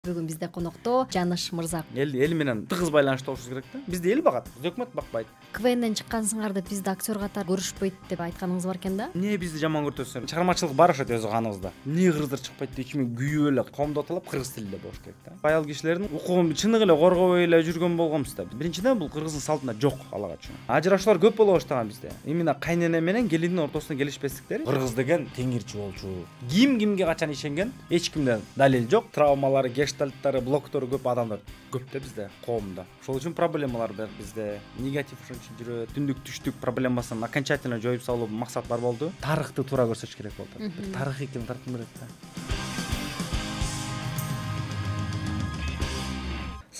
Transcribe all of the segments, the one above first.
бүгүн бизде конокто жаныш мырза эл эл менен тыгыз байланышта болушубуз керек да бизди эл багат бизди өкмөт бакпайт квнден чыккансыңар деп бизди актер катары көрүшпөйт деп айтканыңыз бар экен да эмне бизди жаман көрөсүңөр чыгармачылык бар ошо өзү каныбызда эмне кыргыздар чыкпайт деп ичимен күйүп эле коомдо талап кыргыз тилинде болуш керек да аял кишилердин укугун чыныгы эле коргобой эле жүргөн болгонбуз да биринчиден бул кыргыздын салтында жок аллага шүгүр ажырашуулар көп боло баштаган бизде именно кайнене менен келиндин ортосунда келишпестиктери кыргыз деген теңирчи болчу ким кимге качан ишенген эч кимде далил жок травмалары гештальттары блоктары көп адамдар көп та бізде қоғамда ошол үчүн проблемалар бар бізде негатив үшін жүрөт түндүк түштүк проблемасын окончательно жоюп салуу максат бар болду тарыхты туура көрсөтүш керек болду бир тарыхый кино тартым да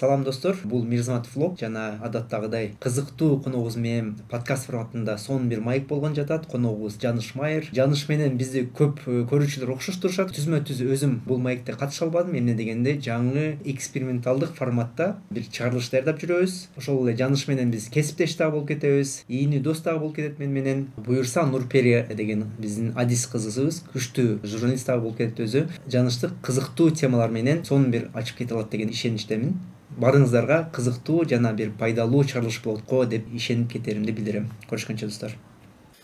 салам достор бул мирзаматов влог жана адаттагыдай кызыктуу менен подкаст форматында сонун бир майк болгон жатат коногубуз жаныш майыр жаныш менен бизди көп көрүүчүлөр окшоштурушат түзмө түз өзүм бул маекте катыша албадым эмне дегенде жаңы эксперименталдык форматта бир чыгарылыш даярдап жүрөбүз ошол эле жаныш менен биз кесиптеш дагы болуп кетебиз ийини дос дагы болуп кетет мени менен буюрса нурпери деген биздин адис кызыбыз күчтүү журналист дагы болуп кетет өзү жанышты кызыктуу темалар менен сонун бир ачып кете алат деген ишеничтемин баардыңыздарга кызыктуу жана бир пайдалуу чыгарылыш болот го деп ишенип кетеримди билдирем көрүшкөнчө достор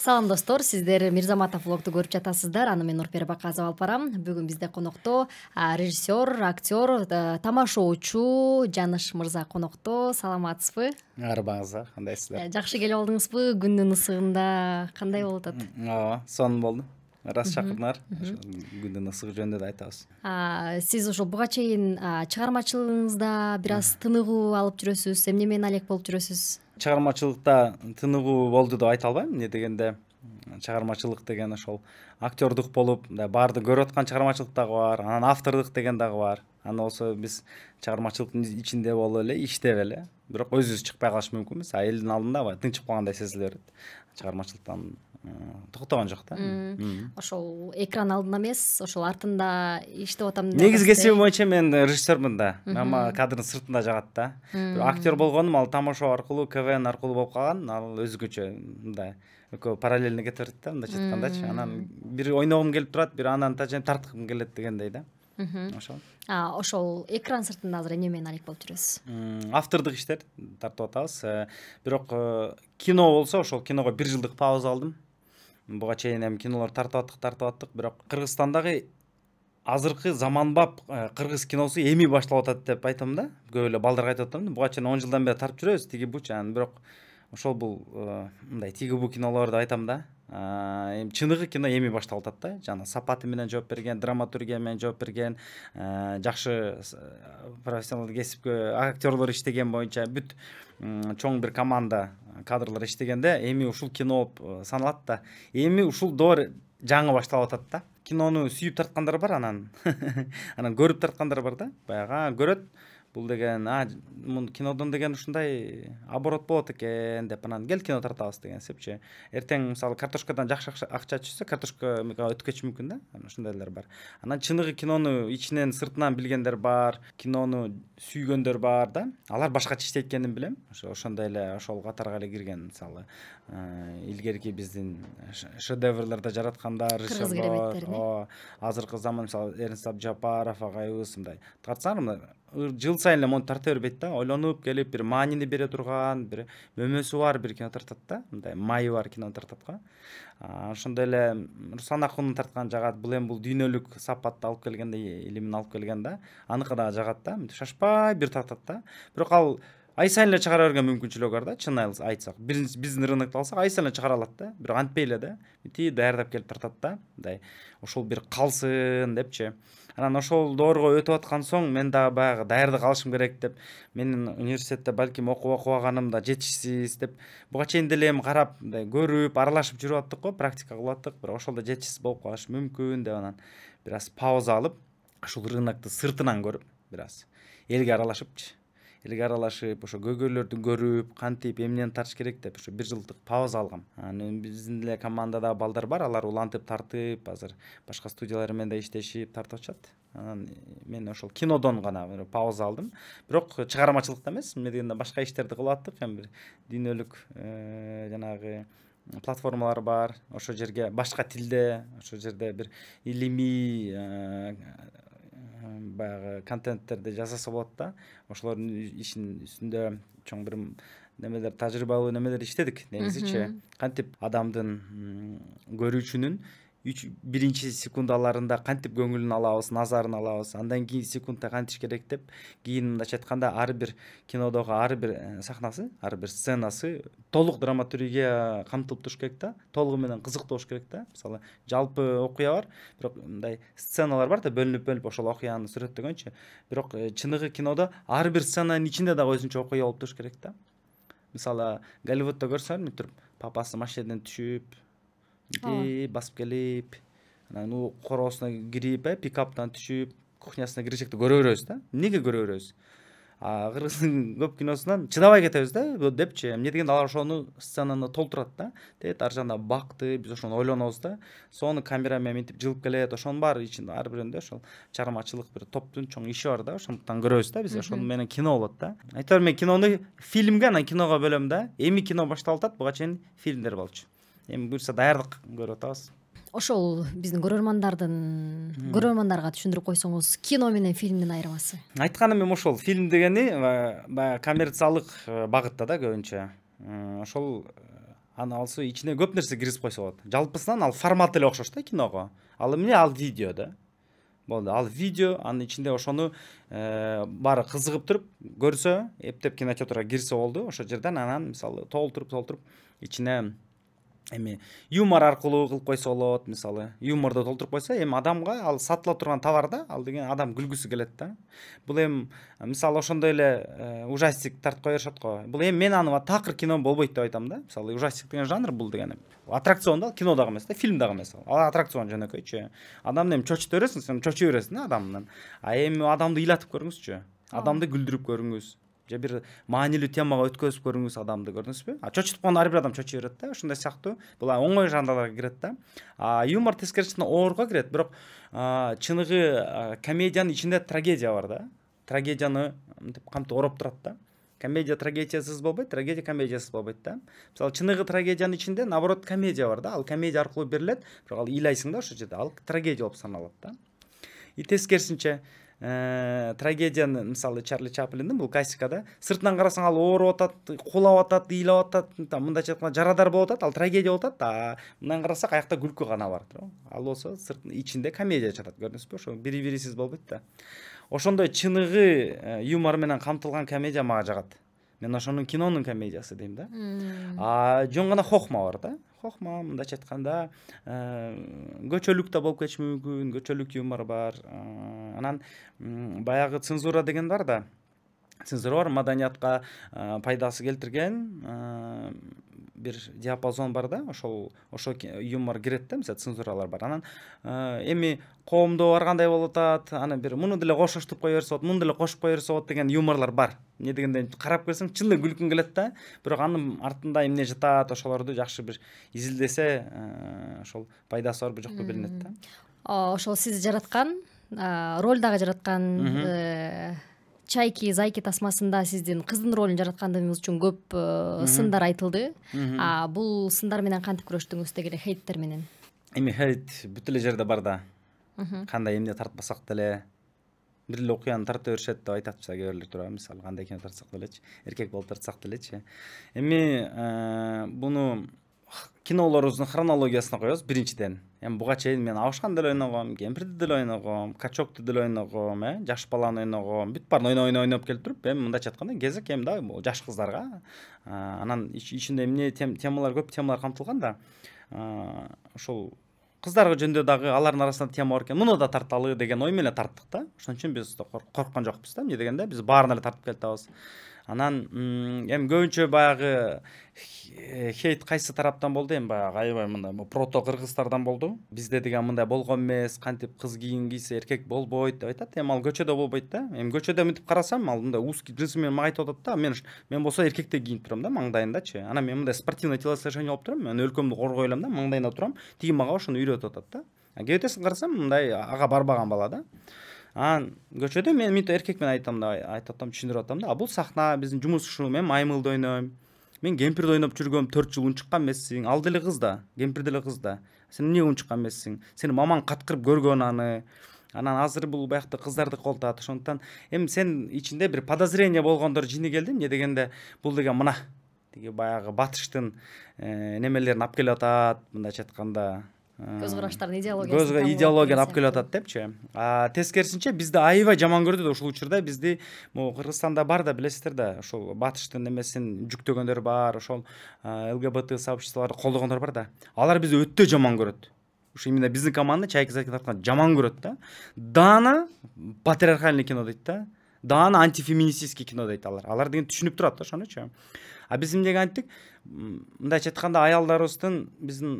салам достор сиздер мирзаматов блогту көрүп жатасыздар аны мен нурпер баказова алып барам бүгүн бизде конокто режиссер актер тамашоучу жаныш мырза конокто саламатсызбы арыбаңыздар кандайсыздар э, жакшы келип алдыңызбы күндүн ысыгында кандай болуп атат ооба сонун болду рас чакырыңар гүлден ысык жөнүндө да айтабыз сиз ушул буга чейин чыгармачылыгыңызда бир аз тыныгуу алып жүрөсүз эмне менен алек болуп жүрөсүз чыгармачылыкта тыныгуу болду деп айта албайм эмне дегенде чыгармачылык деген ошол актердук болуп мындай баарды көрүп аткан чыгармачылык дагы бар анан автордук деген дагы бар аны болсо биз чыгармачылыктын ичинде болуп эле иштеп эле бирок өзүбүз чыкпай калышы мүмкүнбүз а элдин алдында баягы тынчып калгандай сезиле берет чыгармачылыктан токтогон жок да ошол экран алдында эмес ошол артында иштеп атам деп негизи кесибим боюнча мен режиссермун да мага кадрдын сыртында жагат да биро актер болгонум ал тамашоу аркылуу квн аркылуу болуп калган ал өзгөчө мындай экөө параллельно кете берет да мындайча айткандачы анан бир ойногум келип турат бир анан тажап тарткым келет дегендей да ошол ошол экран сыртында азыр эмне менен алек болуп жүрөсүз автордук иштер тартып атабыз э, бирок э, кино болсо ошол киного бир жылдык пауза алдым буга чейин эми кинолор тартып аттык тартып аттык бирок кыргызстандагы азыркы заманбап э, кыргыз киносу эми башталып атат деп айтам да көп эле балдарга айтып атам да буга чейин он жылдан бери тартып жүрөбүз тиги бучу анан бирок ошол бул э, мындай тиги бу кинолорду айтам да Э, эми чыныгы кино эми башталып атат да жана сапаты менен жооп берген драматургия менен жооп берген э, жакшы э, профессионал кесипк актерлор иштеген боюнча бүт чоң бир команда кадрлар иштегенде эми ушул кино болуп саналат да эми ушул доор жаңы башталып атат да кинону сүйүп тарткандар бар анан анан көрүп тарткандар бар да баягы көрөт бул деген у кинодон деген ушундай оборот болот экен деп анан кел кино тартабыз дегенсипчи эртең мисалы картошкадан жакшы акча түшсө картошка өтүп кетиши мүмкүн да ушундайлар бар анан чыныгы кинону ичинен сыртынан билгендер бар кинону сүйгөндөр бар да алар башкача иштейт экенин билем ош ошондой эле ошол катарга эле кирген мисалы э, илгерки биздин шедеврлерди жараткандар кыргыз кереметтеринооба азыркы заман мисалы эрнис абдыжапаров агайыбыз мындай тартсаңар жыл сайын эле монтип тарта бербейт да ойлонуп келип бир маанини бере турган бир мөмөсү бар бир кино тартат да мындай майы бар кинону тартат го ошондой эле руслан акуну тарткан жагат бул эми бул дүйнөлүк сапатты алып келгенде э, илимин алып келген да аныкы дагы жагат да мынтип шашпай бир тартат да бирок ал ай сайын эле чыгара берген мүмкүнчүлүгү бар да чын айтсак биздин рынокту алсак ай сайын эле чыгара алат да бирок антпей эле да мынтип даярдап келип тартат да мындай ошол бир калсын депчи анан ошол доорго өтүп аткан соң мен дагы баягы даярдык алышым керек деп менин университетте балким окуп окубаганым да жетишсиз деп буга чейин деле эми карап мындай көрүп аралашып жүрүп аттык го практика кылып аттык бирок ошол да жетишсиз болуп калышы мүмкүн деп анан бир аз пауза алып ушул рынокту сыртынан көрүп бир аз элге аралашыпчы элге аралашып ошо көйгөйлөрдү көрүп кантип эмнени тартыш керек деп ошо бир жылдык пауза алгам анан биздин командада балдар бар алар улантып тартып азыр башка студиялар менен да иштешип тартып атышат анан э, мен ошол кинодон гана пауза алдым бирок чыгармачылыкта эмес эмне дегенде башка иштерди кылып аттык эми бир дүйнөлүк э, жанагы платформалар бар ошол жерге башка тилде ошол жерде бир илимий э, баягы контенттерди жасаса болот да ошолордун ишинин үстүндө чоң бир немелер тажрыйбалуу немелер иштедик негизичи кантип адамдын көрүүчүнүн үч биринчи секундаларында кантип көңүлүн алабыз назарын алабыз андан кийинки секундда кантиш керек деп кийин мындайча айтканда ар бир кинодогу ар бир сахнасы ар бир сценасы толук драматургия камтылып туруш керек да толугу менен кызыктуу болуш керек да мисалы жалпы окуя бар бирок мындай сценалар бар да бөлүнүп бөлүнүп ошол окуяны сүрөттөгөнчү бирок чыныгы кинодо ар бир сценанын ичинде дагы өзүнчө окуя болуп туруш керек да мисалы голливудда көрсөңөр мынтип папасы машинеден түшүп деп басып анан ну короосуна кирип э пикаптан түшүп кухнясына кирежекти көрө беребиз да эмнеге көрө беребиз кыргыздын көп киносунан чыдабай кетебиз да депчи эмне дегенде алар ошону сценаны толтурат да тет ар жагында бакты биз ошону ойлонобуз да сону камера менен мынтип жылып келет ошонун баары ичинде ар биринде ошол чыгармачылык бир топтун чоң иши бар да ошондуктан көрөбүз да биз ошону менен кино болот да айтор мен кинону фильмге анан киного бөлөм да эми кино башталып атат буга чейин фильмдер болчу эми буюрса даярдык көрүп атабыз ошол биздин көрөрмандардын көрөрмандарга түшүндүрүп койсоңуз кино менен фильмдин айырмасы айтканым ошол фильм дегени баягы коммерциялык э, багытта да көбүнчө э, ошол э, аны алсо ичине көп нерсе киргизип койсо болот жалпысынан ал формат эле окшош да киного ал эмне ал видео да болду ал видео анын ичинде ошону баары кызыгып туруп көрсө эптеп кинотеатрга кирсе болду ошол жерден анан мисалы толтуруп толтуруп ичине эми юмор аркылуу кылып койсо болот мисалы юморду толтуруп койсо эми адамга ал сатыла турган товар да ал деген адам күлгүсү келет да бул эми мисалы ошондой эле э, ужастик тартып кое беришет го бул эми мен аны такыр кино болбойт деп айтам да мисалы ужастик деген жанр бул деген аттракцион да кино дагы эмес да фильм дагы эмес ал аттракцион жөнөкөйчү адамды эми чочута бересиң сен чочо бересиң да адамдан а эми адамды ыйлатып көрүңүзчү адамды күлдүрүп көрүңүз же бир маанилүү темага өткөзүп көрүңүз адамды көрдүңүз бе чочутуп койгон ар бир адам чочуй берет да ушундай сыяктуу бул оңой жанрларга кирет да а юмор тескерисинен оорго кирет бирок чыныгы комедиянын ичинде трагедия бар да трагедияны мынтип кантип ороп турат да комедия трагедиясыз болбойт трагедия комедиясыз болбойт да мисалы чыныгы трагедиянын ичинде наоборот комедия бар да ал комедия аркылуу берилет бирок ал ыйлайсың да ошол жерде ал трагедия болуп саналат да и тескерисинче Э, трагедияны мисалы чарли чаплиндин бул классика да сыртынан карасаң ал ооруп атат кулап атат ыйлап атат там мындайча айтканда жарадар болуп атат ал трагедия болуп атат а мындан карасак аякта күлкү гана бар туурабы ал болсо сырт ичинде комедия жатат көрдүңүзбү ошо бири бирисиз болбойт да ошондой чыныгы э, юмор менен камтылган комедия мага жагат мен ошонун кинонун комедиясы дейм да жөн гана хохма бар да кокмо мындайча айтканда көчөлүк да болуп кетиши мүмкүн көчөлүк юмор бар анан баягы цензура деген бар да цензура бар маданиятка пайдасы келтирген бир диапазон бар да ошол ошо юмор кирет да мисалы цензуралар бар анан э, эми коомдо кандай болуп атат анан бир муну деле кошоштуп кое берсе болот муну деле кошуп кое берсе болот деген юморлор бар эмне дегенде карап көрсөң чын эле күлкүң келет да бирок анын артында эмне жатат ошолорду жакшы бир изилдесе э, ошол пайдасы барбы жокпу билинет да ошол сиз жараткан э, роль дагы жараткан чайки зайки тасмасында сиздин кыздын ролун жараткандыгыңыз үчүн көп э, сындар айтылды а бул сындар менен кантип күрөштүңүз деги эле хейттер менен эми хейт бүт эле жерде бар да кандай эмне тартпасак деле бир эле окуяны тарта беришет деп айтат да кээ бирлер туурабы мисалы кандай кино тартсак делечи эркек болуп тартсак делечи эми э, буну кинолорубуздун хронологиясына коебуз біріншіден эми буга чейин мен абышкан деле ойногом кемпирди деле ойногом качокту деле ойногом э жаш баланы ойногом бүт баарын ойно ойно ойноп келип туруп эми мындайча айтканда кезек эми да жаш кыздарга э, анан ичинде эмне темалар көп темалар камтылган да э, ошол кыздар жөнүндө дагы алардын арасында тема бар экен муну да тарталы деген ой менен тарттык да ошон үчүн биз корккон жокпуз да эмне дегенде биз баарын эле тартып келе келатабыз анан эми көбүнчө баягы э, хейт кайсы тараптан болду эми баягы аябай мындай прото кыргыздардан болду бизде деген мындай болгон эмес кантип кыз кийим кийсе эркек болбойт деп айтат эми ал көчөдө болбойт да эми көчөдө мынтип карасам ал мындай узкий джинсы менен мага айтып атат да мен мен болсо эркектей кийинип турам да маңдайындачы анан мен мындай спортивный телосложение болуп турам мен өлкөмдү коргой элем да маңдайында турам тиги мага ошону үйрөтүп атат да кээ карасам мындай ага барбаган бала да анан көчөдө мен мынтип эркек менен айтам да айтып атам түшүндүрүп атам да а бул сахна биздин жумуш ушул мен маймылды ойнойм мен кемпирди ойноп жүргөм төрт жыл унчуккан эмессиң ал деле кыз да кемпир деле кыз да сен эмне унчуккан эмессиң сени мамаң каткырып көргөн аны анан азыр бул баягы кыздарды колдотот ошондуктан эми сен ичинде бир подозрение болгондор жини келди эмне дегенде бул деген мына тиги баягы батыштын э, немелерин алып келип атат мындайча айтканда көзкараштардын идеологиясы идеологияны алып келип атат депчи тескерисинче бизди аябай жаман көрдү да ушул учурда бизди могу кыргызстанда бар да билесиздер да ошол батыштын немесин жүктөгөндөр бар ошол лгбт сообществолорду колдогондор бар да алар бизди өтө жаман көрөт ушу именно биздин команда чайка зайки тартканды жаман көрөт да даана патриархальный кино дейт да даана антифеминистический кино дейт алар алар деген түшүнүп турат да ошонучу а биз эмнеге анттик мындайча айтканда аялдарыбыздын биздин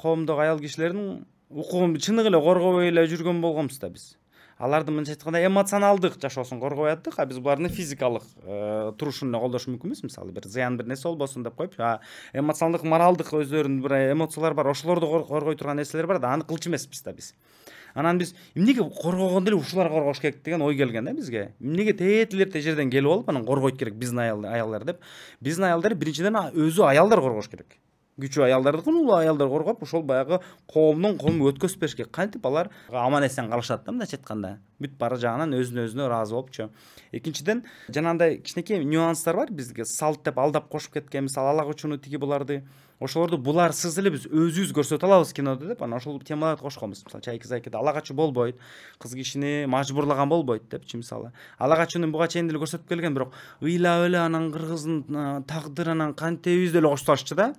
коомдогу аял кишилердин укугун чыныгы эле коргобой эле жүргөн болгонбуз да биз аларды мындайча айтканда эмоционалдык жашоосун коргобой аттык а биз булардын физикалык э, турушун эле колдошу мүмкүн эмес мисалы бир зыян бир нерсе болбосун деп коюп а эмоционалдык моралдык өздөрүнүн бир э, эмоциялары бар ошолорду коргой турган нерселер бар да аны кылчу эмеспиз да биз анан биз эмнеге коргогондо эле ушулар коргош керек деген ой келген да бизге эмнеге эрте жерден келип алып анан коргойт керек биздин аялдар деп биздин аялдар биринчиден өзү аялдар коргош керек күйчү аялдарды улуу аялдар коргоп ошол баягы коомдун колун өткөзүп бериш керек кантип алар аман эсен калышат да мындайча айтканда бүт баары жагынан өзүнө өзүнө ыраазы болупчу экинчиден жанагындай кичинекей нюанстар бар бизге салт деп алдап кошуп кеткен мисалы ала кочууну тиги буларды ошолорду буларсыз эле биз өзүбүз көрсөтө алабыз кинодо деп анан ошол темаларды кошконбуз мисалы чайки зайкеда ала качуу болбойт кыз кишини мажбурлаган болбойт депчи мисалы ала качууну буга чейин деле көрсөтүп келген бирок ыйлап эле анан кыргыздын тагдыры анан кантебиз деп эле кошуп салышчу да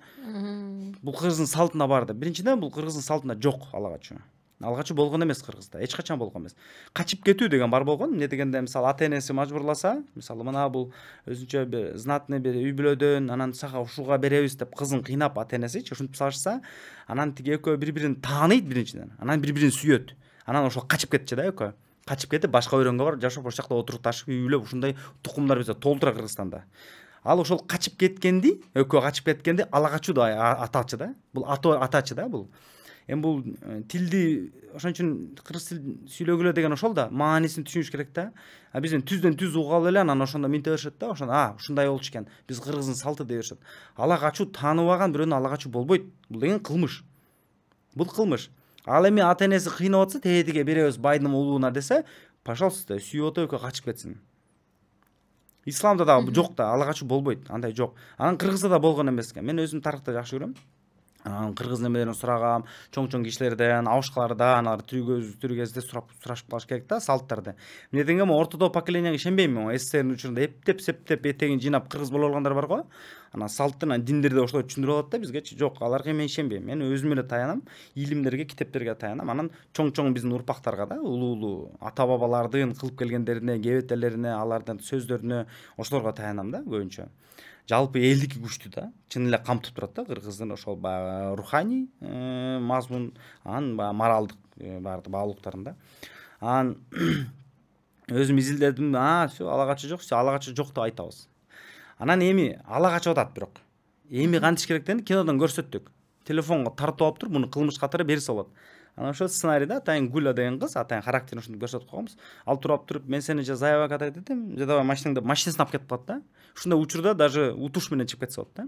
бул кыргыздын салтында бар деп биринчиден бул кыргыздын салтында жок ала качуу алгач болгон эмес кыргызда эч качан болгон эмес качып кетүү деген бар болгон эмне дегенде мисалы ата энеси мажбурласа мисалы мына бул өзүнчө бир знатный бир үй бүлөдөн анан сага ушуга беребиз деп кызын кыйнап ата энесичи ушинтип салышса анан тиги экөө бири бирин тааныйт биринчиден анан бири бирин сүйөт анан ошол качып кетчү да экөө качып кетип башка өрөнгө барып жашоп ошол жакта отуруп ташып үй бүлөп ушундай тукумдар бизде толтура кыргызстанда ал ошол качып кеткенди экөө качып кеткенди ала качуу деп атачы да бул ата атачы да бул эми бул тилди ошон үчүн кыргыз тил сүйлөгүлө деген ошол да маанисин түшүнүш керек да а биз түздөн түз угалы эле анан ошондо минте беришет да ошондо а ушундай болчу экен биз кыргыздын салты дей беришет ала качуу тааныбаган бирөөнү ала качуу болбойт бул деген кылмыш бул кылмыш ал эми ата энеси кыйнап атса тетиге беребиз байдын уулуна десе пожалуйста сүйүп экөө качып кетсин исламда дагы жок да ала качуу болбойт андай жок анан кыргызда да болгон эмес экен мен өзүм тарыхты жакшы көрөм Э, кыргыз немелерин сурагам чоң чоң кишилерден абышкалардан кезде сурап сурашып калыш керек да салттарды эмне дегенге могу поколенияга ишенбейм мен сссрдин учурунда эптеп септеп этегин жыйнап кыргыз боло алгандар бар го анан салтты анан диндерде ошолор түшүндүрүп алат да бизгечи жок аларга мен ишенбейм мен өзүмө эле таянам илимдерге китептерге таянам анан чоң чоң биздин урпактарга да улуу улуу ата бабалардын кылып келгендерине кебетелерине алардын сөздөрүнө ошолорго таянам да көбүнчө жалпы элдики күчтүү да чын эле камтып турат да кыргыздын ошол баягы руханий э, мазмун анан баягы моралдык э, баардык баалуулуктарын да анан өзүм изилдедим а все ала качуу жок все ала качуу жок деп айтабыз анан эми ала качып атат бирок эми кантиш керек дегенде кинодон көрсөттүк телефонго тартып алып туруп муну кылмыш катары берсе болот анан ошо сценарийде атайын гуля деген кыз атайын характерин ушинтип көрсөтүп койгонбуз ал туруп туруп мен сени же заябага катайт этем же давай машинаңды машинасын алып кетип калат да ушундай учурда даже утуш менен чыгып кетсе болот да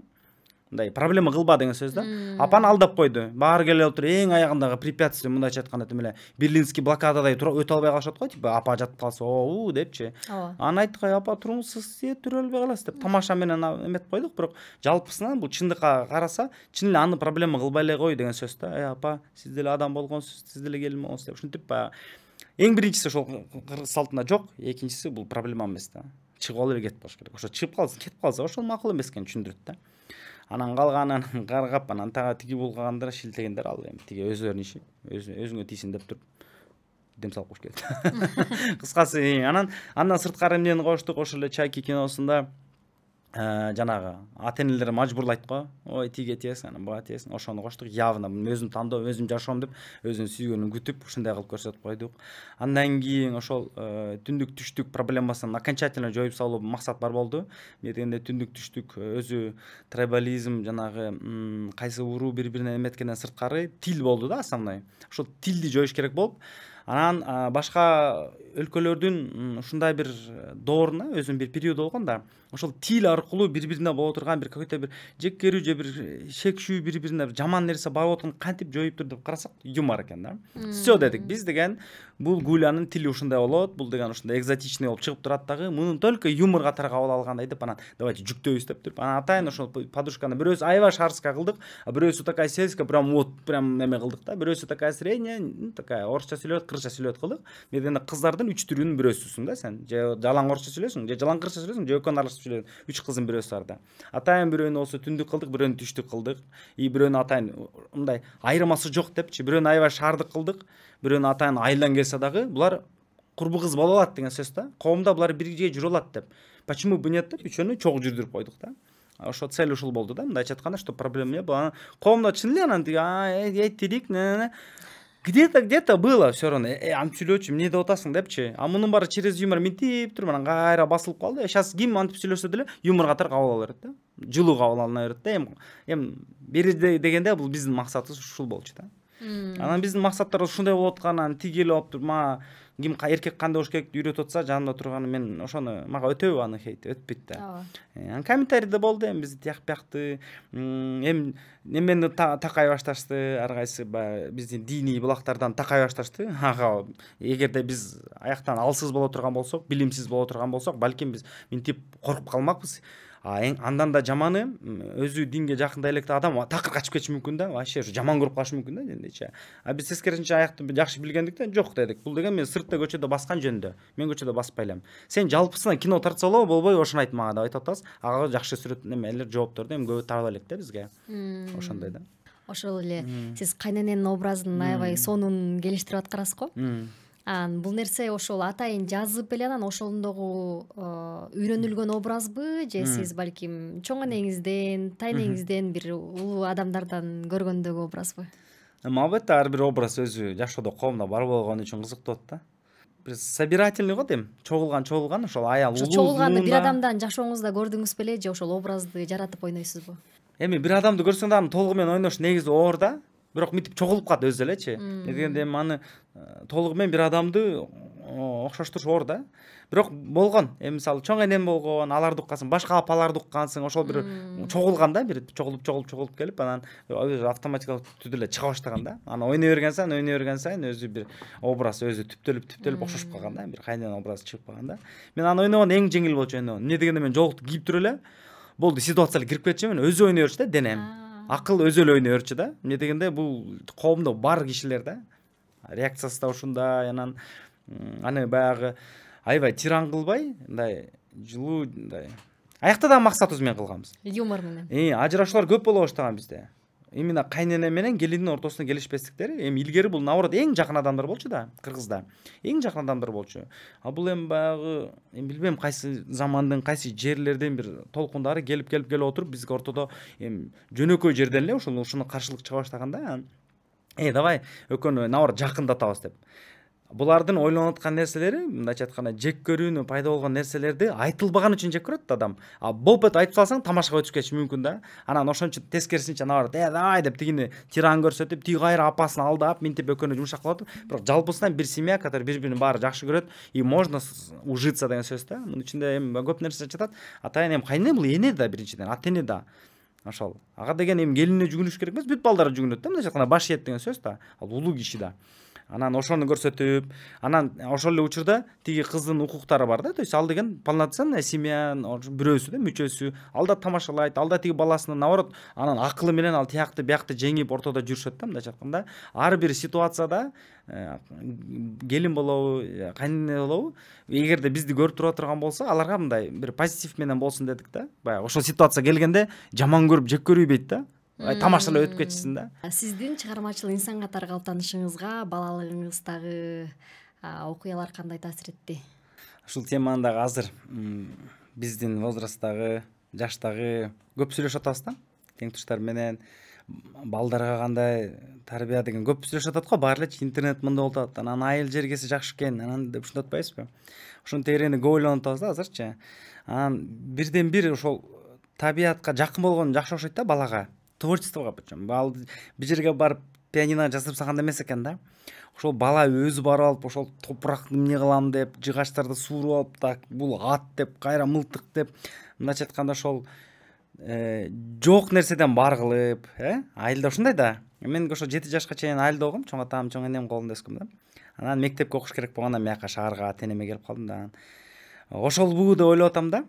мындай проблема кылба деген сөз да апаны алдап койду баары келе отур эң аягындагы препятствие мындайча айтканда тим эле берлинский блокададай туруп өтө албай калышат го типа апа жатып калса оу депчи ооба анан айткай апа туруңуз сиз түрө албай каласыз деп тамаша менен эметип койдук бирок жалпысынан бул чындыкка караса чын эле аны проблема кылбай эле кой деген сөз да эй апа сиз деле адам болгонсуз сиз деле келин болгонсуз деп ушинтип баягы эң биринчиси ошол кыргыз салтында жок экинчиси бул проблема эмес да чыгып алып эле кетип калыш керек ошо чыгып калса кетип калса ошол макул эмес экенин түшүндүрөт да анан калган анан каргап анан таға тиги бул шелтегендер шилтегендер ал эми тиги өздөрүнүн иши өзүңө тийсин деп туруп дем салып коюш керек кыскасы анан андан сырткары эмнени коштук ошол эле чайки киносунда ә, жаңағы ата енелер мәжбүрлайды ғой ой тиге тиесің ана бұға тиесің ошоны қоштық явно өзім таңдап өзім жашоом деп өзүнүн сүйгенін күтіп ушундай қылып көрсөтүп койдук андан кийин ошол ә, түндүк түштүк проблемасын окончательно жоюп салуу максат бар болду эмне дегенде түндүк түштүк ә, өзү трайбализм жанагы кайсы уруу бири бирине эметкенден сырткары тил болду да основной ошол тилди жоюш керек болуп анан башка өлкөлөрдүн ушундай бир э, дооруна өзүнүн бир периоду болгон да ошол тил аркылуу бири бирине боло турган бир какой то бир жек жеккерүү же бир э, шекшүү бири бирине бир жаман нерсе бар болуп атканын кантип жоюптур деп карасак юмор экен да все дедик биз деген бул гулянын тили ушундай болот бул деген ушундай экзотичный болуп чыгып турат дагы муну только юмор катары кабыл алгандай деп анан давайте жүктөйбүз деп туруп анан атайын ошол подружканы бирөөсү аябай шарская кылдык а бирөөсү такая сельская прям вот прям эме кылдык да бирөөсү такая средняя такая орусча сүйлөп кыргызча сөйлеп аткалы мен анда кыздардын үч түрүнүн бирөөсүсүң да сен же жалаң орысша сүйлөйсүң же жалаңкырча сүйлөйсүң же экөөнү араласып сүйлөйсүң үч кыздын бирөөсү бар да атайын бирөөнү болсо түндік қылдық біреуін түштүк қылдық и біреуін атайын мындай айырмасы жоқ депчи біреуін аябай шардық қылдық біреуін атайын айылдан келсе дагы бұлар құрбы қыз бола алат деген сөз да коомдо булар бірге жүрө алат деп почему бы нет деп үчөөнү чогуу жүрдіріп қойдық та ошо цель ушул болду да мындайча айтканда что проблема не было коомдо чын эле анан тиги эй э, тирик где-то где-то было все равно эй э, антип сүйлөчү эмне деп атасың депчи а мунун баары через юмор минтип туруп анан кайра басылып калды сейчас ким антип сүйлөсө деле юмор катары кабыл ала берет да жылуу кабыл алына берет да эми эми бериде дегенде бул биздин максатыбыз ушул болчу да анан биздин максаттарыбыз ушундай болуп аткан анан тигил болуп туруп мага ким эркек кандай болуш керектигин үйрөтүп атса жанымда турганы мен ошону мага өтөбү хейт өтпөйт да ооба э, анан комментарийде болду эми бизди тияк биякты эми немени такай башташты ар кайсы баягы биздин диний булактардан такай башташты ага эгерде биз аяктан алсыз боло турган болсок билимсиз боло турган болсок балким биз мынтип коркуп калмакпыз а андан да жаманы өзү динге жакындай электе адам такыр качып кетиши мүмкүн да вообще уже жаман көрүп калышы мүмкүн да жендейчи а биз тескерисинче аякты жакшы билгендиктен жок дедик бул деген мен сыртта көчөдө баскан жөнүндө мен көчөдө баспай элем сен жалпысынан кино тартса болобу болбойбу ошону айт мага деп айтып атабыз ага жакшы сүрөт немелер жоопторду эми көбү тараала элек да бизге ошондой да ошол эле сиз кайнененин образын аябай сонун келиштирип аткарасыз го анан бул нерсе ошол атайын жазып эле анан ошондогу э, үйрөнүлгөн образбы же сиз балким чоң энеңизден тайенеңизден бир улуу адамдардан көргөндөгү образбы эми албетте ар бир образ өзү жашоодо коомдо бар болгон үчүн кызыктуу да бир собирательный го дейм чогулган чогулган ошол аял улуу чогулганды бир адамдан жашооңузда көрдүңүз беле же ошол образды жаратып ойнойсузбу эми бир адамды көрсөң да аны толугу менен ойношу негизи оор да бирок мынтип чогулуп калат өзү элечи э дегенде эми аны э, толугу менен бир адамды э, окшоштуруш оор да бирок болгон эми мисалы чоң энем болгон аларды уккансың башка апаларды уккансың ошол бир чогулган да бир чогулуп чогулуп чогулуп келип анан автоматикалык түрдө эле чыга баштаган да анан ойной берген сайын ойной берген сайын өзү бир образ өзү түптөлүп түптөлүп окшошуп калган да бир кайн эненин оразы чыгып калганда мен аны ойногон эң жеңил болчу оногон эмне дегене енжоолукту кийип туруп эле болду ситуация эле кирип кетчү эмен өзү ойной берчү да денем акыл өзү эле ойной да эмне дегенде бул коомдо бар кишилер да реакциясы да ушундай анан аны баягы аябай тиран кылбай мындай жылуу мындай аякта дагы максатыбыз менен кылганбыз юмор менен ажырашуулар көп боло баштаган бизде именно қайнене менен келиндин ортосунда келишпестиктери эми илгери бул наоборот эң жакын адамдар болчу да кыргызда эң жакын адамдар болчу а бул эми баягы эми билбейм кайсы замандын кайсы жерлерден бир толкундары келип келип келип отуруп бизге ортодо эми жөнөкөй жерден эле ушул ушуну каршылык чыга баштаган да э давай экөөнү наоборот жакындатабыз деп бұлардың ойлонуп аткан нерселери мындайча айтканда жек көрүүнү пайда болгон нерселерди айтылбаган үчүн жек көрөт да адам а этип айтып салсаң тамашага өтүп кетиши мүмкүн да анан ошончо тескерисинче наоборот э давай деп тигини тиран көрсөтүп тиги кайра апасын алдап минтип экөөнү жумшак кылып атып бирок жалпысынан бир семья который бири бирин баары жакшы көрөт и можно ужиться деген сөз да мунун ичинде эми көп нерсе жатат атайын эми кайне бул эне да биринчиден ата эне да ошол ага деген эми келинине жүгүнүш керек эмес бүт балдары жүгүнөт да мындайча айтканда баш ийет деген сөз да ал улуу киши да анан ошону көрсөтүп анан ошол эле учурда тиги кыздын укуктары бар да то есть ал деген полноценная семья бирөөсү да мүчөсү ал да тамашалайт ал да тиги баласына наоборот анан акылы менен ал тиякты биякты жеңип ортодо жүрүшөт да мындайча айтканда ар бир ситуацияда э, келин болобу э, кайнене болобу эгерде бизди көрүп тура турган болсо аларга мындай бир позитив менен болсун дедик да баягы ошол ситуация келгенде жаман көрүп жек көрбөйт да тамашалап өтүп кетишсин да сиздин чыгармачыл инсан катары калыптанышыңызга балалыгыңыздагы окуялар кандай таасир этти ушул теманы дагы азыр биздин возрасттагы жаштагы көп сүйлөшүп атабыз да тең туштар менен балдарга кандай тарбия деген көп сүйлөшүп атат го баары элечи интернет мындай болуп атат анан айыл жергеси жакшы экен анан деп ушинтип атпайбызбы ошонун тегерегинде көп ойлонуп атабыз да азырчы анан бирден бир ошол табиятка жакын болгон жакшы окшойт да балага творчествого причем ал бир жерге барып пианино жасап салган эмес экен да ошол бала өзү барып алып ошол топуракты эмне кылам деп жыгачтарды сууруп алып так бул ат деп кайра мылтык деп мындайча айтканда ошол э, жок нерседен бар кылып э айылда ушундай да мен ошо жети жашка чейин айылда окугам чоң атам чоң энем колунда өскөм да анан мектепке окуш керек болгондо аднан биякка шаарга тенеме келип калдым да анан ошол ошолбу деп ойлоп атам да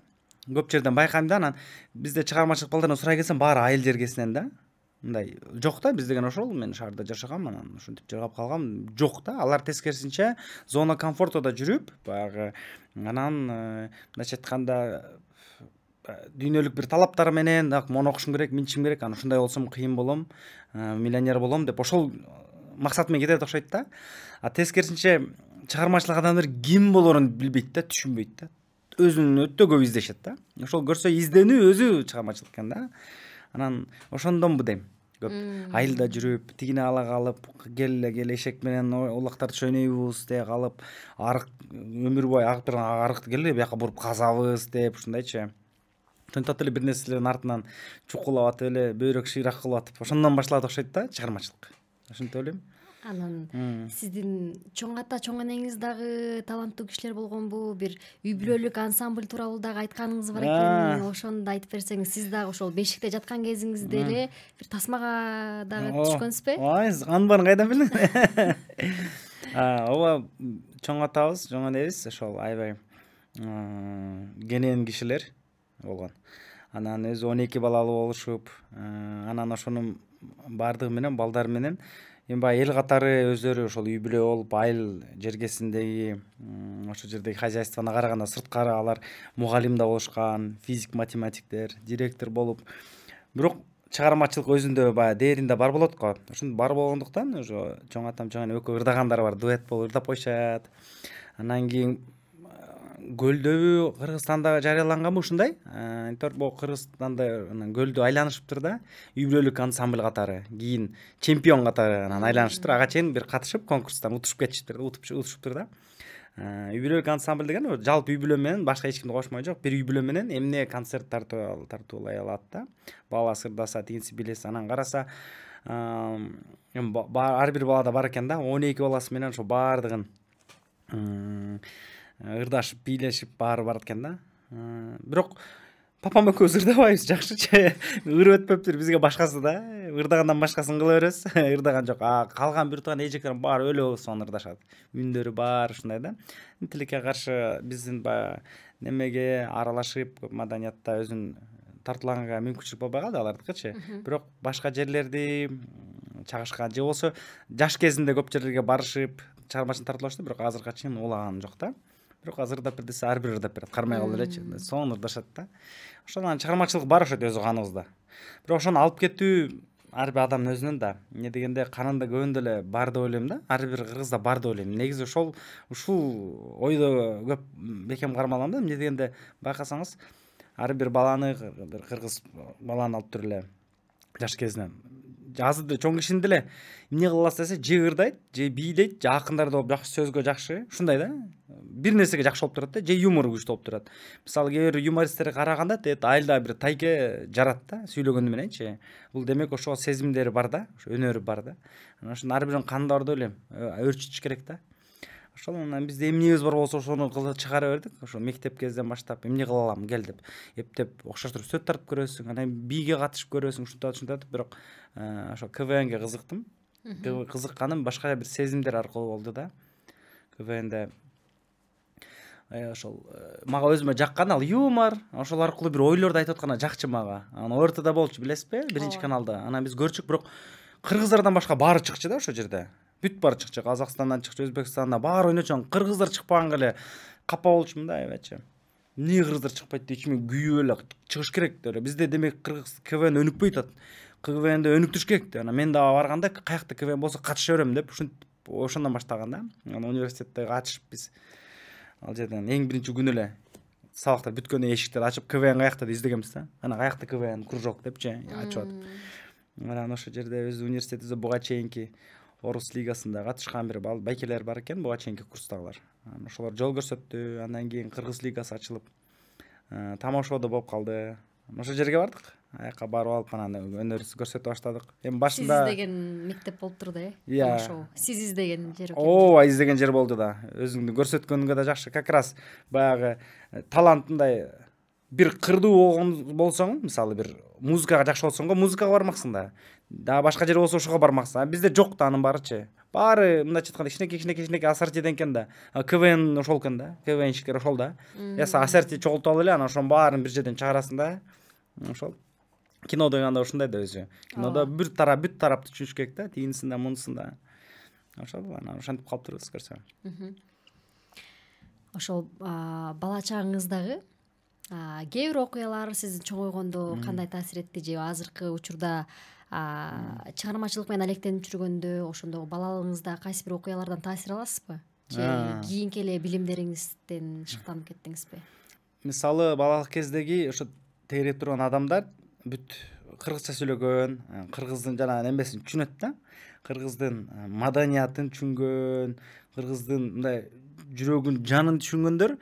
көп жерден байқаймын да анан бизде чыгармачылык балдардан сурай келсем баары айыл жергесинен да мындай жок да биз деген ошол мен шаарда жашагам анан ушинтип жыргап калгам жок да алар тескерисинче зона комфортада жүрүп баягы анан мындайча э, айтканда э, дүйнөлүк бир талаптар менен моуну окушум керек минтишим керек анан ушундай болсом кыйын болом э, миллионер болом деп ошол максат менен кетет окшойт да а тескерисинче чыгармачылык адамдар ким болорун билбейт да түшүнбөйт да өзүн өтө көп издешет да ошол көрсө изденүү өзү чыгармачылык экен да анан ошондонбу дейм көп айылда жүрүп тигини ала калып келгиле кел эшек менен улактарды тартыш ойнойбуз дей калып арык өмүр бою агып турган арыкты келгиле бияка буруп казабыз деп ушундайчы ошентип атып эле бир нерселердин артынан чукулап атып эле бөйрөк шыйрак кылып атып ошондон башталат окшойт да чыгармачылык ошентип ойлойм анан сиздин чоң ата чоң энеңиз дагы таланттуу кишилер болгонбу бир үй бүлөлүк ансамбль тууралуу дагы айтканыңыз бар экен ошону да айтып берсеңиз сиз дагы ошол бешикте жаткан кезиңизде эле бир тасмага дагы түшкөнсүзбү ооба анын баарын кайдан билдиңиз ооба чоң атабыз чоң энебиз ошол аябай кенен кишилер болгон анан өзү он эки балалуу болушуп анан ошонун баардыгы менен балдар менен эми баягы эл катары өздөрү ошол үй бүлө болуп айыл жергесиндеги ошол жердеги хозяйствону караганда сырткары алар мугалим да болушкан физик математиктер директор болуп бирок чыгармачылык өзүндө баягы дээринде бар болот го ошо бар болгондуктан уже чоң атам чоң энем экөө ырдагандар бар дуэт болуп ырдап коюшат анан кийин көлдөбү кыргызстанда жарыяланганбы ушундай айтор ә, могу кыргызстанда анан көлдү айланышыптыр да үй бүлөлүк ансамбль катары кийин чемпион катары анан айланышыптыр ага чейин бир катышып конкурстан утушуп кетишиптир да утушуптур да ә, үй бүлөлүк ансамбль деген жалпы үй бүлө менен башка эч кимди кошмой жок бир үй бүлө менен эмне концерт тартуулай алат да бала сырдаса тигинси билеси анан караса эми ар бир балада бар экен да он эки баласы менен ошо баардыгын ырдашып бийлешип баары барат экен да э, бирок папам экөөбүз ырдабайбыз жакшычы ыр өтпөптүр бизге башкасы да ырдагандан башкасын кыла беребиз ырдаган жок а калган бир тууган эжеклер баары өлө сонун ырдашат үндөрү бар ушундай да тилекке каршы биздин баягы немеге аралашып маданиятта өзүн тартулаганга мүмкүнчүлүк болбой калды алардыкычы бирок башка жерлерди чагышкан же болбосо жаш кезинде көп жерлерге барышып чыгармачылык тартуулашты бирок азыркыга чейин улаган жок да бирок азыр ырдап десе ар бир ырдап берет кармай калды элечи сонун ырдашат да ошондон анан чыгармачылык бар ошойт өзү каныбызда бирок ошону алып кетүү ар бир адамдын өзүнөн да эмне дегенде канында көбүндө эле бар деп ойлойм да ар бир кыргызда бар деп ойлойм негизи ошол ушул ойдо көп бекем кармалам да эмне дегенде байкасаңыз ар бир баланы бир кыргыз баланы алып туруп эле жаш кезинен чоң кишини деле эмне кыла десе же ырдайт же бийлейт же акындарда болуп жакшы сөзгө жакшы ушундай да бир нерсеге жакшы болуп турат да же юмору күчтүү болуп турат мисалы кээ бир юмористтерге караганда тет айылда бир тайке жарат да сүйлөгөнү мененчи бул демек ошо сезимдери бар да ошо өнөрү бар да анан ошону ар бар деп эле өөрчүтүш э, керек да ошол анан бизде эмнебиз бар болсо ошону чыгара бердик ошо мектеп кезден баштап эмне кыла алам кел деп эптеп окшоштуруп сүрөт тартып көрөсүң анан бийге катышып көрөсүң ушинтип ушинтип бирок э, ошо квнге кызыктым кызыкканым башка бир сезимдер аркылуу болду да квнде э, ошол э, мага өзүмө жаккан ал юмор ошол аркылуу бир ойлорду айтып атканы жакчы мага анан ортада болчу билесизби биринчи каналда анан биз көрчүк бирок кыргыздардан башка баары чыкчы да ошол жерде бүт баары чыкчы казакстандан чыкчы өзбекстандан баары ойночу анан кыргыздар чыкпаганга эле капа болчумун да аябайчы эмнеге кыргыздар чыкпайт деп ичимен күйүп эле чыгыш керек деп эле бизде демек кыргыз квн өнүкпөй атат квнди өнүктүрүш керек деп анан мен дагы барганда каякта квн болсо катыша берем деп ушинтип ошондон баштаган да анан университетте катышып биз ал жерден эң биринчи күнү эле сабакты бүткөндө эшиктерди ачып квн каякта деп издегенбиз да анан каякта квн кружок депчи ачып атып анан ошол жерде з университетибизде буга чейинки орус лигасында катышкан бир бал байкелер бар экен буга чейинки курстагылар э, ошолор жол көрсөттү андан кийин кыргыз лигасы ачылып э, тамашада болуп калды ошол жерге бардык аяка барып алып анан өнөрүбүздү көрсөтө баштадык эми башында сиз издеген мектеп болуп турду да э ия иә. сиз издеген жер ооба издеген жер болду да өзүңдү көрсөткөнгө да жакшы как раз баягы э, талантындай бір қырды болгон болсоң мисалы бир музыкага жакшы болсоң ғой музыкага бармаксың да дагы башка жер болсо ошого бармаксың а бизде жок да анын баарычы баары мындайча айтканда кичинекей кичинекей кичинекей ассортиден экен да квн ошол экен да квнщиктер ошол да ясы ассорти чогултуп алып эле анан ошонун баарын бир жерден чыгарасың да ошол кино дегенде ушундай да өзү кинодо бир тарап бүт тарапты түшүнүш керек да тигинисин да мунусун да ошол анан ошентип калып турабыз көрсө ошол бала чагыңыздагы кээ бир окуялар сиз чоңойгондо кандай таасир этти же азыркы учурда чыгармачылык менен алектенип жүргөндө ошондо балалыгыңызда кайсы бир окуялардан таасир аласызбы же кийинки эле билимдериңизден шыктанып кеттиңизби мисалы балалык кездеги ошо тегереп турган адамдар бүт кыргызча сүйлөгөн э, кыргыздын жанагы эмесин түшүнөт да кыргыздын э, маданиятын түшүнгөн кыргыздын мындай жүрөгүн жанын түшүнгөндөр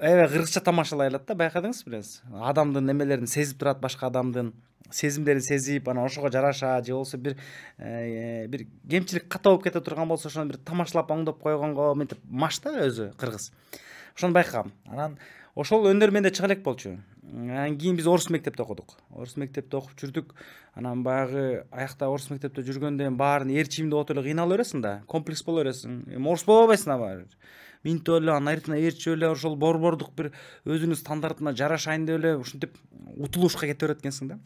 аябай кыргызча тамашалай алат да байкадыңызы бираз адамдын эмелерин сезип турат башка адамдын сезимдерин сезип анан ошого жараша же болбосо бир э, бир кемчилик ката болуп кете турган болсо ошону бир тамашалап оңдоп койгонго мынтип маш да өзү кыргыз ошону байкагам анан ошол өнөр менде чыга элек болчу анан кийин биз орус мектепте окудук орус мектепте окуп жүрдүк анан баягы алякта орус мектепте жүргөндө эмин баарын ээрчийм деп атып эле кыйнала бересиң да комлек боло бересиң эми орус боло албайсың а баарыбир минте эле анан артына ээрчип эле ошол борбордук бир өзүнүн стандартына жарашайын деп эле ушинтип утулушка кете берет экенсиң да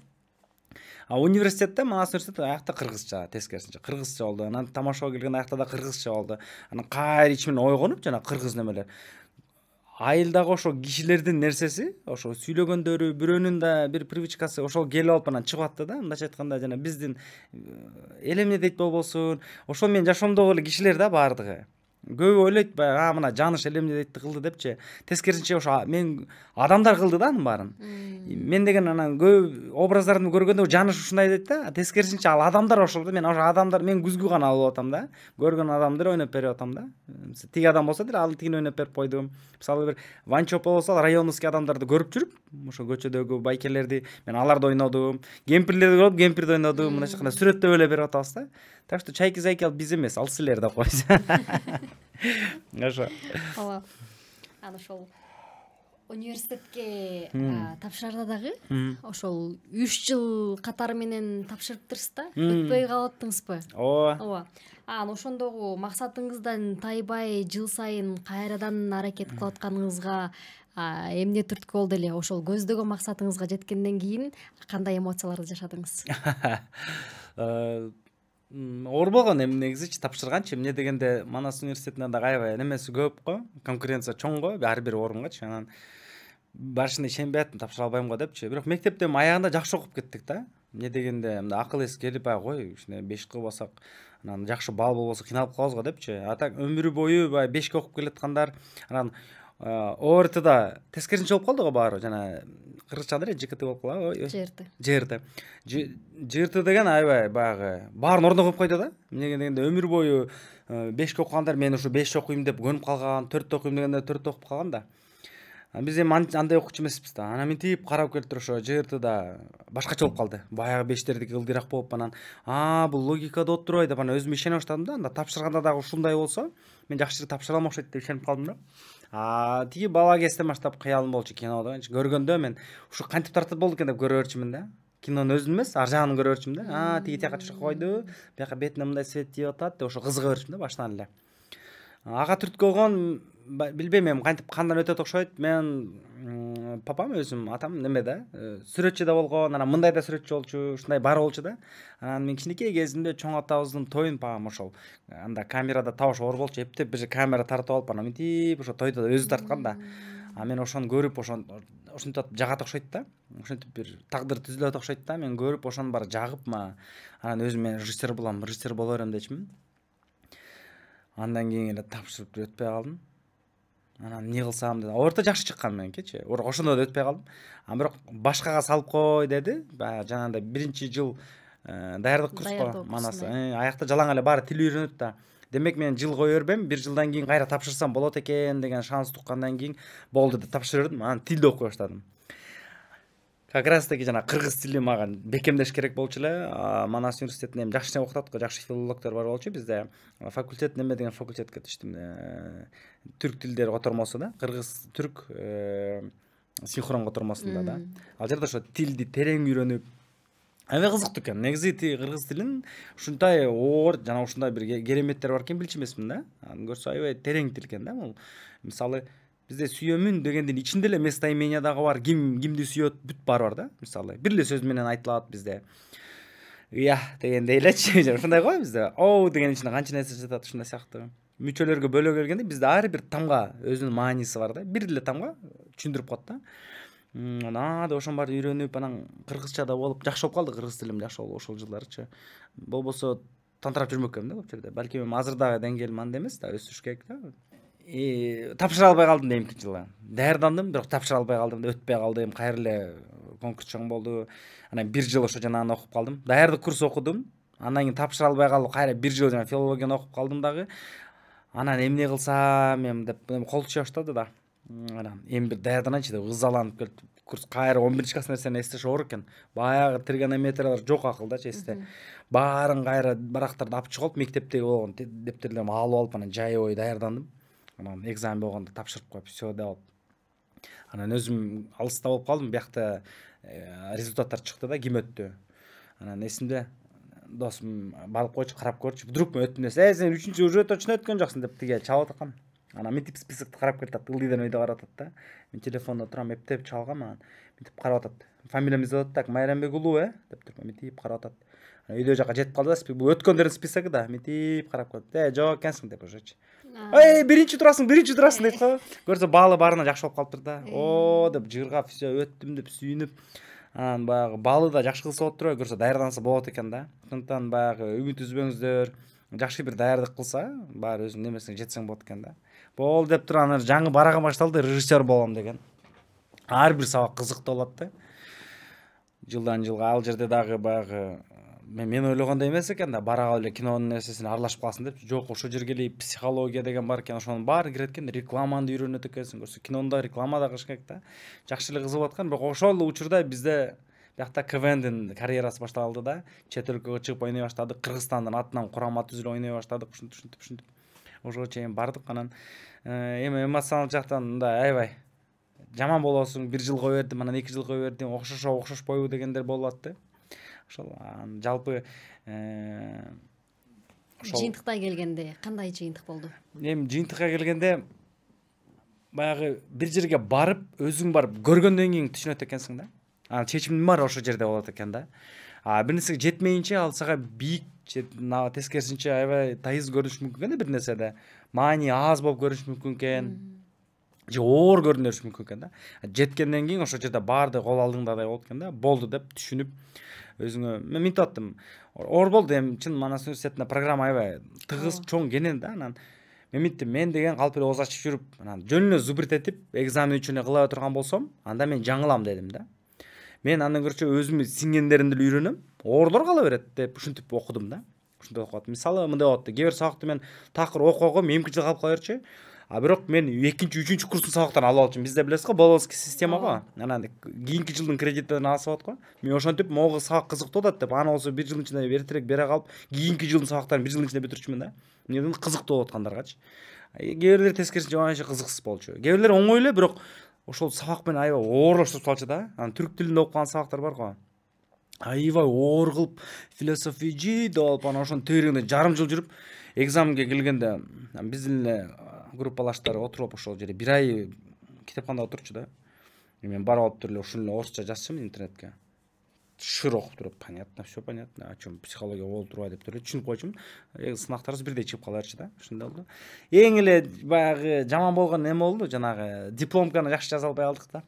а университетте манас университет аякта кыргызча тескерисинче кыргызча болду анан тамашага келген аякта да кыргызча болду анан кайра ичи менен ойгонуп жанагы кыргыз немелер айылдагы ошо кишилердин нерсеси ошо сүйлөгөндөрү бирөөнүн да бир привычкасы ошол келип алып анан чыгып атты да мындайча айтканда жана биздин э, эл эмне дейт болбосун ошол менин жашоомдогу эле кишилер да баардыгы көбү ойлойт баягы а мына жаныш элемдейтти кылды депчи тескерисинче ошо мен адамдар кылды да анын баарын мен деген анан көп образдарды көргөндө жаныш ушундай дейт да тескерисинче ал адамдар ошол да мен ошо адамдар мен күзгү гана болуп атам да көргөн адамды ойноп берип атам да тиги адам болсо деле ал тигини ойноп берип койдум мисалы бир ванчопо болсо районовский адамдарды көрүп жүрүп ошо көчөдөгү байкелерди мен аларды ойнодум кемпирлерди көрүп кемпирди ойнодум мындайча айтканда сүрөттөп эле берип атабыз да так что чайки зайки ал биз эмес ал силер деп койсо ошо ооба анан ошол университетке тапшырарда дагы ошол үч жыл катары менен тапшырыптырсыз да өтпөй калып атыптыңызбы ооба ооба анан ошондогу максатыңыздан тайбай жыл сайын кайрадан аракет кылып атканыңызга эмне түрткү болду эле ошол көздөгөн максатыңызга жеткенден кийин кандай эмоцияларды жашадыңыз э, оор болгон эми негизичи тапшырганчы эмне дегенде манас университетинде дагы аябай немеси көп го конкуренция чоң го ар бир орунгачы анан башында ишенбей аттым тапшыра албайм го депчи бирок мектепте эми аягында жакшы окуп кеттик да эмне дегенде мындай акыл эс келип ай кой кичине беш кылбасак анан жакшы балл болбосо кыйналып калабыз го депчи а так өмүр бою баягы бешке окуп келаткандар анан ортда тескерисинче болуп калды го баары жанаы кыргызчад эле жкт болуп калабы жрт жрт жрт деген аябай баягы баарын ордуна коюп койду да эмнеге дегенде өмүр бою э, бешке окугандар мен ушу беш окуйм деп көнүп калган төрттө окуйм дегендер төрттө окуп калган да биз эми андай окуучу эмеспиз да анан мынтип карап келиптир ошо жртда башкача болуп калды баягы бештердики ылдыйраак болуп анан а бул логика да турбайбы деп анан өзүмө ишене баштадым да анда тапшырганда дагы ушундай болсо мен жакшы тапшыра алам окшойт деп ишенип калдым да тиги бала кезден баштап кыялым болчу кинодо көргөндө мен ушу кантип тартып болду экен деп көрө берчүмүн да кинонун өзүн эмес ар жагын көрө берчүмүн да а тиги тияка тушак койду бияка бетине мындай свет тийип атат деп ошо кызыга берчүмүн да баштан эле ага түрткү болгон билбейм эми кантип кандан өтөт окшойт мен папам өзүм атам неме да э, сүрөтчү да болгон анан мындай да сүрөтчү болчу ушундай бар болчу да анан мен кичинекей кезимде чоң атабыздын тоюн папам ошол анда камерада табыш оор болчу эптеп бир камера тартып алып анан мынтип ошо тойдо өзү тарткан да а мен ошону көрүп ошону ушинтип жагат окшойт да ушинтип бир тагдыр түзүлөт окшойт да мен көрүп ошонун баары жагып мага анан өзүм мен режиссер болом режиссер боло берем дечүмүн андан кийин эле тапшырып өтпөй калдым анан эмне кылсам деп орто жакшы чыккан меникичи ошондо да өтпөй калдым а бирок башкага салып кой деди баягы жанагындай биринчи жыл э, даярдык курско манасы э, аякта жалаң эле баары тил үйрөнөт да демек мен жыл кое бербейм бир жылдан кийин кайра тапшырсам болот экен деген шанс туккандан кийин болду деп тапшыра бердим анан тилди окуй баштадым как раз таки жана кыргыз тили мага бекемдеш керек болчу эле манас университетинде эми жакшы окутат го жакшы филологдор бар болчу бизде факультет неме деген факультетке түштүм э, түрк тилдери котормосу да кыргыз түрк э, синхрон котормосунда да ал жерде ошо тилди терең үйрөнүп аябай кызыктуу экен негизи тиги кыргыз тилин ушундай оор жана ушундай бир кереметтери бар экенин билчү эмесмин да көрсө аябай терең тил экен да бул мисалы бизде сүйөмүн дегендин ичинде эле местоимение дагы бар ким кимди сүйөт бүт баары бар да мисалы бир эле сөз менен айтылат бизде ыя «Иә» дегендей элечи ушундай го бизде оу дегендин ичинде канча нерсе жатат ушундай сыяктуу мүчөлөргө бөлө келгенде бизде ар бир тамга өзүнүн мааниси бар да бир эле тамга түшүндүрүп коет да анан деп ошонун баарын үйрөнүп анан кыргызча да болуп жакшы болуп калды кыргыз тилим жакшы болуп ошол жылдарычы болбосо тантырап жүрмөк экенмин да көп жерде балким эми азыр дагы деңгээлим анда эмес да өсүш керек да и тапшыра албай қалдым да эмки жылы даярдандым бирок тапшыра албай калдым өтпөй калдым кайра эле конкурс чоң болду анан бир жыл ошо жанагыны окуп калдым даярдык курс окудум андан кийин тапшыра албай калып кайра бир жыл жана филологияны окуп калдым дагы анан эмне кылсам эми деп кол түшө баштады да анан эми бир даярданайынчы деп ызаланып келип курс кайра он биринчи класс нерсени эстеш оор экен баягы тригонометриялар жок акылдачы эсте баарын кайра барактарды алып чыгып алып мектептеги болгон дефтерлерди алып алып анан жай бою даярдандым анан экзамен болгондо тапшырып коюп все деп алып анан өзүм алыста болуп калдым биякта э, результаттар чыкты да ким анан эсимде досум барып койчу карап көрчү вдруг ме өттүм десе эй сен үчүнчү уже точно өткөн жоксуң деп тиги чалып аткам анан мынтип списокту карап келатат ылдыйдан өйдө карап атат да мен телефондо турам эптеп чалгам анан мынтип карап атат фамилиямды издеп атат так майрамбек улу э деп туруп мынтип карап атат үйдө жака жетип калды да бул өткөндөрдүн списогу да мынтип карап көлүп эй жок экенсиң деп ужечи ей биринчи турасың биринчи турасың дейт ғой көрсө баалы барына жакшы болуп калыптыр да о деп жыргап все өттүм деп сүйүнүп анан баягы баалы да жакшы кылса болот ғой көрсө даярданса болот экен да ошондуктан баягы үмүт үзбөңүздөр жакшы бир даярдык кылса баары өзүнүн немесине жетсең болот экен да болду деп туруп анан жаңы бараган башталды режиссер болом деген ар бир сабак кызыктуу да жылдан жылга ал жерде дагы баягы мен ойлогондой эмес экен да бара эле кинонун нерсесине аралашып каласың депчи жок ошол жерге эле психология деген бар экен ошонун баары кирет экен рекламаны үйрөнөт экенсиң көрсө кинону дагы реклама да кылыш керек да жакшы эле кызыгып аткан бирок ошол эле учурда бизде биякта квндин карьерасы башталды да чет өлкөгө чыгып ойной баштадык кыргызстандын атынан курама түзүп эле ойной баштадык ушинтип ушинтип ушинтип ошого чейин бардык анан э, эми эмоционалдык жактан мындай аябай жаман болосуң бир жыл кое бердим анан эки жыл кое бердим окшошобу окшошпойбу дегендер болуп атты ошол жалпы ошол э, жыйынтыкка келгенде кандай жыйынтык болду эми жыйынтыкка келгенде баягы бир жерге барып өзүң барып көргөндөн кийин түшүнөт экенсиң да анан чечимдин баары ошол жерде болот экен да а бир нерсеге жетмейинче ал сага бийик же тескерисинче аябай тайыз көрүнүшү мүмкүн экен да бир нерседе маани аз болуп көрүнүшү мүмкүн экен же оор көрүнүшү мүмкүн экен да жеткенден кийин ошол жерде баардыгы кол алдыңдагыдай болот экен да болду деп түшүнүп өзүңө мен минтип аттым оор болду эми чын манас университетинде программа аябай тыгыз чоң кенен да анан мен минттим мен деген калп эле ооз ачып жүрүп анан жөн эле зубрить этип экзамен үчүн эле кыла турган болсом анда мен жаңылам дедим да мен андан көрөчө өзүмө сиңгендеримди эле үйрөнөм оорлор кала берет деп ушинтипокудум да ушинтип окуп аттым мисалы мындай болуп атты кээ бир сабакты мен такыр окубаойгом эмки жыл калып кала берчи а бирок мен экинчи үчүнчү курстун сабактарын алып алчумун бизде билесиз го болоский система го анан кийинки жылдын кредиттерин алып болот го мен ошентип могу сабак кызыктуу атат деп аны болсо бир жылдын ичинде эртерээк бере калып кийинки жылдын сабактарын бир жылдын ичинде бүтүрчүмүн да эмнеден кызыктуу болуп аткандаргачы э, кээ бирлер тескерисинче вообще кызыксыз болчу кээ бирлери оңой эле бирок ошол сабак менен аябай оорлоштуруп салчу да анан түрк тилинде окуган сабактар бар го аябай оор кылып философии деп алып анан ошону тегерегинде жарым жыл жүрүп экзаменге келгенде биздин эле группалаштар отуруп ошол жерде бир ай китепканада отурчу да мен барып алып эле ушул эле орусча жазчумун интернетке оқып туруп понятно все понятно о чем психология болтуруба деп туруп түшүнүп койчумун сынактарыбыз бирдей шығып қалайықшы да ушундай болду эң эле баягы жаман болған эме болду жанагы дипломканы жакшы жаза албай калдык да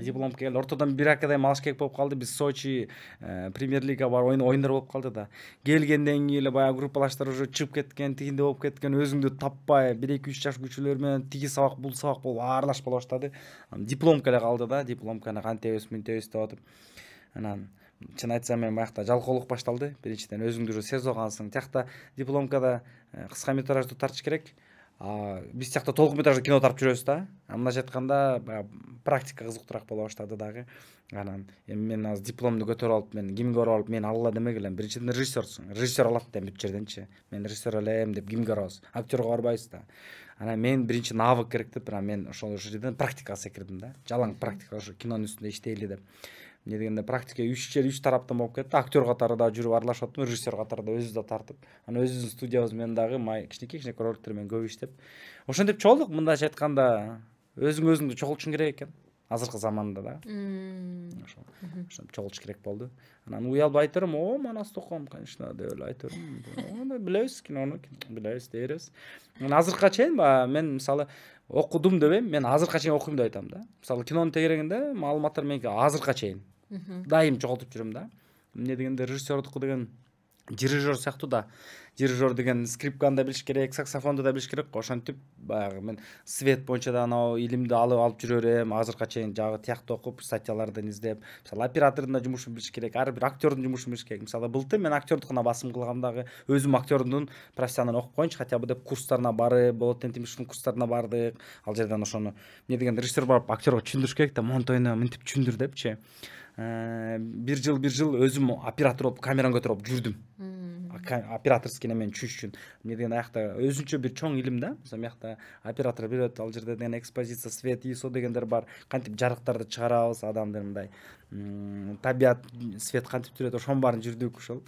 дипломка келді ортодон бир акадай алыш керек болуп калды биз сочи э, премьер лига бар оюндар болуп калды да келгенден кийин эле баягы группалаштар уже чыгып кеткен тигинде болуп кеткен өзүңдү таппай бир эки үч жаш күчүлөр менен тиги сабак бул сабак болуп аралаш боло баштады дипломка эле калды да дипломканы кантебиз минтебиз деп атып анан чын айтсам мен баяқта жалкоолук башталды биринчиден өзүңдү уже сезип калсың тиякта дипломкада кыска метражды тартыш керек биз тиякта толук метражды кино тартып жүрөбүз да а мындайча айтканда баягы практика кызыктуураак боло баштады дагы анан эми мен азыр дипломду көтөрүп алып мен кимге барып алып мен алла демек элем биринчиден режиссерсуң режиссер алат да эми бүт жерденчи мен режиссер элем деп кимге барабыз актерго барбайбыз да анан мен биринчи навык керек деп анан мен ошол ошол жерден практикага секирдим да жалаң практика ошо кинонун үстүндө иштейли деп не дегенде практика үч жер үч тараптан болуп кетти актер катары да жүрүп аралашып аттым режиссер катары да өзүбүз да тартып анан өзүбүздүн студиябыз менен дагы май кичинекей кичинекей роликтер менен көп иштеп ошентип чогулдук мындайча айтканда өзүң өзүңдү чогултушуң керек экен азыркы заманда да ошо ошентип чогултуш керек болду анан уялбай айта берем о манас током конечно деп эле айта берем билебиз кинону билебиз дей беребиз анан азыркыга чейин баягы мен мисалы окудум дебейм мен азыркыга чейин окуйм деп айтам да мисалы кинонун тегерегинде маалыматтар меники азыркыга чейин дайым чогултуп жүрөм да эмне дегенде режиссердуку деген дирижер сыяктуу да дирижер деген скрипканы да билиш керек саксофонду да билиш керек го ошентип баягы мен свет боюнча да анау илимди алып алып жүрө берем азыркыга чейин жагы тиякта окуп статьялардан издеп мисалы оператордун да жумушун билиш керек ар бир актердун жумушун билиш керек мисалы былтыр мен актердукуна басым кылгам дагы өзүм актердун профессионалын окуп коеюнчу хотя бы деп курстарына барып болот тентимишовдун курстарына бардык ал жерден ошону эмне деген режиссер барып актерго түшүндүрүш керек да монтип ойно мынтип түшүндүр депчи ә, бир жыл бир жыл өзүм оператор болуп камераны көтөрүп алып жүрдүм операторский немен үчүн эмне деген аякта өзүнчө бир чоң илим да мисалы биякта оператор берет ал жерде деген экспозиция свет исо дегендер бар кантип жарыктарды чыгарабыз адамдын мындай табият свет кантип түрөт ошонун баарын жүрдүк ошол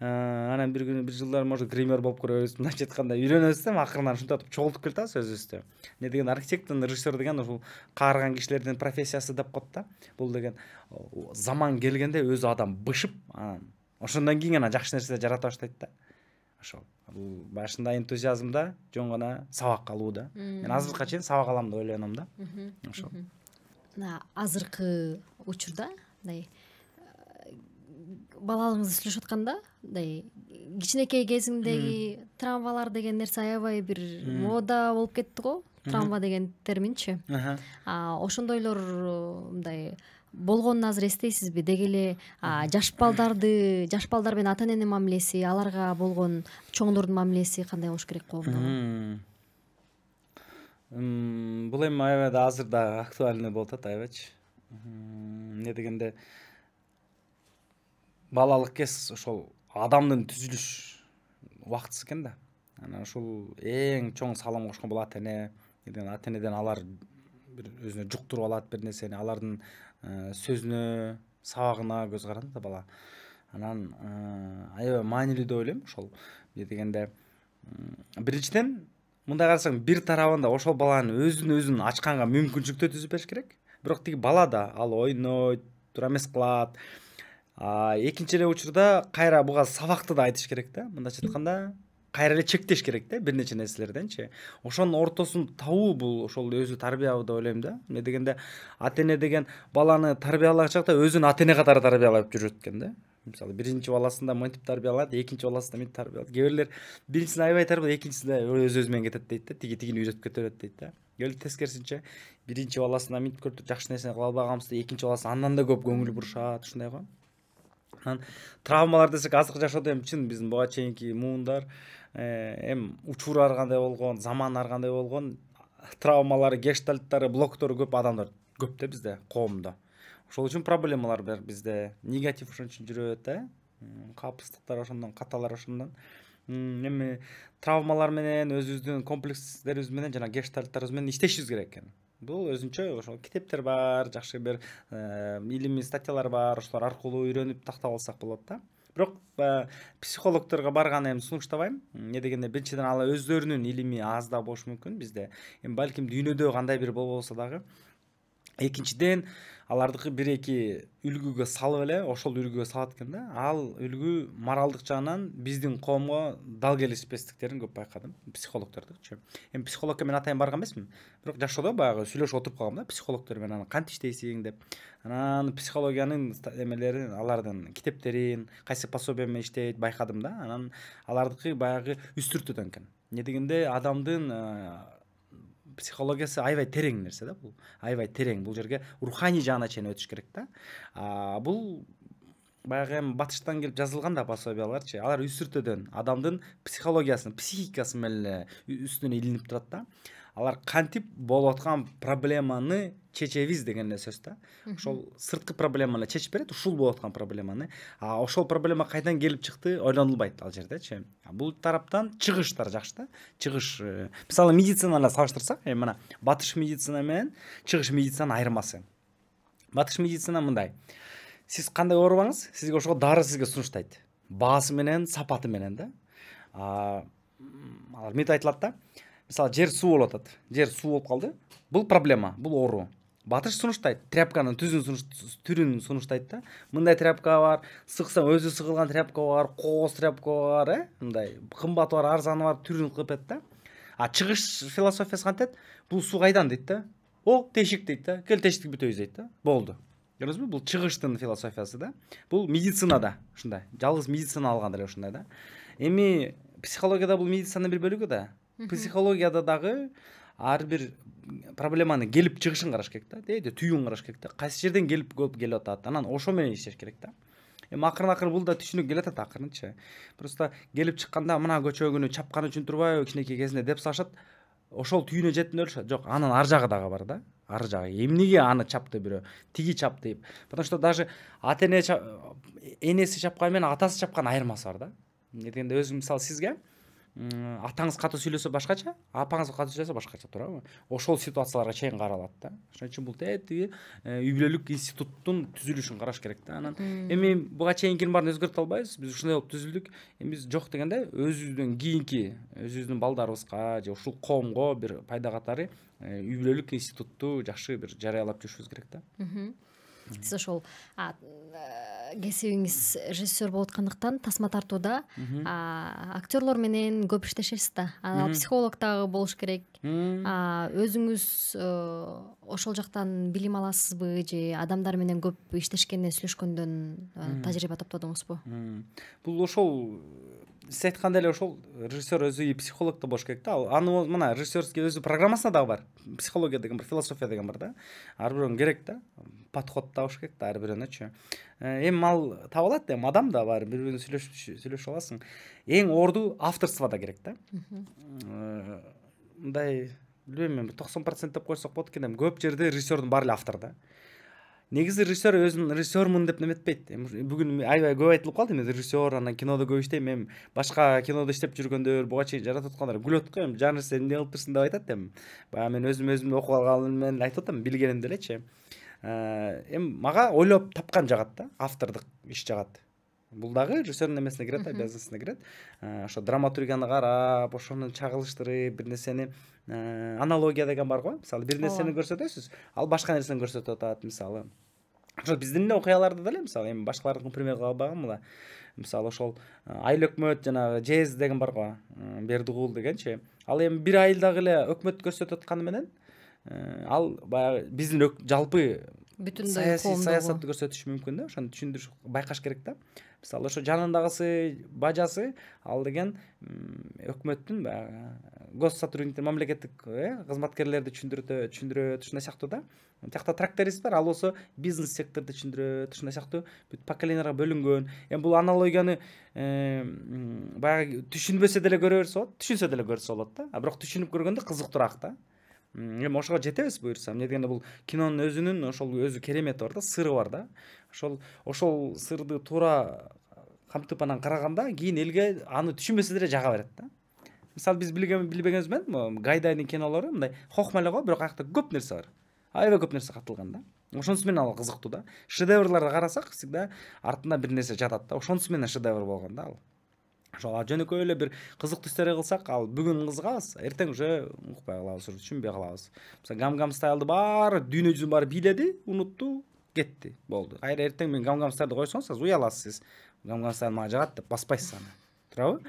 э, анан бир күнү бир жылдар может гример болуп көрөбүз мындайча айтканда үйрөнөбүз да акырынан ушинтип чогултуп келе өз өзүбүздү эмне деген архитектор режиссер деген ушул каарыган кишилердин профессиясы деп коет да бул деген заман келгенде өзү адам бышып анан ошондон кийин гана жакшы нерсеи жарата баштайт да ошол бул башында энтузиазмда жөн гана сабак алуу да мен азыркыга чейин сабак алам деп ойлоном да ошол азыркы учурда мындай балалыгыңызды сүйлөшүп атканда мындай кичинекей кезиңдеги трамвалар деген нерсе аябай бир мода болуп кетти го трамва деген терминчи ошондойлор мындай болгонун азыр эстейсизби деги эле жаш балдарды жаш балдар менен ата эненин мамилеси аларга болгон чоңдордун мамилеси кандай болуш керек коомдо бул эми аябай да азыр дагы актуальный болуп атат аябайчы эмне дегенде балалык кез ошол адамдын түзүлүш убактысы экен да анан ушул эң чоң салым кошкон бул ата эне ата энеден алар бір өзіне жұқтырып алады бір нәрсені алардың ә, сөзіне сабағына көз қарады да бала анан аябай маанилүү деп ойлойм ошол эмне дегенде биринчиден мындай карасаң бир тарабында ошол баланын өзүн өзүн ачканга мүмкүнчүлүктү түзүп бериш керек бирок тиги бала да ал ойнойт туура эмес кылат экинчи эле учурда кайра буга сабакты да айтыш керек да мындайча айтканда кайра эле чектеш керек да бир нече нерселерден чи ошонун ортосун табуу бул ошол өзү тарбиябы деп ойлойм да эмне дегенде ата эне деген баланы тарбиялаган чакта өзүн ата эне катары тарбиялап жүрөт экен да мисалы биринчи баласында мынтип тарбиялайт экинчи баласында мынтип тарбиялайт кээ бирлер биринчисин аябай тарбиялайт экинчисинде өз өзү менен кетет дейт да тиги тигини үйрөтүп кете берет дейт да кээ бирлер тескерисинче биринчи баласына мынтип көрүп жакшы нерсени кыла албаганбыз экинчи баласына андан да көп көңүл бурушат ушундай го анан травмалар десек азыркы жашоодо эми чын биздин буга чейинки муундар Э, эми учур ар кандай болгон заман ар кандай болгон травмалары гештальттары блоктору көп адамдар көп да бизде коомдо ошол үчүн проблемалар бар бизде негатив ошон үчүн жүрөт э капыстыктар ошондон каталар ошондон эми травмалар менен өзүбүздүн комплекстерибиз менен жана гештальттарыбыз менен иштешибиз керек экен бул өзүнчө ошол китептер бар жакшы бир э, илимий статьялар бар ошолор аркылуу үйрөнүп тактап алсак болот да бирок э, психологдорго барган эми сунуштабайм эмне дегенде биринчиден алар өздөрүнүн илими да болушу мүмкүн бизде эми балким дүйнөдө кандай бир болбосо дагы экинчиден алардыкы бир эки үлгүгө салып эле ошол үлгүгө салат экен да ал үлгү моралдык жагынан биздин коомго дал келишпестиктерин көп байкадым психологдордукчу эми психологко мен атайын барган эмесмин бирок жашоодо баягы сүйлөшүп отуруп калгам да психологдор менен анан кантип иштейсиң деп анан психологиянын эмелерин алардын китептерин кайсы пособие менен иштейт байкадым да анан алардыкы баягы үстүртөдөн экен эмне дегенде адамдын э, психологиясы аябай терең нәрсе да бұл аябай терең бұл жерге рухани жағына чейин өтүш керек да бұл баяғы эми батыштан келип жазылган да пособияларчы алар үстүртөдөн адамдын психологиясын психикасы менен эле үстүнө илинип турат да алар кантип болуп аткан проблеманы чечебиз деген эле сөз да ошол сырткы проблеманы чечип берет ушул болуп аткан проблеманы а ошол проблема кайдан келип чыкты ойлонулбайт ал жердечи бул тараптан чыгыштар жакшы да чыгыш э, мисалы медицинаны салыштырсак э, мына батыш медицина менен чыгыш медицинанын айырмасы батыш медицина мындай сиз кандай оорубаңыз сизге ошого дары сизге сунуштайт баасы менен сапаты менен да алар мынтип айтылат да мысалы жер су болып жатады жер су болып қалды бұл проблема бұл ауру батыш сунуштайт тряпканың түзін түрін сунуштайт да мындай тряпка бар сықсаң өзі сығылған тряпка бар қоқыс тряпка бар э мындай қымбаты бар арзаны бар түрін қылып еді да а шығыс философиясы кантет бұл су қайдан дейді да о тешік дейді да кел тешікті бүтөйбүз дейді да болды көрдіңіз бе бұл шығыстың философиясы да бұл медицинада ушундай жалгыз медицина алғандар эле ушундай да эми психологияда бұл медицинаның бір бөлігі да психологияда дагы ар бир проблеманын келип чыгышын караш керек да тээтиги түйүн караш керек да кайсы жерден келип кө келип атат анан ошо менен иштеш керек да эми акырын акырын бул да түшүнүк келатат акырынчы просто келип чыкканда мына кечэ күнү чапканы үчүн турбайбы кичинекей кезинде деп салышат ошол түйүнө жеттим деп ойлошат жок анын ары жагы дагы бар да ары жагы эмнеге аны чапты бирөө тиги чапты деп потому что даже ата эне энеси чапкан менен атасы чапканд айырмасы бар да эмнеге дегенде өзү мисалы сизге атаңыз катуу сүйлөсө башкача апаңыз катуу сүйлөсө башкача туурабы ошол ситуацияларга чейин каралат да ошон үчүн бул тетиги э, үй бүлөлүк институттун түзүлүшүн караш керек да анан эми буга чейинкинин баарын өзгөртө албайбыз биз ушундай болуп түзүлдүк эми биз жок дегенде өзүбүздөн кийинки өзүбүздүн балдарыбызга же ушул коомго бир пайда катары э, үй бүлөлүк институтту жакшы бир жарыялап жүрүшүбүз керек да сиз ошол э, кесибиңиз режиссер болуп аткандыктан тасма тартууда актерлор менен көп иштешесиз да анан психолог дагы болуш керек өзүңүз э, ошол жактан билим аласызбы же адамдар менен көп иштешкенден сүйлөшкөндөн э, тажрыйба топтодуңузбу бул ошол сіз айтқандай эле ошол режиссер өзү и психолог да болуш керек да ал аны мына режиссерский өзү программасында дагы бар психология деген бар философия деген бар да ар бирөөнүн керек э, да подход табыш керек да ар бирөөнөчү эми мал таба алат эми адам да баары бири сүйлөшүп сүйлөшүп аласың эң орду авторство да керек да э, мындай билбейм эми токсон процент деп койсок болот экен эми көп жерде режиссердун баары эле автор да негізі режиссер өзін режиссермын деп неметпейді бүгін аябай көп айтылып қалды мен режиссер анан кинодо көп иштейм эми башка кинодо иштеп жүргөндөр буга чейин жаратып аткандар күлөт го эми жанр сен эмне кылып турсуң деп айтат эми баягы мен өзүм өзүмдү окуп алганым менен айтып атам билгенимди элечи эми ә, мага ойлоп тапкан жагат да автордук иш жагат бұл дагы режиссердун эмесине кирет обязанностьтуна кирет э, ошо драматургияны карап ошону чагылыштырып бир нерсени э, аналогия деген бар ғой мисалы бир нерсени көрсөтөсүз ал башка нерсени көрсөтүп атат мисалы ошо биздин эле окуяларда деле мисалы эми башкалардыкын пример кылып албагам да мисалы ошол э, айыл өкмөт жанагы жез деген бар го бердигул дегенчи ал эми бир айылдагы эле өкмөт көрсөтүп атканы менен ал баягы биздин жалпы бүтүн саясий саясатты көрсөтүшү мүмкүн да ошону түшүндүрүш байкаш керек да мисалы ошо жанындагысы бажасы ал деген өкмөттүн баягы гос сотрудникте мамлекеттик э, кызматкерлерди түшүндүрөт түшүндүрөт ушундай сыяктуу да тиякта тракторист бар ал болсо бизнес секторду түшүндүрөт ушундай сыяктуу бүт поколенияларга бөлүнгөн эми бул аналогияны э, баягы түшүнбөсө деле көрө берсе болот түшүнсө деле көрсө болот да а бирок түшүнүп көргөндө кызыктуураак да эми ошого жетебиз буюрса эмне дегенде бул кинонун өзүнүн ошол өзү керемети бар да сыры бар да ошол ошол сырды туура камтып анан караганда кийин элге аны түшүнбөсө деле жага берет да мисалы биз билген билбегенибиз менен гайдайдын кинолору мындай хохма эле го бирок аякта көп нерсе бар аябай көп нерсе катылган да ошонусу менен ал кызыктуу да шедеврларга карасак всегда артында бир нерсе жатат да ошонусу менен шедевр болгон да ал ошол жөнөкөй эле бир кызыктуу история кылсак ал бүгүн кызыгабыз эртең уже укпай калабыз уже түшүнбөй калабыз мисалы гамгам стайлды баары дүйнө жүзүн баары бийледи унутту кетти болду кайра эртең мен гамгам стайлды койсоңуз азыр уяласыз сиз гамгам стайл мага жагат деп баспайсыз аны туурабы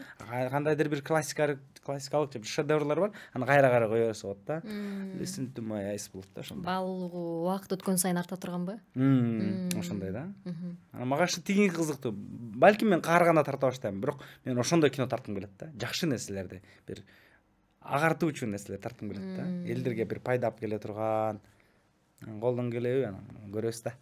кандайдыр бир классикаык классикалык же бир шедеврлер бар аны кайра кайра кое берсе болот да н айыз болот да ошондо баалуулугу убакыт өткөн сайын арта турганбы ошондой да анан мага тигини кызыктуу балким мен каарыганда тарта баштайм бирок мен ошондой кино тарткым келет да жакшы нерселерди бир агартуучу нерселерди тарткым келет да элдерге бир пайда алып келе турган колдон келеби анан көрөбүз да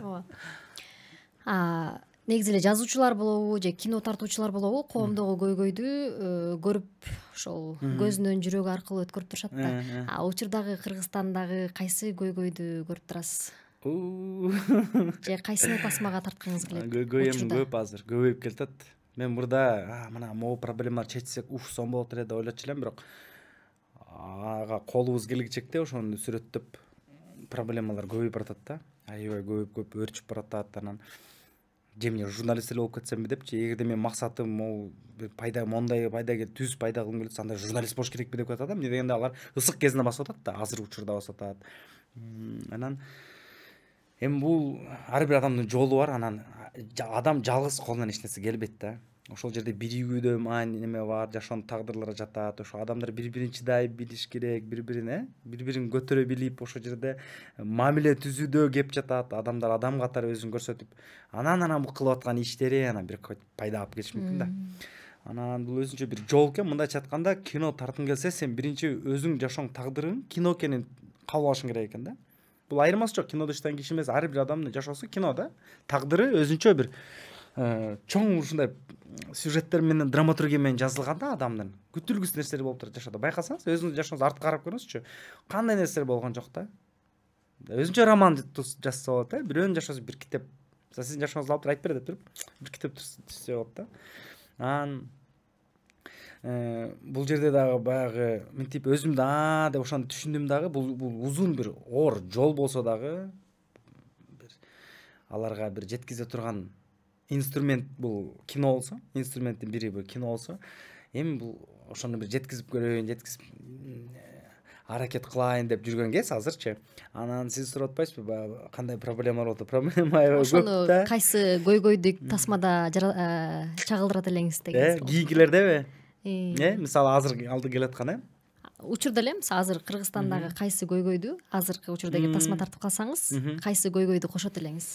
ооба негизи эле жазуучулар болобу же кино тартуучулар болобу коомдогу көйгөйдү э, көрүп ошол көзүнөн жүрөгү аркылуу өткөрүп турушат да а учурдагы кыргызстандагы кайсы көйгөйдү көрүп турасыз же кайсыны тасмага тарткыңыз келет көйгөй эми көп азыр көбөйүп келатат мен мурда мына могу проблемаларды чечсек уф сонун болот эле деп ойлочу элем бирок ага колубуз келгичекте ошону сүрөттөп проблемалар көбөйүп баратат да аябай көбөйүп көп өрчүп баратат анан журналист эле болып кетсем бе депчи эгерде менин максатым могу бир пайда мондай пайда түз пайда кылгым келет анда журналист болуш керекпи деп атат да эмне дегенде алар ысык кезинде басып атат да азыркы учурда басып атат анан эми бул ар бир адамдын жолу бар анан адам жалгыз колунан эч нерсе келбейт да ошол жерде биригүүдө маани неме бар жашоонун тагдырлары жатат ошо адамдар бири бирин чыдай билиш керек бири бирин э бири бирин көтөрө билип ошол жерде э, мамиле түзүүдө кеп жатат адамдар адам катары өзүн көрсөтүп анан анан кылып аткан иштери анан бир пайда алып келиши мүмкүн да анан бул өзүнчө бир жол экен мындайча айтканда кино тартым келсе сен биринчи өзүң жашооң тагдырың кино экенин кабыл алышың керек экен да бул айырмасы жок кинодо иштеген киши эмес ар бир адамдын жашоосу кино да тагдыры өзүнчө бир Э, чоң ушундай сюжеттер менен драматургия менен жазылган да адамдын күтүлгүс нерселер болуп турат жашоодо байкасаңыз өзүңүздүн жашооңузду артка карап көрүңүзчү кандай нерселер болгон жок да өзүнчө роман жазса болот э бирөөнүн жашоосу бир китеп мисалы сиздин жашооңузду алып туруп айтып бер деп туруп бир китеп түзсө болот да анан э, бул жерде дагы баягы мынтип өзүм да деп ошону түшүндүм дагы бул бул узун бир оор жол болсо дагы бир аларга бир жеткизе турган инструмент бұл кино болсо инструменттин бири бул кино болсо эми бул ошону бир жеткизип көрөйүн жеткизип аракет кылайын деп жүргөн кез азырчы анан сиз сурап атпайсызбы баягы кандай проблемалар болуп атат проблема ошону кайсы көйгөйдү тасмада э, чагылдырат элеңиз э, деген кийинкилердеби э. э мисалы азыр алды аткан э учурда эле мисалы азыр кыргызстандагы кайсы көйгөйдү азыркы учурда эгер тасма тартып калсаңыз кайсы көйгөйдү кошот элеңиз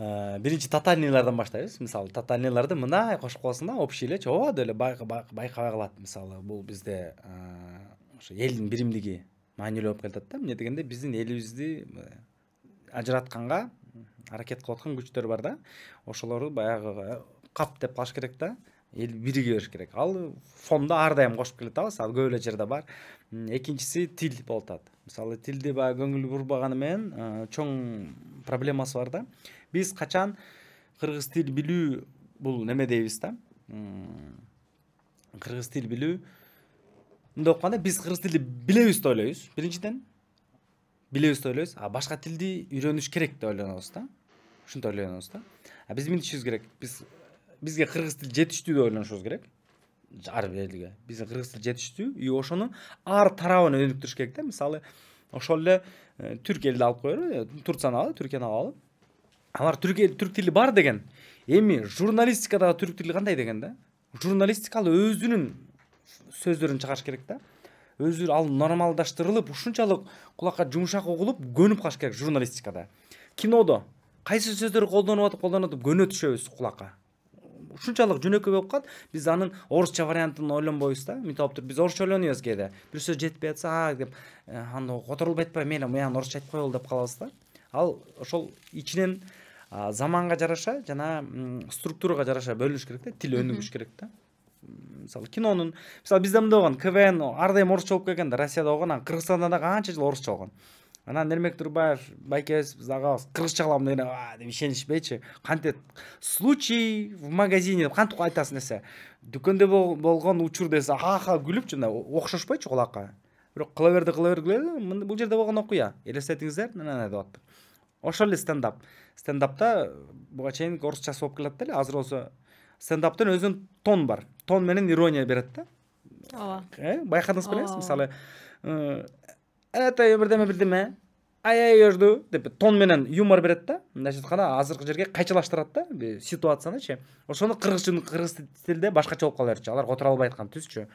ә, э, биринчи тотальныйлардан баштайбыз мисалы тотальныйларды мындай кошуп да общий эле о деле байкабай калат мисалы бул бизде э, ошо элдин биримдиги маанилүү болуп келатат да эмне дегенде біздің элибизди э, ажыратқанға аракет кылып аткан күчтөр бар да ошолорду баягы кап деп калыш керек да эл бириге бериш керек ал фондо ар дайым кошуп келет да ал көп эле жерде бар экинчиси тил болуп атат мисалы тилди баягы көңүл бурбаганы менен чоң проблемасы бар да биз качан кыргыз тил билүү бул неме дейбиз да кыргыз тил билүү мындай окуганда биз кыргыз тилди билебиз деп ойлойбуз биринчиден билебиз деп ойлойбуз а башка тилди үйрөнүш керек деп ойлонобуз да ушинтип ойлонобуз да а биз мынтишибиз керек биз бизге кыргыз тили жетиштүү деп ойлонушубуз керек ар бир элге биздин кыргыз тили жетиштүү и ошонун ар тарабын өнүктүрүш керек да мисалы ошол эле түрк элди алып коелу турцияны алалы түркияны алалы алар түрк тили бар деген эми журналистикадагы түрк тили кандай деген да журналистика ал өзүнүн сөздөрүн чыгарыш керек да өзү ал нормалдаштырылып ушунчалык кулакка жумшак угулуп көнүп калыш керек журналистикада кинодо кайсы сөздөрдү колдонуп атып колдонуп атып көнө түшөбүз кулакка ушунчалык жөнөкөй болуп калат биз анын орусча вариантын ойлонбойбуз да мынтип алып туруп биз орусча ойлонуубуз кээде бир сөз жетпей атса а деп э, аны которулуп айтпайбы мейли мыяны орусча айтып коелу деп калабыз да ал ошол ичинен заманға жараша жана структурага жараша бөлүнүш керек да тил өнүгүш керек да мисалы кинонун мисалы бизде мындай болгон квн ар дайым орусча болуп келген да россияда болгон анан кыргызстанда дагы канча жыл орусча болгон анан эрмек турбаев байкебиз биз агабыз кыргызча кылам дегенде деп ишенишпейчи кантет случай в магазине деп кантип айтасың десе дүкөндө болгон учур десе аха күлүпчү мындай окшошпойчу кулакка бирок кыла берди кыла бергиле бул жерде болгон окуя элестетиңиздер деп ошол эле стендап стендапта э, буга чейин орусчасы болуп келатты эле азыр болсо стендаптын өзүнүн тон бар тон менен ирония берет да ооба э байкадыңыз белеңиз мисалы это «Э, бирдеме бирдеме өрдү деп тон менен юмор берет да мындайча айтканда азыркы жерге кайчылаштырат да ситуацияны ошону кыргыз кыргыз тилде башкача болуп кала берчү алар которо албай аткан түзчү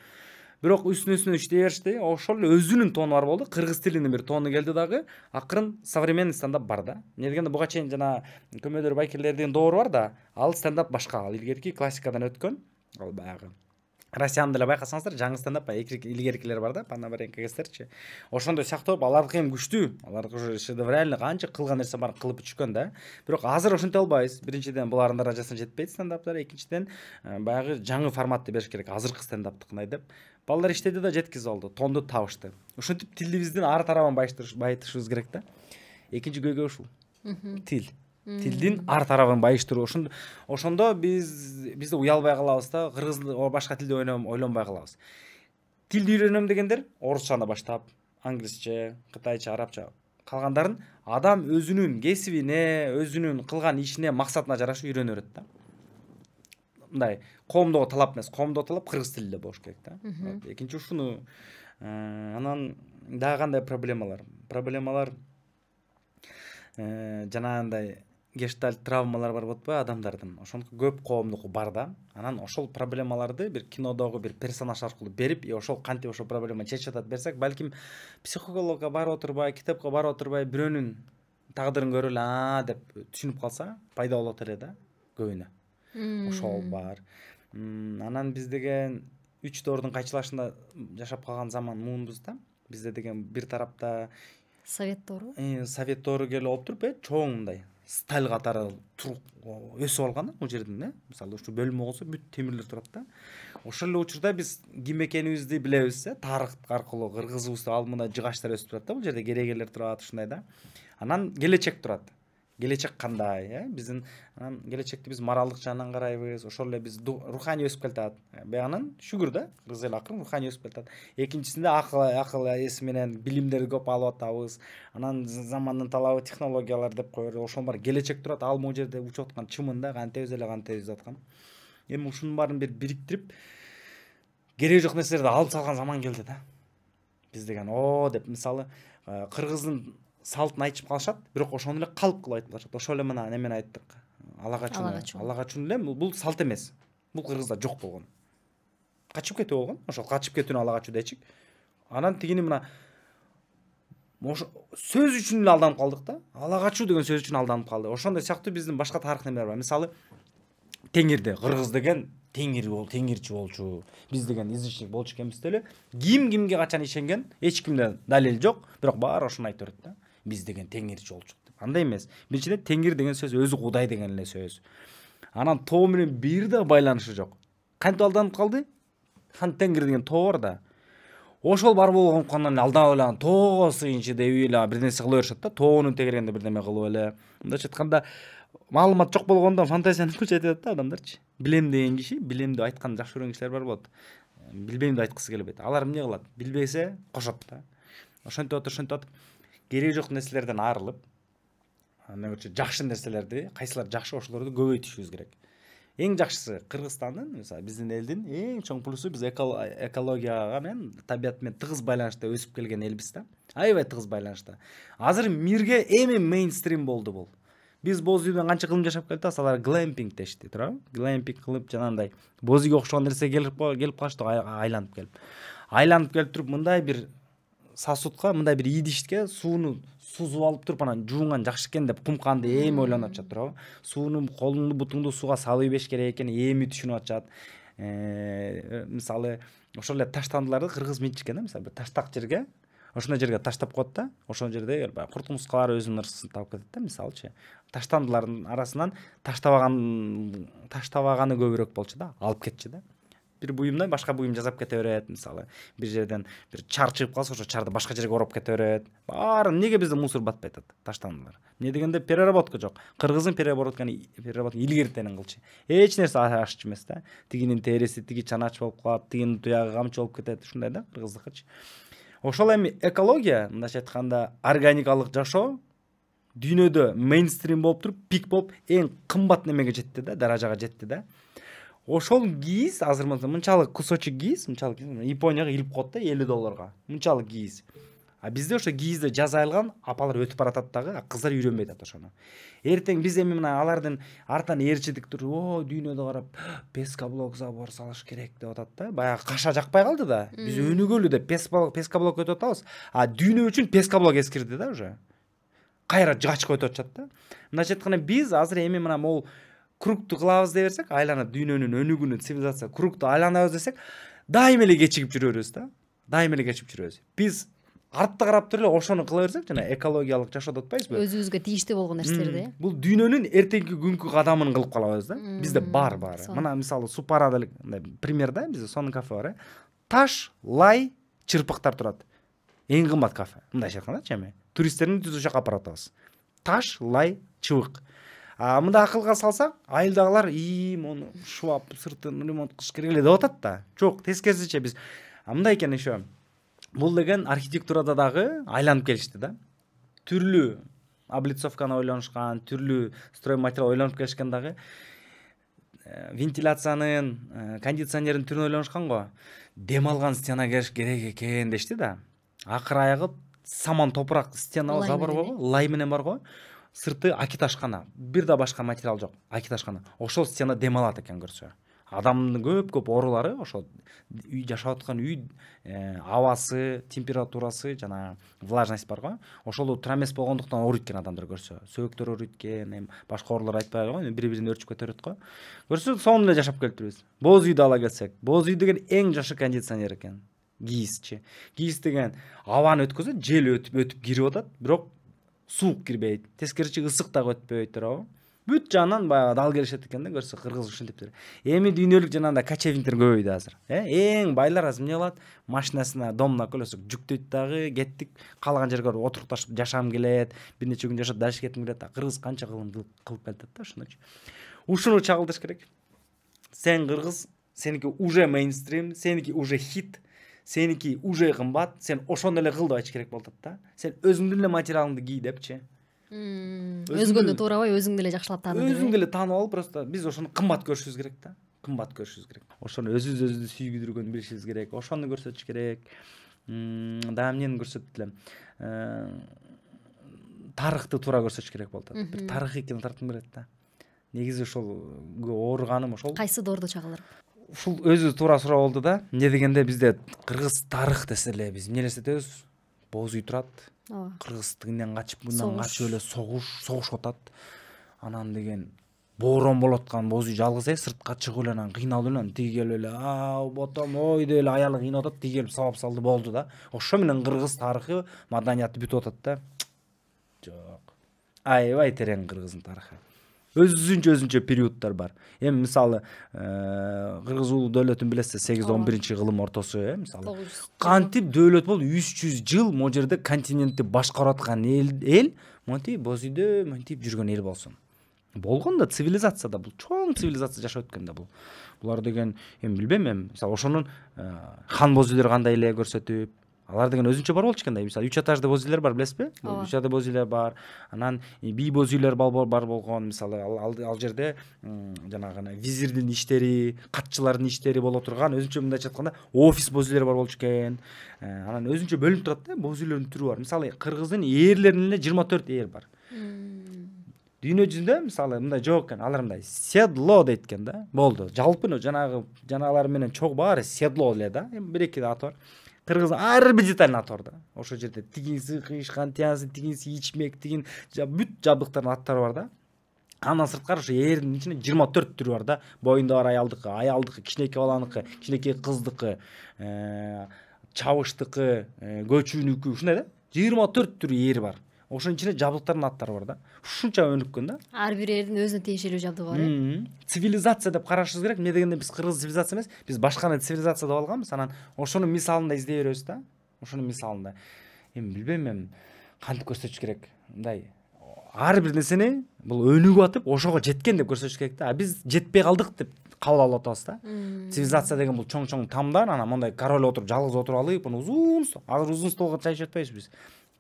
бирок үстүнө үстүнө иштей беришти ошол эле өзүнүн тону бар болду кыргыз тилинин бир тону келди дагы акырын современный стендап бар да эмне дегенде буга чейин жана көмөдөр байкерлердин доору бар да ал стендап башка ал илгерки классикадан өткөн ал баягы россияны деле байкасаңыздар жаңы стендап баягы ә, илгеркилер бар да пономаренко кестерчи ошондой сыяктуу болуп алардыкы эми күчтүү алардыкы уже шедевральный канча кылган нерсе барын кылып түшкөн да бирок азыр ошенте албайбыз биринчиден булардын даражасына жетпейт стендаптар экинчиден ә, баягы жаңы форматты бериш керек азыркы стендаптыкындай деп балдар иштеди да жеткизип алды тонду табышты ушинтип тилибиздин ар тарабын байытышыбыз керек да экинчи көйгөй ушул тил тилдин ар тарабын байыштыруу ошондо бизде уялбай калабыз да кыргызды башка тилди ойлонбой калабыз тилди үйрөнөм дегендер орусчана баштап англисче кытайча арабча калгандарын адам өзүнүн кесибине өзүнүн кылган ишине максатына жараша үйрөнө берет да мындай коомдогу талап эмес коомдогу талап кыргыз тилинде болуш керек да экинчи ушуну анан дагы кандай проблемалар проблемалар жанагындай гештальт травмалар бар болуп атпайбы адамдардын ошондуктан көп коомдуку бар да анан ошол проблемаларды бир кинодогу бир персонаж аркылуу берип и ошол кантип ошол проблема чечип атат берсек балким психологко барып отурбай китепке барып отурбай бирөөнүн тагдырын көрүп эле а деп түшүнүп калса пайда болот эле да көбүнө ошол бар анан биз деген үч доордун кайчылашында жашап калган заман муунбуз да бизде деген бир тарапта совет доорубу э, совет доору келип алып туруп э чоң мындай сталь катары өсүп алган да могул жерден э. мисалы ушул бөлмө болсо бүт темирлер турат да ошол эле учурда биз ким экенибизди билебиз э тарых аркылуу кыргызыбызды ал мындай жыгачтар өсүп турат да бул жерде керегелер турат ушундай да анан келечек турат келечек кандай э биздин анан келечекти биз моралдык жагынан карайбыз ошол эле биз руханий өсүп келатат баягынан шүгүр да кыргыз эли акырын руханий өсүп келатат экинчисинде акыл акыл эси менен билимдерди көп алып атабыз анан замандын талабы технологиялар деп кое берет ошонун баары келечек турат ал могу жерде учуп аткан чымын да кантебиз эле кантебиз деп аткан эми ушунун баарын бир бириктирип кереги жок нерселерди алып салган заман келди да биз деген о деп мисалы кыргыздын салтын айтышып калышат бирок ошону эле калып кылып айтып калышат ошол эле мына немени айттык аллага чун аллага чун эле бул салт эмес бул кыргызда жок болгон качып кетүү болгон ошол качып кетүүнү аллага чу дейчи анан тигини мына ошо сөз үчүн эле алданып калдык да ала качуу деген сөз үчүн алданып калды ошондой сыяктуу биздин башка тарых немелер бар мисалы теңирде кыргыз деген теңир бол теңирчи болчу биз деген язычник болчу экенбиз деле ким кимге качан ишенген эч кимде далил жок бирок баары ошону айта берет да биз деген теңир жол деп андай эмес биринчиден теңир деген сөз өзү кудай деген эле сөз анан тоо менен бир да байланышы жок кантип алданып калды хан теңир деген тоо бар да ошол бар болгон уккандан алданып эле анан тоого сыйынчы деп эле бир нерсе кыла беришет да тоонун тегерегинде бирдеме кылып эле мындайча айтканда маалымат жок болгондо фантазияны күчөйтүп атат да адамдарчы билем деген киши билем деп айтканды жакшы көргөн кишилер бар болот билбейм деп айткысы келбейт алар эмне кылат билбесе кошот да ошентип атып ошентип атып керегі жоқ нәрселерден арылып короче жақсы нәрселерді қайсылар жақсы ошолорду көбөйтүшүбүз керек эң жакшысы кыргызстандын мисалы биздин элдин эң чоң плюсу биз экологияга менен табият менен тыгыз байланышта өсүп келген элбиз да аябай тыгыз байланышта азыр мирге эми мейнстрим болду бул биз боз үйдөн канча кылым жашап атабыз алар глэмпинг дешти туурабы глэмпинг кылып жанагындай боз үйгө окшогон нерсе келип келип калышты айланып келип айланып келип туруп мындай бир сосудка мындай бир идишке сууну сузуп алып туруп анан жуунган жакшы экен деп кумканды эми ойлонуп атышат туурабы сууну колуңду бутуңду сууга салып ийбеш керек экенин эми түшүнүп атышат э, мисалы ошол эле таштандыларды кыргыз экен да мисалы бир таштак жерге ошондой жерге таштап коет да ошол жерде баягы курт куртумурскалар өзүнүн ырысын таап кетет да мисалычы таштандылардын арасынан таштабаган таштабаганы көбүрөөк болчу да алып кетчү да бир буюмдан башка буюм жасап кете берет мисалы бир жерден бир чар чыгып калса ошол чарды башка жерге ороп кете берет баары эмнеге бизде мусор батпай атат таштандылар эмне дегенде переработка жок кыргыздын переработканы переработка илгертенин кылчу эч нерсе ашчу эмес да тигинин териси тиги чанач болуп калат тигинин туягы камчы болуп кетет ушундай да кыргыздыкычы ошол эми экология мындайча айтканда органикалык жашоо дүйнөдө мейнстрим болуп туруп пик болуп эң кымбат немеге жетти да даражага жетти да ошол кийиз азыр мынчалык кусочек кийиз мынчалык японияга илип коет да элүү долларга мынчалык кийиз а бизде ошо кийизди жаза алган апалар өтүп баратат дагы кыздар үйрөнбөй атат ошону эртең биз эми мына алардын артынан ээрчидик туруп о дүйнөдө карап пескоблок забор салыш керек деп атат да баягы каша жакпай калды да биз өнүгөлү деп пескоблок өтүп атабыз а дүйнө үчүн пескоблок эскирди да уже кайра жыгачка өтүп атышат да мындайча айтканда биз азыр эми мына могул kuruktu kılavuz devirsek aylana dünönün önü günü sivilizasyon kuruktu aylana özdesek daimeli geçip жүрөбүз да daimeli geçip жүрөбүз биз артта карап туруп эле ошону кыла берсек жана экологиялык жашоодо атпайбызбы өзүбүзгө тийиштүү болгон нерселерди э бул дүйнөнүн эртеңки күнкү кадамын кылып калабыз да бизде бар баары мына мисалы супарада эле пример да бизде сонун кафе бар э таш лай чырпыктар турат эң кымбат кафе мындайча айткандачы эми туристтердин түз ушака аппаратыбыз таш лай чыбык а мындай ақылға салсақ айылдағылар и оны шуап сыртын ремонт қылыш керек эле деп атат да жок тескерисинче биз мындай экен еще бул деген архитектурада дагы айланып келишти да түрлүү облицовканы ойлонушкан түрлүү строй материал ойлонуп келишкен дагы э, вентиляциянын э, кондиционердин түрүн ойлонушкан го дем алган стена керек экен дешти да акыр аягы саман топурак стена забор бар го лай менен бар сырты акиташкана бир да башка материал жок акиташкана ошол стена дем алат экен көрсө адамдын көп көп оорулары ошол үй жашап аткан үй э, абасы температурасы жана влажность бар го ошол туура эмес болгондуктан ооруйт экен адамдар көрсө сөөктөр ооруйт экен эми башка оорулар айтпай го бири бирин өөрчүп кете берет го көрсө сонун эле жашап келиптирбиз боз үйдү ала келсек боз үй деген эң жакшы кондиционер экен кийизчи кийиз деген абаны өткөзөт жел өтүп кирип атат бирок суук кирбейт тескерисинче ысык дагы өтпөйт туурабы бүт жагынан баягы дал келишет экен да көрсө кыргыз ушинтиптир эми дүйнөлүк жанагындай кочевниктер көбөйдү азыр э эң байлар азыр эмне кылат машинасына домна колесо жүктөйт дагы кеттик каалаган жерге барып отурукташып жашагым келет бир нече күн жашап дальше кетким келет а кыргыз канча кылымдылык кылып келатат да үчүн ушуну чагылдырыш керек сен кыргыз сеники уже мейнстрим сеники уже хит сеники уже кымбат сен ошону эле кыл деп айтыш керек болуп атат да сен өзүңдүн эле материалыңды кий депчи өзгөнү туурабай өзүңдү эле жакшылап тааны өзүңдү эле таанып алып просто биз ошону кымбат көрүшүбүз керек да кымбат көрүшүбүз керек ошону өзүбүз өзүбүздү сүйгүдүргөнү билишибиз керек ошону көрсөтүш керек дагы эмнени көрсөтөт эле тарыхты туура көрсөтүш керек болуп атат бир тарыхый кино тарткым келет да негизи ошол ооруганым ошол кайсы доорду чагылдырып ушул өзү туура суроо болду да эмне дегенде бизде кыргыз тарых десе эле биз эмне элестетебиз боз үй турат ооба кыргыз качып мындан качып эле согуш согушуп атат анан деген боорон болуп аткан боз үй жалгыз э сыртка чыгып эле анан кыйналып эле анан тиги келип эле ау ботом ой деп эле аялы кыйнап атат тиги келип сабап салды болду да ошо менен кыргыз тарыхы маданияты бүтүп атат да жок аябай терең кыргыздын тарыхы өзүнчө өзүнчө периодтор бар эми мисалы кыргыз э, уулу дөөлөтүн билесиз сегиз он биринчи кылым ортосу э мисалы кантип дөөлөт болуп үч жүз жыл могул жерде континентти башкарып аткан эл монтип боз үйдө монтип жүргөн эл болсун болгон да цивилизация да бул чоң цивилизация жашап өткөн да бул булар деген эми билбейм эми мисалы ошонун э, хан боз үйлөр кандай эле көрсөтүп алар деген өзүнчө бар болчу экен да мисалы үч этажды боз үйлөр бар билесизби ооба үч этажды боз үйлөр бар анан бий боз үйлөр бар болгон мисалы ал жерде жанагы визирдин иштери катчылардын иштери боло турган өзүнчө мындайча айтканда офис боз үйлөр бар болчу экен э, анан өзүнчө бөлүнүп турат да боз үйлөрдүн түрү бар мисалы кыргыздын ээрлеринин эле жыйырма төрт ээр бар дүйнө жүзүндө мисалы мындай жок экен алар мындай седло дейт экен да болду жалпы жанагы жанагылар менен чогуу баары седло эле да эми бир эки аты бар қырғыз бир деталін атып да ошол жерде тигиниси кыйышкан тиянсы тигиниси ичмек тигин бүт жабдыктардын аттары бар да андан сырткары ошо эрдин ичинде жыйырма төрт түрү бар да боюнда бар аялдыкы аялдыкы кичинекей баланыкы кичинекей кыздыкы э, чабыштыкы э, көчүүнүкү ушундай да жыйырма төрт түрү эр бар ошонун ичинде жабдыктардын аттары бар да ушунча өнүккөн да ар бир элдин өзүнө тиешелүү жабдыгы бар э цивилизация деп карашыбыз керек эмне дегенде биз кыргыз цивилизация эмес биз башканы цивилизация деп алганбыз анан ошонун мисалында издей беребиз да ошонун мисалында эми билбейм эми кантип көрсөтүш керек мындай ар бир нерсени бул өнүгүп атып ошого жеткен деп көрсөтүш керек да а биз жетпей калдык деп кабыл алып атабыз да цивилизация деген бул чоң чоң тамдар анан мондай король отуруп жалгыз отуруп алып анан узун азыр узун столго чай ичип атпайбызбы биз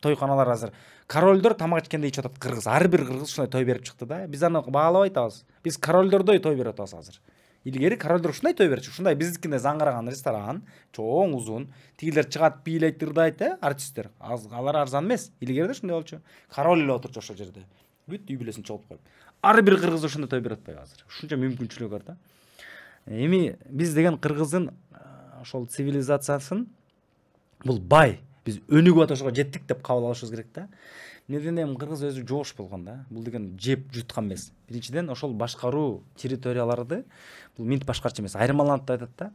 тойханалар азыр корольдор тамак ичкенде ичип атат кыргыз ар бир кыргыз ушундай той берип чыкты да биз аны баалабай атабыз биз корольдордой той берип атабыз азыр илгери корольдор ушундай той берчү ушундай биздикиндей заңгыраган ресторан чоң узун тигилер чыгат бийлейт ырдайт э артисттер алар арзан эмес илгери да ушундай болчу король эле отурчу ошол жерде бүт үй бүлөсүн чогултуп коюп ар бир кыргыз ушундай той берип атпайбы азыр ушунча мүмкүнчүлүгү бар да эми биз деген кыргыздын э, ошол цивилизациясын бул бай биз өнүгүп атып ошого жеттік деп кабыл алышыбыз керек та неден эми кыргыз өзү жоош болгон да бул деген жеп жуткан эмес биринчиден ошол башкаруу территорияларды бул минт башкарчу эмес айырмаланып деп айтат да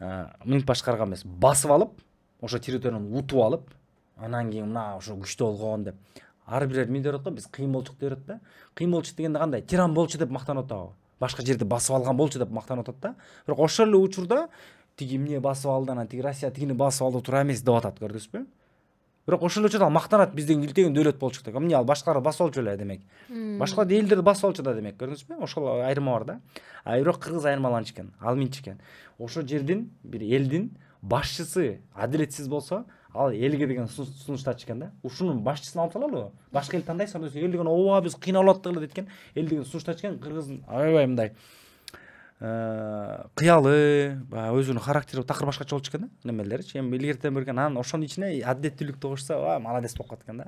ә, минт башкарган эмес басып алып ошо территорияны утуп алып анан кийин мына ошо күчтүү болгон деп ар эл эмне деп атат го биз болчук деп берет да болчук дегенде кандай тиран болчу деп мактанып атабы башка жерди басып алган болчу деп мактанып атат да бирок ошол эле учурда тиги эмне басып алды анан тиги россия тигини басып алды туура эмес деп атат көрдүңүзбү бирок ошол эле учурда ал мактанат биздин илтеген дөөлөт болчук деп эмне ал башкалар басып алчу беле демек башка элдер басып алчу да демек көрдүңүзбү ошол айырма бар да а бирок кыргыз айырмаланчу экен ал минчи экен ошол жердин бир элдин башчысы адилетсиз болсо ал элге деген сунуштачу экен да ушунун башчысын алып салалыбы башка эл десе эл деген ооба биз кыйналып аттык эле дейт экен эл деген сунуштачу экен кыргыздын аябай мындай Э, кыялы баягы өзүнүн характери такыр башкача болчу экен да немелеричи эми илгертен беркен анан ошонун ичине адилеттүүлүктү кошса молодец болуп калат экен да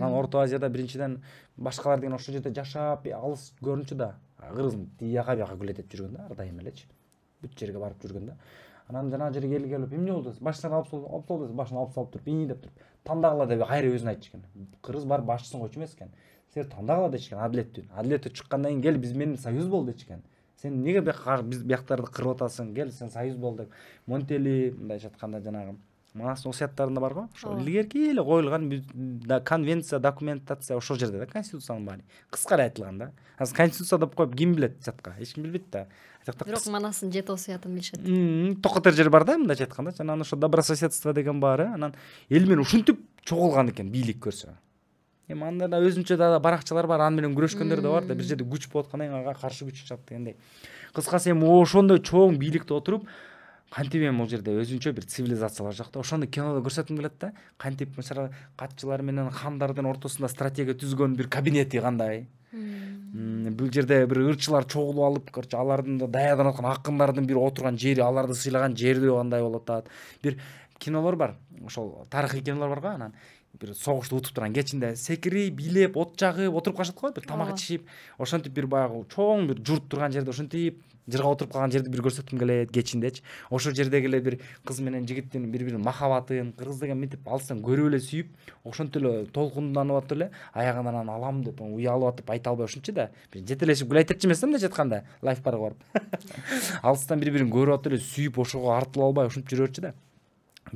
анан орто азияда биринчиден башкалар деген ошол жерде жашап алыс көрүнчү да кыргыз тияка бияка гулять жүргөн да ар дайым элечи бүт жерге барып жүргөн да анан жанагы жерге эл келип эмне болду алып алып салды салды десе башын алып салып туруп ии деп туруп тандагыла деп кайра өзүнө айтчу экен кыргыз барып башчысын койчу эмес экен силер тандагыла дечи экен адилеттүү адилеттүү чыккандан кийин кел биз менен союз бол дечи экен сен неге біз бияқтарды қырып атасың кел сен союз бол деп монтели былайша айтқанда жаңағы манастың осияттарында бар ғой ошо эле коюлган конвенция документация ошол жерде да конституциянын баары кыскара айтылган да азыр конституция деп коюп ким билет тиякта эч ким билбейт да бирок манастын жети осуятын билишет токотер жер бар да мындайча айтканда анан ошо добрососедство деген баары анан эл менен ушинтип чогулган экен бийлик көрсө эми анда да өзүнчө дагы баракчалар бар аны менен күрөшкөнөр да бар да бир жерде күч болуп акандан кийин ага каршы күч чыгат дегендей кыскасы эми ошондой чоң бийликте отуруп кантип эми бул жерде өзүнчө бир цивилизациялар жок да ошонду кинодо көрсөткүм келет да кантип мисалы катчылар менен хандардын ортосунда стратегия түзгөн бир кабинети кандай бул жерде бир ырчылар чогулуп алып короче алардын даярданып аткан акындардын бир отурган жери аларды сыйлаган жери кандай болуп атат бир кинолор бар ошол тарыхый кинолор барго анан бир утуп туруп турган кечинде секирип бийлеп от жагып отуруп калышат го бир тамак ичип ошентип бир баягы чоң бир журт турган жерде ошентип жырга отуруп калган жерди бир көрсөткүм келет кечиндечи ошол жердеги эле бир кыз менен жигиттин бири биринин махабатын кыргыз деген мынтип алыстан көрүп эле сүйүп ошентип эле толкунданып атып эле аягында анан алам деп уялып атып айта албай ушинтчи да бир жетелешип гүл айтатчы эмес да мындайча айтканда лайф барга барып алыстан бири бирин көрүп атып эле сүйүп ошого артыла албай ушинтип берчү да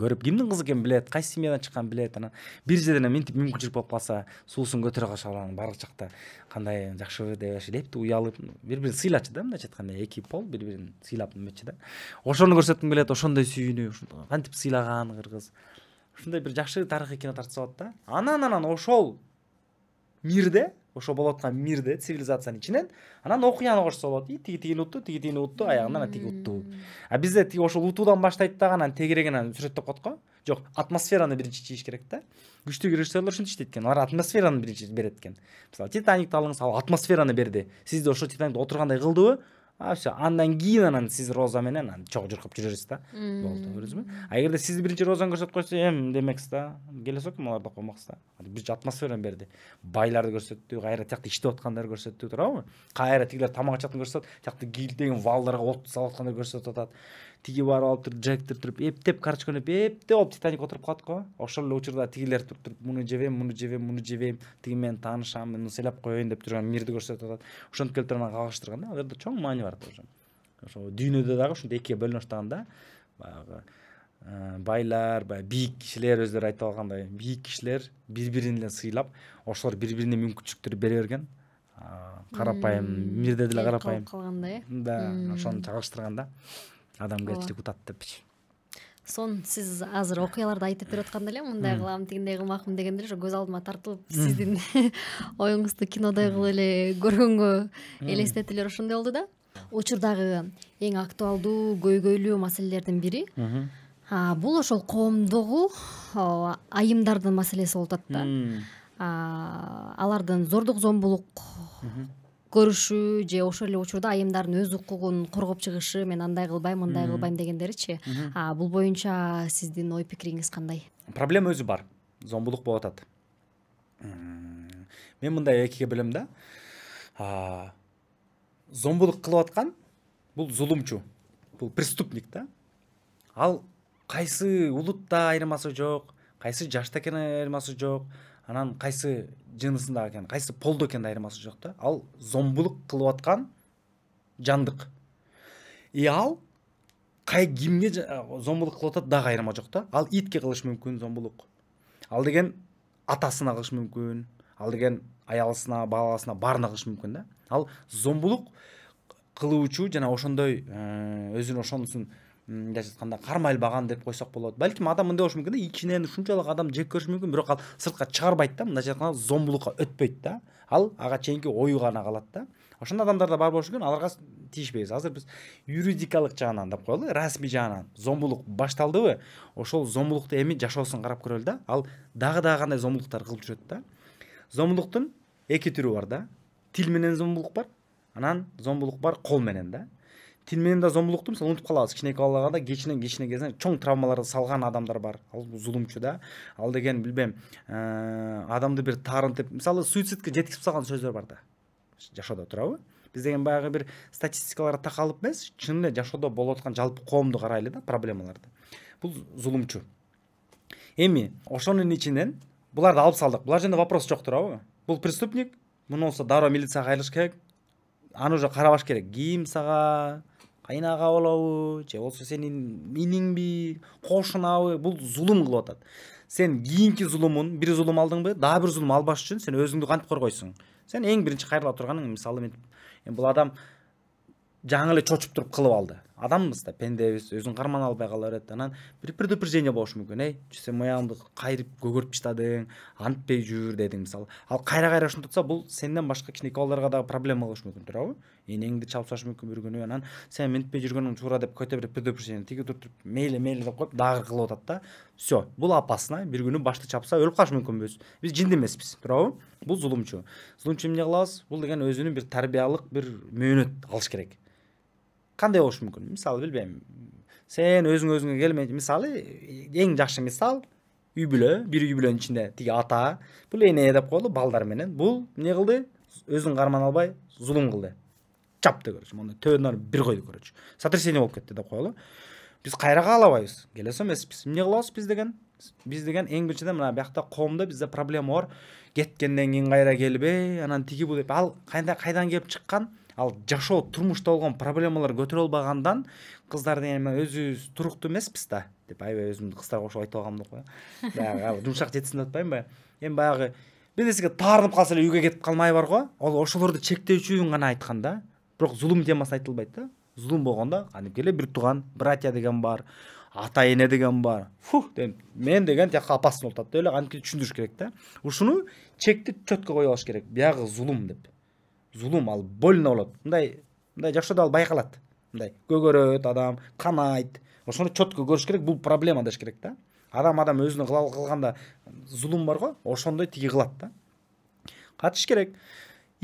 көріп кімнің қызы екенін біледі қай семьядан шыққанын біледі ана бір жерде ана тип мүмкіншілік болып қалса сусын көтере қалшы аланың барлық жақта қандай жақсы деп лепті ұялып бір бірін сыйлачы да мындайша айтқанда эки пол бір бірін сыйлап неметші да ошоны көрсөткүм келет ошондой сүйіну кантип сыйлаған кыргыз ушундай бир жакшы тарыхый кино тартып болот да анан анан ошол мирде ошо болуп аткан мирде цивилизациянын ичинен анан окуяны кошсо болот и тиги тигини утту тиги тигини утту аягында анан тиги утту а бизде тиги ошол утуудан баштайт дагы анан сүрөт сүрөттөп коет го жок атмосфераны биринчи чийиш керек да күчтүү режиссерлор ушинтип иштейт экен алар атмосфераны биринчи берет экен мисалы титаникти алыңыз ал атмосфераны берди сизди ошо титаникте отургандай кылдыбы а все андан кийин анан сиз роза менен анан чогуу жыркып жүрө бересиз да болду көрдүңүзбү а эгерде сиз биринчи розаны көрсөтүп койсо эми демексиз да келе соку аларды да да бир атмосфераны берди байларды көрсөттү кайра тиякта иштеп аткандарды көрсөттү туурабы кайра тигилер тамак көрсөтүп көрсөтөт тиякта кийилтеген валдарга от салып аткандарды көрсөтүп атат тиги барып алып туруп жектир туруп эптеп карточка ойноп эптеп алып титаник отуруп калат го ошол эле учурда тигилер туруп туруп муну жебейм муну жебейм муну жебейм тиги менен таанышам муну сыйлап коеюн деп анан мирди көрсөтүп атат ошентип келип туруп анан кагылыштырган да ал жерде чоң маани бар тоже ошо дүйнөдө дагы ушинтип экиге бөлүнө баштаган баягы э, байлар баягы бийик кишилер өздөрү айтып алгандай бийик кишилер бири бирин эле сыйлап ошолор бири бирине мүмкүнчүлүктөрдү бере берген карапайым мирде деле карапайым калгандай да ошону чагылыштырган да адамгерчилик утат депчи сонун сиз азыр окуяларды айтып берип атканда эле мындай кылам тигиндей кылмакмын дегенде э ле ошо көз алдыма тартылып сиздин оюңузду кинодой кылып эле көргөнгө элестетүүлөр ошондой болду да учурдагы эң актуалдуу көйгөйлүү маселелердин бири бул ошол коомдогу айымдардын маселеси болуп атат да алардын зордук зомбулук көрүшү же ошол эле учурда айымдардын өз укугун коргоп чыгышы мен андай кылбайм мындай кылбайм дегендеричи бул боюнча сиздин ой пикириңиз кандай проблема өзү бар зомбулук болуп атат мен мындай экиге бөлөм да зомбулук кылып аткан бул зулумчу бул преступник да ал кайсы улутта айырмасы жок кайсы жашта экен айырмасы жок Анан қайсы жынысындағы экен қайсы полда екенін айырмасы жок да ал зомбулук кылып аткан жандық и ал қай кимге э, зомбулук кылып атат дагы айырма жок да ал итке кылышы мүмкін зомбулук ал деген атасына кылышы мүмкін ал деген аялысына баласына баарына кылышы мүмкін да ал зомбулук қылуучу жана ошондой э, өзүн ошонусун былайша айтқанда қармайлбаған деп қойсақ болады бәлкім адам мындай болушы мүмкін да ичинені шунчалык адам жек көрүшү мүмкүн бирок ал сыртка чыгарбайт да мындайча айтканда зомбулукка өтпөйт да ал ага чейинки ою гана калат да ошондой адамдар да бар болушу мүмкүн аларга тийишпейбиз азыр биз юридикалык жагынан деп коелу расмий жагынан зомбулук башталдыбы ошол зомбулукту эми жашоосун карап көрөлү да ал дагы дагы кандай зомбулуктар кылып жүрөт да зомбулуктун эки түрү бар да тил менен зомбулук бар анан зомбулук бар кол менен да менен да зомбылықты мысалы ұмытып қаласыз кішкене қалаларда кешіне кешіне кезінде чоң травмаларды салған адамдар бар ал зұлымшы да ал деген білбеймін ә, адамды бір тарынтып мысалы суицидке жеткізіп салған сөздер бар да жашоодо туурабы биз деген баягы бир статистикаларга такалып эмес чын эле жашоодо болуп аткан жалпы коомду карайлы да проблемаларды бул зулумчу эми ошонун ичинен буларды алып салдык булар жөнүндө вопрос жок туурабы бул преступник муну болсо дароо милицияга кайрылыш керек аны уже карабаш керек ким сага айнаға болобу же болмаса сенин иниңби кошунабы бул зулум кылып атат сен кийинки зулумун бир зулум алдыңбы дагы бир зулум албаш үчүн сен өзүңдү кантип коргойсуң сен эң биринчи кайрыла турганың мисалы мен бул адам жаңы эле чочуп туруп кылып алды адамбыз да пендебиз өзүн кармана албай кала берет анан бир предупреждение болушу мүмкүн эй сен моягыңды кайрып көгөрүп таштадың антпей жүр дедиң мисалы ал кайра кайра ушинтип атса бул сенден башка кичинекей балдарга дагы проблема болушу мүмкүн туурабы энеңди чалып салышы мүмкүн бир күнү анан сен минтпей жүргөнүң туура деп то бир предупреждение тиги туруп мейли мейли деп коюп дагы кылып атат да все бул опасно бир күнү башты чапса өлүп калышы мүмкүнбүз биз жинди эмеспиз туурабы бул зулумчу зулумчу эмне кылабыз бул деген өзүнүн бир тарбиялык бир мөөнөт алыш керек кандай болушу мүмкүн мисалы билбейм сен өзүң өзүңө келмей мисалы эң жакшы мисал үй бүлө бир үй бүлөнүн ичинде тиги ата бул эне деп коелу балдар менен бул эмне кылды өзүн кармана албай зулум кылды чапты короче мондай алып бир койду короче сотрясение болуп кетти деп коелу биз кайра каалабайбыз албайбыз келесиз эмеспиз эмне кылабыз биз деген биз деген эң биринчиден мына биякта коомдо бизде проблема бар кеткенден кийин кайра келбей анан тиги бул деп ал кайдан келип чыккан ал жашоо турмушта болгон проблемалар көтөрө албагандан кыздар деген эме өзүбүз туруктуу эмеспиз да деп аябай өзүмдү кыздарга окшоп айтып деп го э. баягы жумшак жетсин деп атпаймынбы эми баягы бир нерсеге таарынып калса эле үйгө кетип калмай бар го ал ошолорду үчүн гана айткан да бирок зулум темасы айтылбайт да зулум болгондо кадимки эле бир тууган братья деген бар ата эне деген бар фух мен деген тияка опасный болуп атат деп эле кадимки түшүндүрүш керек да ушуну чекти четко коюп алыш керек биягы зулум деп зұлым ал больно болот мындай мындай жашоодо ал байкалат мындай көгөрөт адам канайт ошону четко көрүш керек бул проблема деш керек да адам адам өзүнө кылганда зулум бар го ошондой тиги кылат да катыш керек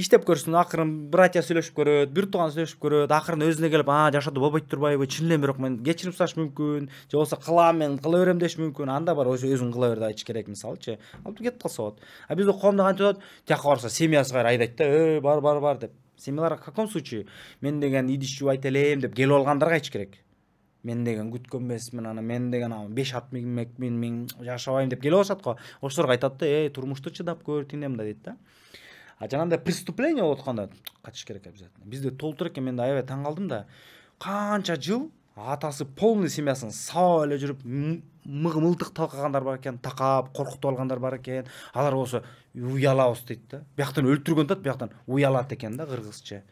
иштеп көрсүн акырын братья сүйлөшүп көрөт бир тууган сүйлөшүп көрөт акырын өзүнө келип а жашоодо болбойт турбайбы чын эле бирок мен кечирим сураш мүмкүн же болбосо кылам мен кыла берем деш мүмкүн анда барып ошо өзүң кыла бер деп айтыш керек мисалычы ал кетип калса болот а бизде коомдо кантип болот тияка барса семьясы кайра айдайт да эй бар бар бар деп семьялар в каком случае мен деген идиш жууп элем деп келип алгандарга айтыш керек мен деген күткөн эмесмин анан мен деген анан беш ат минмекмин мен жашабайм деп келип алышат го ошолорго айтат да эй турмушту чыдап көр тигиндей да дейт да а жанагындай преступление болуп атканда қатыш керек обязательно бізде толтура экен мен аябай таң калдым да қанша жыл атасы полный семьясын сабап эле жүріп мыгы мылтык такагандар бар экен тақап коркутуп алғандар бар экен алар болсо уялабыз дейт да бияктан өлтүргөн атат бияктан уялат экен да кыргызча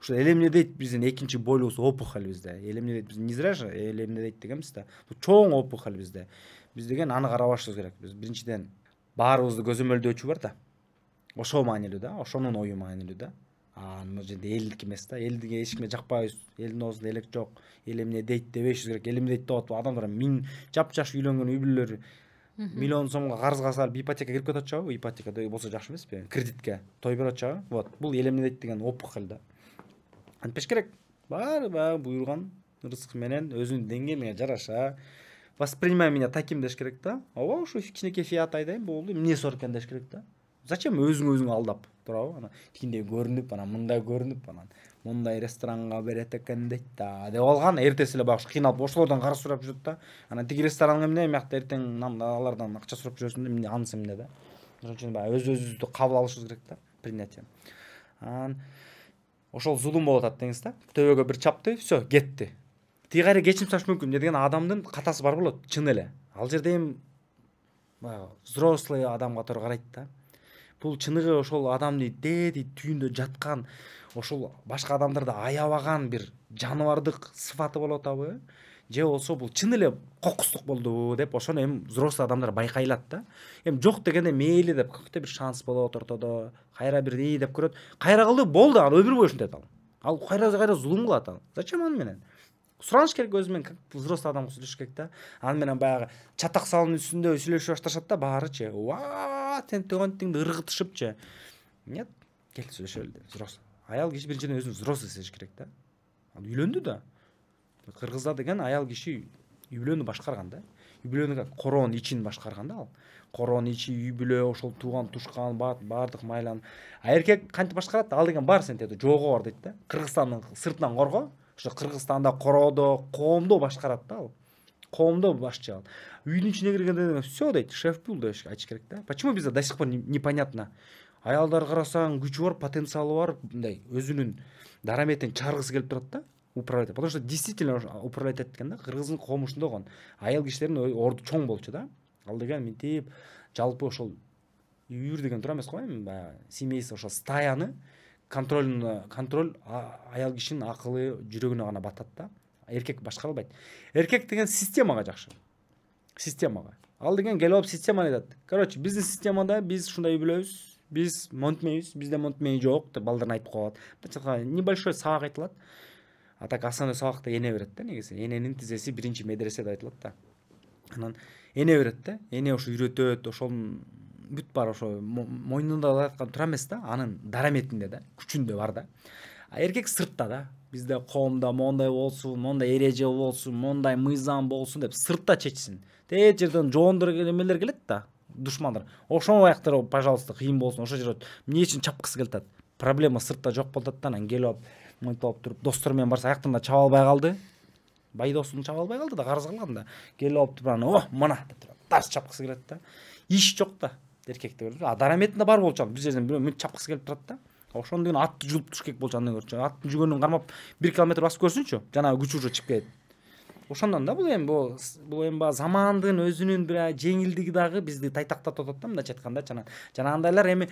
ушу эле эмне дейт биздин экинчи болубуз опухоль бизде эле эмне дейт биз не зря же эле эмне дейт дегенбиз да бул чоң опухоль бизде биз деген аны карабашыбыз керек биз биринчиден баарыбызды көзөмөлдөөчү бар да ошол маанилүү да ошонун ою маанилүү да анан жерде элдики эмес да элдиге эч кимге жакпайбыз элдин оозунда элек жок эл эмне дейт дебешибиз керек эл эмне дейт деп атып адамдар миң жапжаш үйлөнгөн үй бүлөлөр миллион сомго карызга салып ипотека кирип кетип атышабы ипотека болсо жакшы эмеспи кредитке той берип атышабы вот бул эл эмне дейт деген опухоль да антпеш керек баары баягы буйруган рызык менен өзүнүн деңгээлиңе жараша воспринимай меня таким деш керек да ооба ушу кичинекей фиат айдайм болду эмне сор экен деш керек да зачем өзің өзің алдап ғой ана тигендей көрініп ана мындай көрініп ана мындай ресторанға берет екен дейді да деп алған эртеси эле баягы кыйналып ошолордон кара сурап жүрөт да анан тиги ресторанга эмне биякта ертең алардан акча сурап жүрөсүң эмне анысы эмне да ошон үчүн баягы өз өзүбүздү кабыл алышыбыз керек да принятие анан ошол зулум болуп атат деңиз да төбөгө бир чапты все кетти тиги кайра кечирим сурашы мүмкүн эмне деген адамдын катасы бар болот чын эле ал жерде эми баягы взрослый адам катары карайт да бул чыныгы ошол адам дейт жатқан, дейт түйүндө жаткан ошол башка адамдарды аябаган бир жаныбардык сыфаты болуп атабы же болбосо бул чын эле кокустук болдубу деп ошону эми взрослый адамдар байкай алат да эми жок дегенде мейли деп какой то бир шанс болот ортодо кайра бир деп көрөт кайра кылды болду ал өмүр бою ушинтет ал ал кайра кайра зулум кылат ал зачем аны менен сураныш керек өзү менен как взрослый адам сүйлөшүш керек да аны менен баягы чатак салудун үстүндө сүйлөшө башташат да баарычы ва тенттиң монттиң деп ыргытышыпчы нет кел сүйлөшөлү д взрослый аял киши биринчиден өзүн взрослый сезиш керек да ал үйлөндү да кыргызда деген аял киши үй бүлөнү башкарган да үй бүлөнү как короонун ичин башкарган да ал короонун ичи үй бүлө ошол тууган тушкан баардык майланы а эркек кантип башкарат ал деген бар сен т жоого бар дейт да кыргызстандын сыртынан корго уже кыргызстанда короодо коомдо башкарат да ал коомдо башчы ал үйдүн ичине киргенде все дейт шеф бул деп айтыш керек да почему бизде до сих пор непонятно аялдар карасаң күчү бар потенциалы бар мындай өзүнүн дараметин чыгаргысы келип турат да управлять потому что действительно управлять этет экен да кыргыздын коому ушундай болгон айыл кишилердин орду чоң болчу да ал деген мынтип жалпы ошол үйүр деген туура эмес го эми баягы семейство ошол стаяны контроль контроль аял кишинин акылы жүрөгүнө гана батат да эркек башкара албайт эркек деген системага жакшы системага ал деген келип алып системаны айтат короче биздин системада биз ушундай үй бүлөбүз биз монтмейбиз бизде монтмей жок деп балдарына айтып коюп небольшой сабак айтылат а так основной сабакта эне берет да негизи эненин тизеси биринчи медресе деп айтылат да анан эне берет да эне ушу үйрөтөт ошол бүт бар ошо мойнунда аткан туура эмес да анын дараметинде да күчүндө бар да а эркек сыртта да бизде коомдо моундай болсун моундай эреже болсун моундай мыйзам болсун деп сыртта чечсин тээ жерден жоондор эмелер келет да душмандар ошол аяктар пожалуйста кыйын болсун ошол жерде эмне үчүн чапкысы келип атат проблема сыртта жок болуп атат да анан келип алып мынтип алып туруп достору менен барса аяктан да чаба албай калды бай досун чаба албай калды да карыз кылган да келип алып туруп анан о мына деп туруп тарс чапкысы келет да иш жок да эркекти көрүп а дараметинде бар болчу ал бир жерден бирөө мынтип чапкысы келип турат да ошондо деген атты жулуп туруш керек болчу андан көрчү аттын жүгөнүн кармап бир километр басып көрсүнчү жанагы күчү уже чыгып кетет ошондон да бул эми бул бул эми баягы замандын өзүнүн бир жеңилдиги дагы бизди тайтактатып атат да мындайча айткандачы анан жанагындайлар эми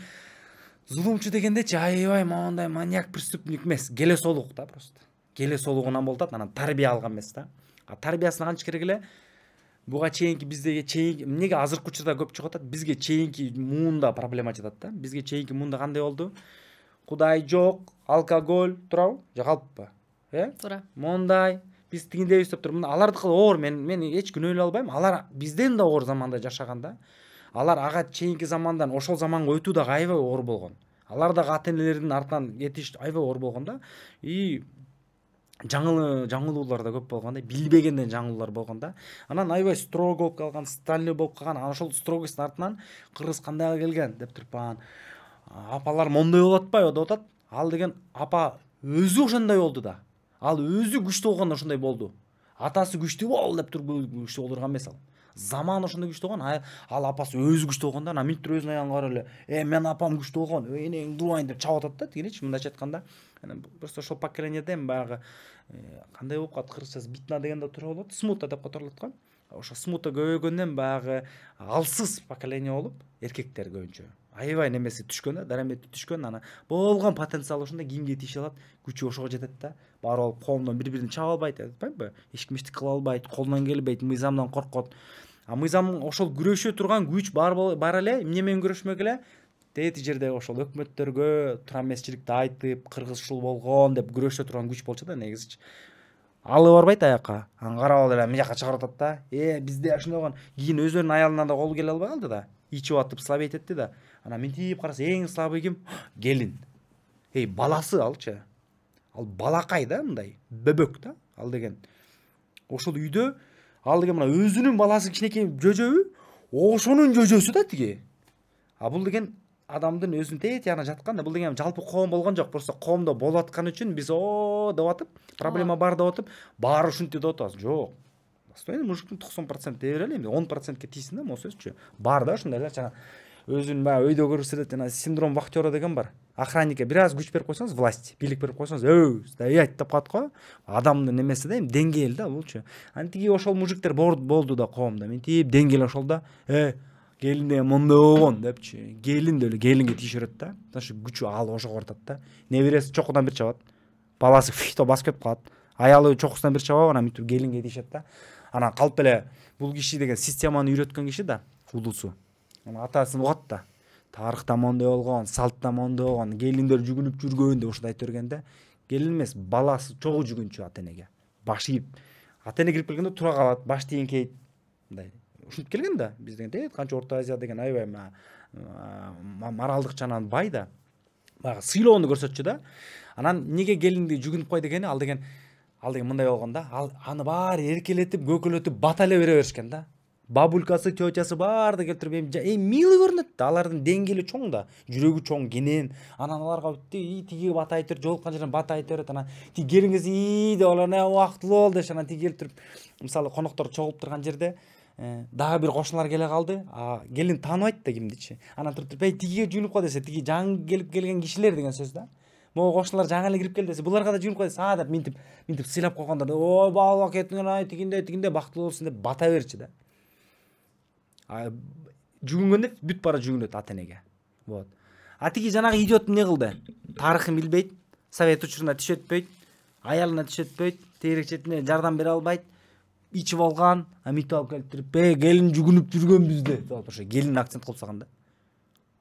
зулумчу дегендечи аябай моундай маньяк преступник эмес келе солук да просто келе солугунан болуп атат анан тарбия алган эмес да а тарбиясына канча керек эле буга чейинки биздеги чейинки эмнеге азыркы учурда көп чыгып атат бизге чейинки муунда проблема жатат да бизге чейинки муунда кандай болду кудай жок алкоголь туурабы же калыппы э туура моундай биз тигиндейбиз деп туруп алардыкы оор мен мен эч күнөөлөй албайм алар бизден да оор заманда жашаган да алар ага чейинки замандан ошол заманга өтүү дагы аябай оор болгон алар дагы ата энелеринин артынан кетиш аябай оор болгон да и жаңыл жаңылуулар да көп болгон да билбегенден жаңылуулар болгон да анан аябай строгой болуп калган стальный болуп калган анан ошол строгосттун артынан кыргыз кандай келген деп туруп анан апалар моундай болуп атпайбы деп атат ал деген апа өзү ошондой болду да ал өзү күчтүү болгонд ошондой болду атасы күчтүү бол деп туруп л күчтүү болурган эмес а заман ошондой күчтүү болгон ал апасы өзү күчтүү болгонда анан мынтип туруп өзүнүн аялына барып эле эй менин апам күчтүү болгон энеңди дубайын деп чап атат да тигничи мындайча айтканда просто ошол поколенияда эми баягы э, кандай болуп калат кыргызчасы битна деген да туура болот смута деп которулат го ошо смута көбөйгөндөн баягы алсыз поколения болуп эркектер көбүнчө аябай немеси түшкөн да дарамети түшкөн анан болгон потенциалы уошондой кимге тийише алат күчү ошого жетет да барып алып колундон бири бирин чаба албайт э, айтып атпаймынбы эч ким эчтеке кыла албайт колунан келбейт мыйзамдан коркот а мыйзам ошол күрөшө турган күч бар эле эмне менен күрөшмөк эле тети жерде ошол өкмөттөргө туура эмесчиликти айтып кыргызчыл болгон деп күрөшө турган күч болчу да негизичи алы барбайт аяка анан карап эле жака чыгарып атат да э бизде ушундай болгон кийин өздөрүнүн аялына да колу келе албай калды да ичип атып слабеть этти да анан минтип караса эң слабый ким келин эй баласы алчы ал балакай да мындай бөбөк да ал деген ошол үйдө ал деген мына өзүнүн баласы кичинекей жөжөбү ошонун жөжөсү да тиги а бул деген адамдын тээ тиягына жаткан да бул деген жалпы коом болгон жок просто коомдо болуп атканы үчүн биз о деп атып проблема бар деп атып баары ушинтип деп атабыз жок достойный мужиктин токсон процент дей берели эми он процентке тийсин да могул сөзчү бар да ушундайлар жанагы өзүн баягы өйдө көрсөтөт жана синдром вахтера деген бар охранникке бир аз күч берип койсоңуз власть бийлик берип койсоңуз эй стоять деп коет го адамдын эмеси да эми деңгээл да булчу анан тиги ошол мужиктер болду да коомдо мынтип деңгээл ошол да э келине мондай болгон депчи келин деле келинге тийишип да потому что күчү ал ошого баратат да небереси чокудан бир чабат баласы фито басып кетип калат аялы чокусунан бир чабап анан мынтип келинге тийишет да анан калп эле бул киши деген системаны үйрөткөн киши да улуусу анан атасын угат да тарыхта мондай болгон салтта моундай болгон келиндер жүгүнүп жүргөн деп ушундай айта берген да келин эмес баласы чогуу жүгүнчү ата энеге баш ийип ата эне кирип келгенде тура калат баш тийеңкейит мындай ушинтип келген да біздің қанша орта азия деген аябай моральдық жағынан бай да баягы сыйлоону көрсөтчү да анан эмнеге келинди жүгүнүп кой дегени ал деген ал деген мындай болгон да ал аны баары эркелетип көкөлөтүп бата эле бере беришкен да бабулькасы тетясы баардыгы келип туруп эми милый көрүнөт да алардын деңгээли чоң да жүрөгү чоң кенен анан аларга тиги тиги бата айтып берет жолуккан жерден бата айтып берет анан тиги келиңиз ии деп алар убактылуу бол деши анан тиги келип туруп мисалы коноктор чогулуп турган жерде дагы бир кошуналар келе калды келин тааныбайт да кимдичи анан туруп туруп эй тигиге жүгүнүп ко десе тиги жаңы келип келген кишилер деген сөз да могу кошуналар жаңы эле кирип келди десе буларга да жүгүнүп кой десе а деп минтип минтип сыйлап койгондор ой бала ай тигиндей тигиндей бактылуу болсун деп бата берчү да жүгүнгөндө бүт бара жүгүнөт ата энеге вот а тиги жанагы идиот эмне кылды тарыхын билбейт совет учуруна түшөтпөйт аялына түшөтпөйт тегерек четине жардам бере албайт ичип алган а алып келип туруп эй келин жүгүнүп жүргөнбүз деп деп ошо келин акцент кылып салган да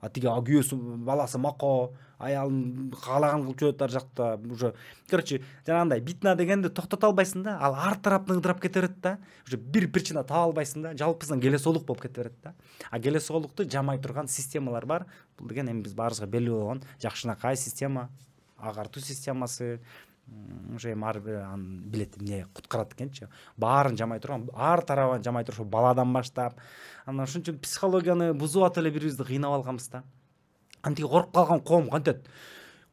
а тиги күйөөсү баласы мако аялын каалаганын кылып жүрөт ар жакта уже короче жанагындай битна дегенди токтото албайсың да ал ар тарапты ыдырап кете берет да уже бир причина таба албайсың да жалпысынан келесоолук болуп кете берет да а келесоолукту жамай турган системалар бар бул деген эми биз баарыбызга белгилүү болгон жакшынакай система агартуу системасы уже барып э, анын билет эмне куткарат экенчи баарын жамай турган ар тарабын жамай туруп ошо баладан баштап анан үчүн психологияны бузуп атып эле бири бирибизди кыйнап алганбыз да анан тиги коркуп калган коом кантет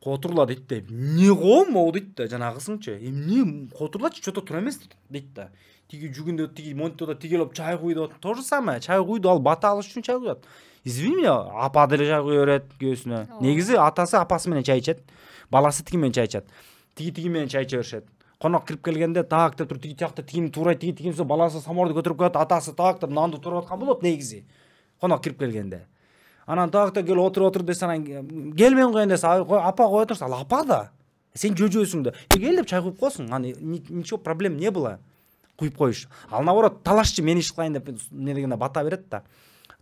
котурла дейт да эмне коом могу дейт да жанагысыңчы эмне котурлачы че то туура эмес дейт да тиги жүгүндөп тиги монтип атат болуп чай куй деп атат то же самое чай куйду ал бата алыш үчүн чай куюп извини меня апа деле чай куя берет күйөөсүнө негизи атасы апасы менен чай ичет баласы тиги менен чай ичет тиги менен шай іше беришет конок кирип келгенде так деп тұрып тияқта тиін турай тиги тиги соң баласы саморды көтеріп келеді атасы так деп нанды туурап аткан болот негизи конок кирип келгенде анан так да келіп отуруп отыр десе анан мен коеюн десе апа кое тұрса ал апа да сен жөжөсүң да кел деп чай куюп койсуң аны ничего проблем не было куюп коюш ал наоборот талашчы мен иш кылайын деп эмне дегенде бата берет да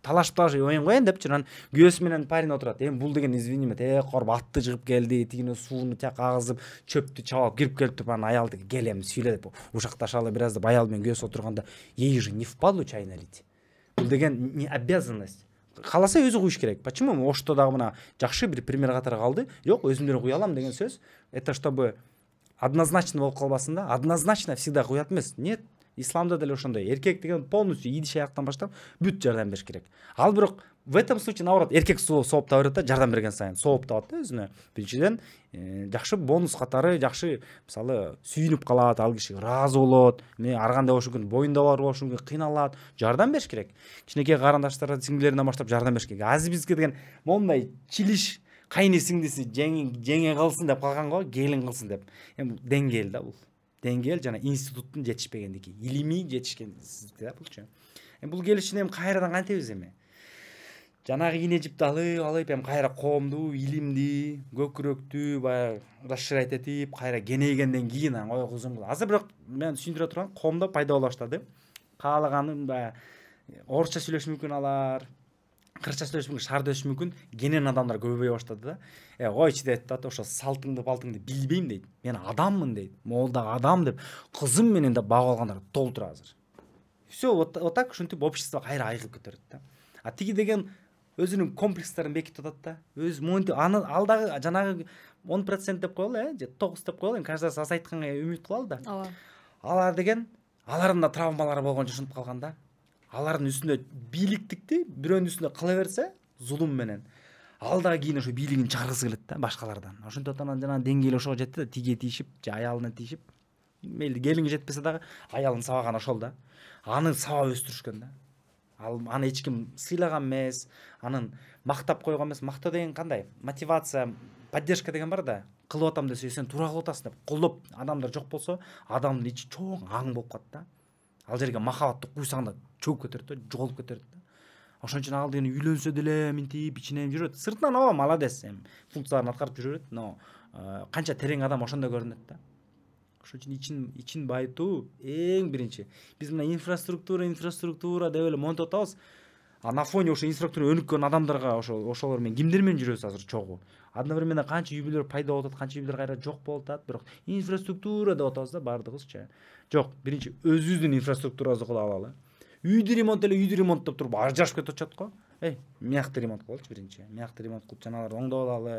талашып талашып ойын қояйын депчи анан күйөөсү менен парень отурат эми бул деген извини ме тек құрып атты жыгып келді тигіні суыны тияка агызып чөптү чабап кіріп келіп туруп анан аялды келем кел деп ушакташалы бир аз деп аял менен күйөөсү отурганда ей же не в чай налить лить бул деген не обязанность кааласа өзі куюш керек почему ошто дагы мына жакшы бир пример катары калды жок өзүм деле куя алам деген сөз это чтобы однозначно болуп калбасын да однозначно всегда куят эмес нет исламда деле ошондой эркек деген полностью идиш аяктан баштап бүт жардам бериш керек ал бирок в этом случае наоборот эркек сооп таба берет да жардам берген сайын сооп табат да өзүнө биринчиден э, жакшы бонус катары жакшы мисалы сүйүнүп калат ал киши ыраазы болот эме ар кандай болушу мүмкүн боюнда бар болушу мүмкүн кыйналат жардам бериш керек кичинекей карындаштары сиңдилеринен баштап жардам бериш керек бизге деген моундай чилиш кайне сиңдиси жеңе кылсын деп калган го келин кылсын деп эми деңгээл да бул деңгээл жана институттун жетишпегендиги илимий жетишкенсиздик да булчу эми бул келишүүнү эми кайрадан кантебиз эми жанагы ийне жипти алып алып эми кайра коомду илимди көкүрөктү баягы расширять этип кайра кеңейгенден кийин анан ой кызым азыр бирок мен сүйүндүрө турган коомдо пайда боло баштады каалаганын баягы орусча сүйлөшү мүмкүн алар қыршаш өсіп мүмкін шарды өсіп мүмкін генен адамдар көбейе баштады да е қойшы деді да ошо салтыңды балтыңды билбеймін дейді мен адаммын дейді молда адам деп қызым менен да бағып алғандар толтура азыр все вот так ушинтип общество кайра айыгып кетип да а тиги деген өзүнүн комплекстерин бекитип атат да өз монтип аны ал дагы жанагы он процент деп коелу э же тогуз деп коелу эми каждый раз азайтканга үмүт кылалы да ооба алар деген алардын да травмалары болгон ушинтип калган да алардың үстүнө бийликтикти бирөөнүн үстүнө кыла берсе ал дагы кийин ошо бийлигин чыгаргысы келет да башкалардан ошентип анан жанагы деңгээл ошого жетти да тиге тийишип же аялына тийишип мейли келиниң жетпесе дагы аялын сабаганы ошол да аны сабап өстүрүшкөн да ал аны эч ким сыйлаган эмес анын мактап койгон эмес мактоо деген кандай мотивация поддержка деген бар да кылып атам десе сен туура кылып атасың деп колдоп адамдар жок болсо адамдын ичи чоң аң болуп калат да ал жерге махабатты куйсаң да чөгүп кетеді да жоголуп кетеді да ошон үчүн ал деген үйлөнсө деле мынтип ичине эми жүрөт сыртынан ооба молодец эми функцияларын аткарып жүрө берет но канча терең адам ошондой көрүнөт да ошон үчүн ичин ичин байытуу эң биринчи биз мына инфраструктура инфраструктура деп эле монтип атабыз а на фоне ошо инфраструктура өнүккөн адамдарга ошо ошолор менен кимдер менен жүрөбүз азыр чогуу одновременно канча үй бүлөлөр пайда болуп атат канча үй бүлөлөр кайра жок болуп атат бирок инфраструктура деп атабыз да баардыгыбызчы жок биринчи өзүбүздүн инфраструктурабызды кудай алалы үйді ремонт эле үйдү ремонттоп туруп ары жашып кетип атышат го эй мыякты ремонт кылалычы биринчи мыякты ремонт кылып жанагыларды оңдоп алалы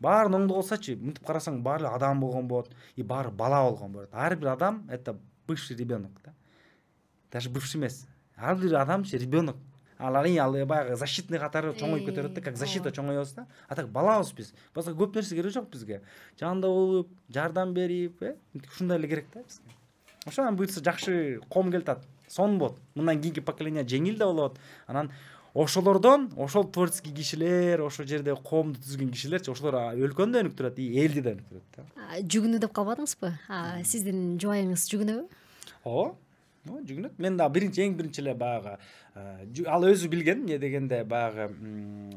баарын оңдоп алсачы мынтип карасаң баары эле адам болгон болот и баары бала болгон болот ар бир адам это бывший ребенок да даже бывший эмес ар бир адамчы ребенок ал әрине ал баягы защитный катары чоңоюп кете берет да как защита чоңоебуз да а так балабыз биз басқа көп нерсе керек жок бизге жанында болуп жардам берип э ушундай эле керек да бизге ошо анан буюрса жакшы коом келатат сонун болот мындан кийинки поколение жеңил да болот анан ошолордон ошол творческий кишилер ошол жерде коомду түзгөн кишилерчи ошолор өлкөнү да өнүктүрөт и элди да өнүктүрөт да жүгүнүү деп калбадыңызбы сиздин жубайыңыз жүгүнөбү ооба ооба жүгүнөт мен дагы биринчи эң биринчи эле баягы ал өзү билген эмне дегенде баягы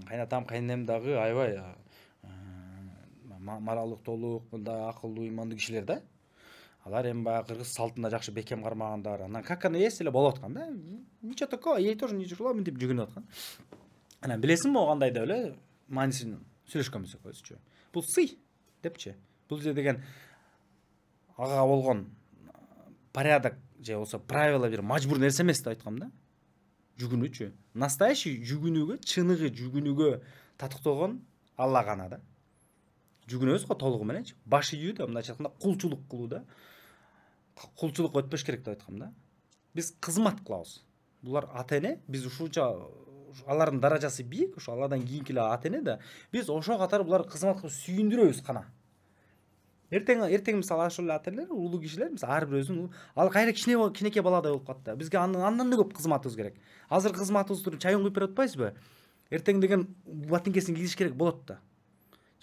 кайнатам кайненем дагы аябай моралдуу толук мындай акылдуу ыймандуу кишилер да алар эми баягы кыргыз салтына жакшы бекем кармагандар анан как она есть эле болуп аткан да ничего такого ей тоже ничего деп жүгүнүп аткан анан билесиңби кандай деп эле маанисин сүйлөшкөнбүз экөөбүзчү бул сый депчи бул жерде деген ага болгон порядок же болбосо правило бир мажбур нерсе эмес деп айткам да жүгүнүүчү настоящий жүгүнүүгө чыныгы жүгүнүүгө татыктогон алла гана да жүгүнөбүз го толугу мененчи баш ийүү да мындайча айтканда кулчулук кылуу да құлшылық өтпеш керек деп айткам да біз қызмат кылабыз бұлар ата эне біз ушунча алардын даражасы бийик ушу алладан кийинки эле ата эне да биз ошо катары буларды кызмат кылып сүйүндүрөбүз гана эртең эртең мисалы ошол эле ата энелер улуу кишилер мисалы ар бир ал кайра кичине кичинекей баладай болуп калат да бизге андан да көп кызматыбыз керек азыр кызматыбыз туруп чайын куюп берип атпайбызбы эртең деген батинкесин кийгизиш керек болот да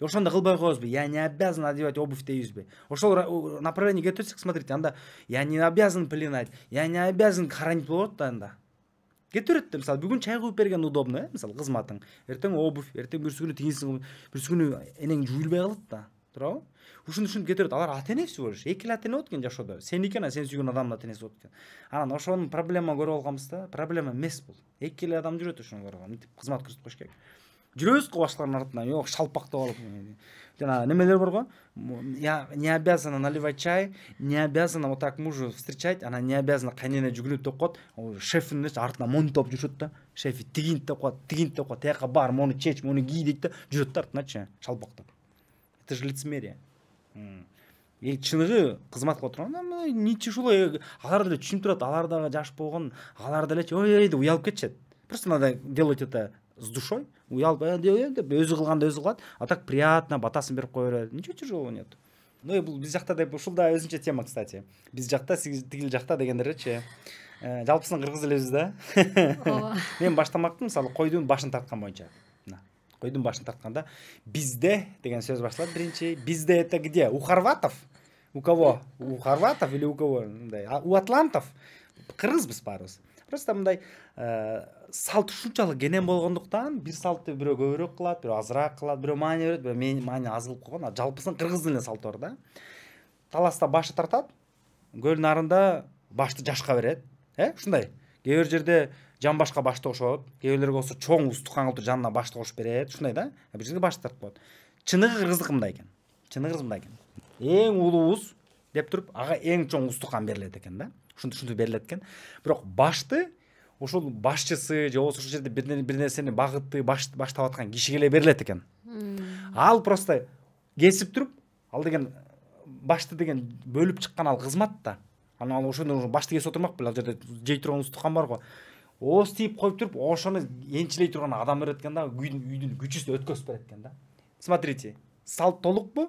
ошондо кылбай коебузбу я не обязан одевать обувь дейбизби ошол направление кетесиз смотрите анда я не обязан пленать я не обязан хоронить болот да анда кете берет да мисалы бүгүн чай куюп берген удобно э мисалы кызматың эртең обувь эртең бирсү күнү тигинсиң бирсү күнү энең жуюлбай калат да туурабы ушуну ушинтип кете берет алар ата энеси лишь эки эле ата эне болот экен жашоодо сеники анан сен сүйгөн адамдын ата энеси болот экен анан ошону проблема көрүп алганбыз да проблема эмес бул эки эле адам жүрөт ошону көрүп алган мынтип кызмат көрсөтүп коюш керек жүресіз ғой басқалардың артынан ох шалпақтап алып жаңағы немелер бар ғой я не обязана наливать чай не обязана вот так мужу встречать она не обязана кайнене жүгінеді деп қояды ол артына несі алып монитоп жүреді да шефі тигинт деп қояды тигинт деп қояды тияққа бар мұны шеш мұны ки дейді да жүреді да артынан ше шалпақтап это же лицемерие ей чыныгы кызмат кылып отурганда не ушулай алар деле түшүнүп турат алар дагы жаш болгон алар делечи ой ой деп уялып кетишет просто надо делать это с душой ұялып «Э, деп өзі қылғанда өзі қылады а так приятно батасын беріп қоя береді ничего тяжелого нет ну бұл біз жақта деп ушул да өзүнчө тема кстати биз жакта жақта тигил жакта дегендерчи э, жалпысынан қырғыз элебиз да мен баштамакпын мысалы койдун башын тарткан боюнча мына койдун башын тартканда бизде деген сөз башталат биринчи бизде это где у хорватов у кого у хорватов или у кого мындай у атлантов кыргызбыз баарыбыз просто мындай ә, салт ушунчалык кенен болгондуктан бир салтты бирөө көбүрөөк кылат бирөө азыраак кылат бирөө маани берет бирөө маани аз кылып койгон жалпысынан кыргыздын эле салты бар да таласта башы тартат көл нарында башты жашка берет э ушундай кээ бир жерде жамбашка башты кошот кээ бирлерге болсо чоң устукан кылып туруп жанына башты кошуп берет ушундай да бир жерге башты тартып коет чыныгы кыргыздыкы мындай экен чыныгы кыргыз мындай экен эң улуубуз деп туруп ага эң чоң устукан берилет экен да ушинтип ушинтип берилет экен бирок башты ошол башчысы же болбосо ошол жерде бир нерсени багытты баштап аткан кишиге эле берилет экен ал просто кесип туруп ал деген башты деген бөлүп чыккан ал кызмат да анан ал ошондо башты кесип отурмак беле ал жерде жей турган устукан бар го ооз тийип коюп туруп ошону энчилей турган адам берет экен дагы үйдүн күчүсүн өткөзүп берет экен да смотрите салт толукпу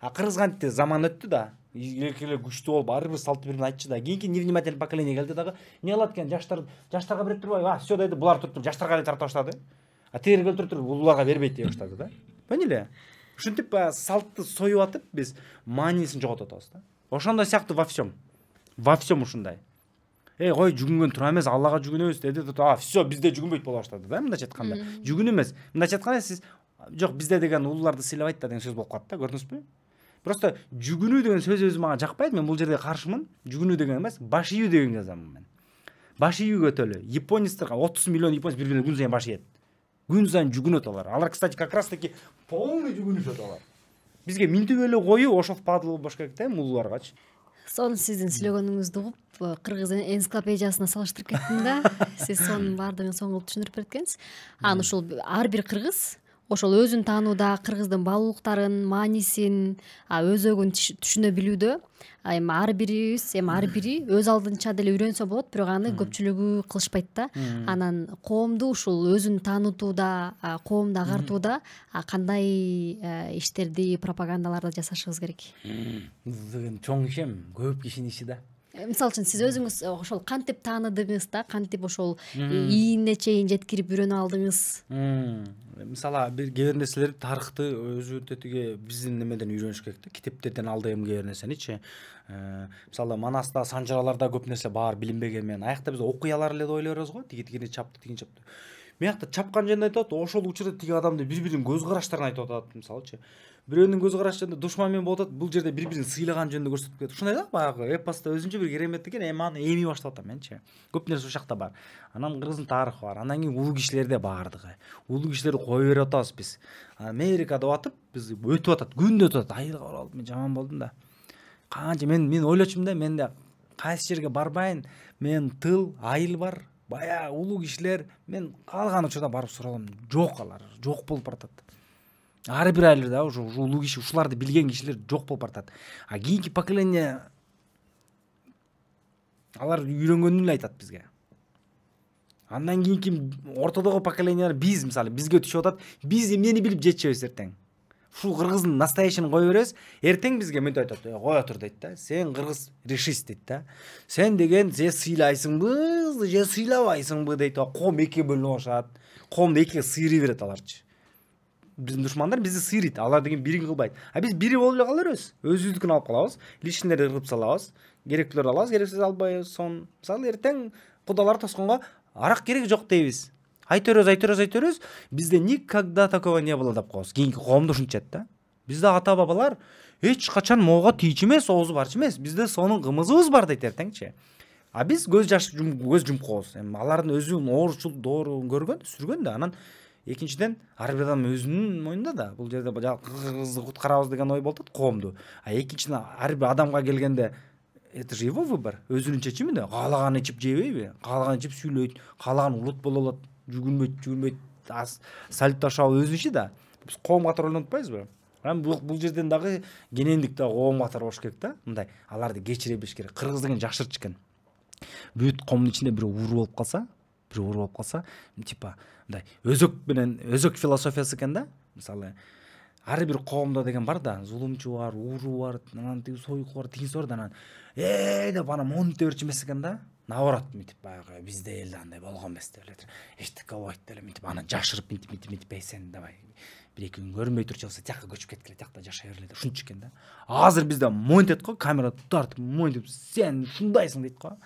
а кыргыз кантти заман өттү да игеилер күчтүү болуп ар бир салтты бири айтчыда кийинки невниматеьнй поколение келди дагы эмне кылат экен жаштар жаштарга берет турбайбы а все деди булар туруптуруп жаштарга эле тарта баштады а тегери келип туруп туруп улуларга бербейт дей баштады да поняли ушинтип баягы салтты союп атып биз маанисин жоготуп атабыз да ошондой сыяктуу во всем во всем ушундай эй кой жүгүнгөн туура эмес аллага жүгүнөбүз деди а все бизде жүгүнбөйт боло баштады да мындайча айтканда жүгүнүү эмес мындайча айтканда сиз жок бизде деген улууларды сыйлабайт да деген сөз болуп калат да көрдүңүзбү просто жүгүнүү деген сөз өзі маған жақпайды мен бул жерде қаршымын жүгүнүү деген эмес баш ийүү деген жазамын мен баш июге өтөлү японецтер отуз миллион японец бири бирине күн сайын баш ийет күн сайын жүгүнөт алар алар кстати как раз таки полный жүгүнүшөт алар бизге минтип эле коюп ошол падыл болуш керек да эми уларгачы сонун сиздин сүйлөгөнүңүздү угуп кыргыз энциклопедиясына салыштырып кеттим да сиз сонун баардыгын соң кылып түшүндүрүп берет экенсиз анан ушул ар бир кыргыз ошол өзүн таанууда кыргыздын баалуулуктарын маанисин өзөгүн түшүнө билүүдө эми ар бирибиз эми ар бири өз алдынча деле үйрөнсө болот бирок аны көпчүлүгү кылышпайт да анан коомду ушул өзүн таанытууда коомду агартууда кандай э, иштерди пропагандаларды жасашыбыз керек бул деген чоң иш эми көп кишинин иши да э, мисалы үчүн сиз өзүңүз э, ошол кантип тааныдыңыз да кантип ошол ийине чейин жеткирип үйрөнүп алдыңыз мисалы бир кээ бир нерселерди тарыхты өзү тетиги биздин немеден үйрөнүш керек да китептерден алдайм кээ бир нерсеничи мисалы манаста санжараларда көп нерсе бар билинбеген менен аякта биз окуй алар эле деп ойлой го тиги тигини чапты тигини чапты биякта чапкан жерин айтып атат ошол учурда тиги адамды, бири биринин көз караштарын айтып атат мисалычы біреуінің көзқарасы жөнінде душманмен болтады бұл жерде бір бірін сыйлаған жөнінде көрсетіп кетеді ушундай да баяғы эпоста өзінше бір керемет экен эми аны эми баштап атам менчи көп нәрсе ол жакта бар анан қырғыздың тарыхы бар анан кейін улуу кишилер бардығы баардыгы улуу кишилерди кое берип атабыз биз америкада батып биз өтүп атат күндө өтүп атат айылга оралып мен жаман болдум да канча мен мен ойлочумун да менде кайсы жерге барбайын мен тыл айыл бар баягы улуу кишилер мен каалаган учурда барып суралам жок алар жок болуп баратат ар бир айылда да уже улуу киши ушуларды билген кишилер жок болуп баратат а кийинки поколение алар үйрөнгөнүн эле айтат бизге андан кийинки ортодогу поколениялар биз мисалы бизге түшүп атат биз эмнени билип жетишебиз эртең ушул кыргыздын настоящийин кое беребиз эртең бизге мынтип айтат «Э, кое тур дейт да сен кыргыз решист дейт да сен деген же сыйлайсыңбы же сыйлабайсыңбы дейт коом экиге бөлүнүп алышат коомду экиге сыйрый берет аларчы біздің душмандар бізді сыйрыйт алар деген биігін қылбайды а біз бири болып қалар өз өзүбүздүкүн алып қаламыз личныйды қылып салабыз керектілерді алабыз керексіз албайбыз соны мысалы ертең құдалар тосқанға арақ керек жоқ дейбіз беребиз айта беребиз бізде никогда такого не было деп коебуз кийинки коомдо ушинтишет да бизде ата бабалар эч качан моого тийчү эмес оозу барчу эмес бизде сонун кымызыбыз бар дейт эртеңчи а биз көз жашып көз жумуп коебуз эми алардын өзүнүн оорчулук доорун көргөн сүргөн да анан экинчиден ар бир адам өзүнүн мойнунда да бул жерде кыргызды куткарабыз деген ой болуп атат коомду а экинчиден ар бир адамга келгенде это же его выбор өзүнүн чечими да каалаганын ичип жебейби каалаганын ичип сүйлөйт каалаган улут боло алат жүгүнбөйт жүгүнбөйт салют өзүнүн иши да биз коом катары ойлонуп атпайбызбы анан бул жерден дагы кенендик дагы коом катары болуш керек да мындай аларды кечире билиш керек кыргыз деген жашырчу экен бүт коомдун ичинде бирөө ууру болуп калса біреу болып қалса типа мындай өзекпенен өзек философиясы екен да мысалы әрбір қоғамда деген бар да зулумчу бар ууру бар анан тиги сойку бар тигинси бар да анан э деп анан монте берчү эмес экен да наоборот мынтип баягы бизде элде андай болгон эмес деп эле эчтеке болбойт деп эле мынтип анан жашырып мынтип мынтип мынтип эй сен давай бир эки күн көрүнбөй турчу болсо тияка көчүп кеткиле тиякта жашай бергиле деп ушинтчү экен да азыр бизде монтет го камера тартып монтип сен ушундайсың дейт го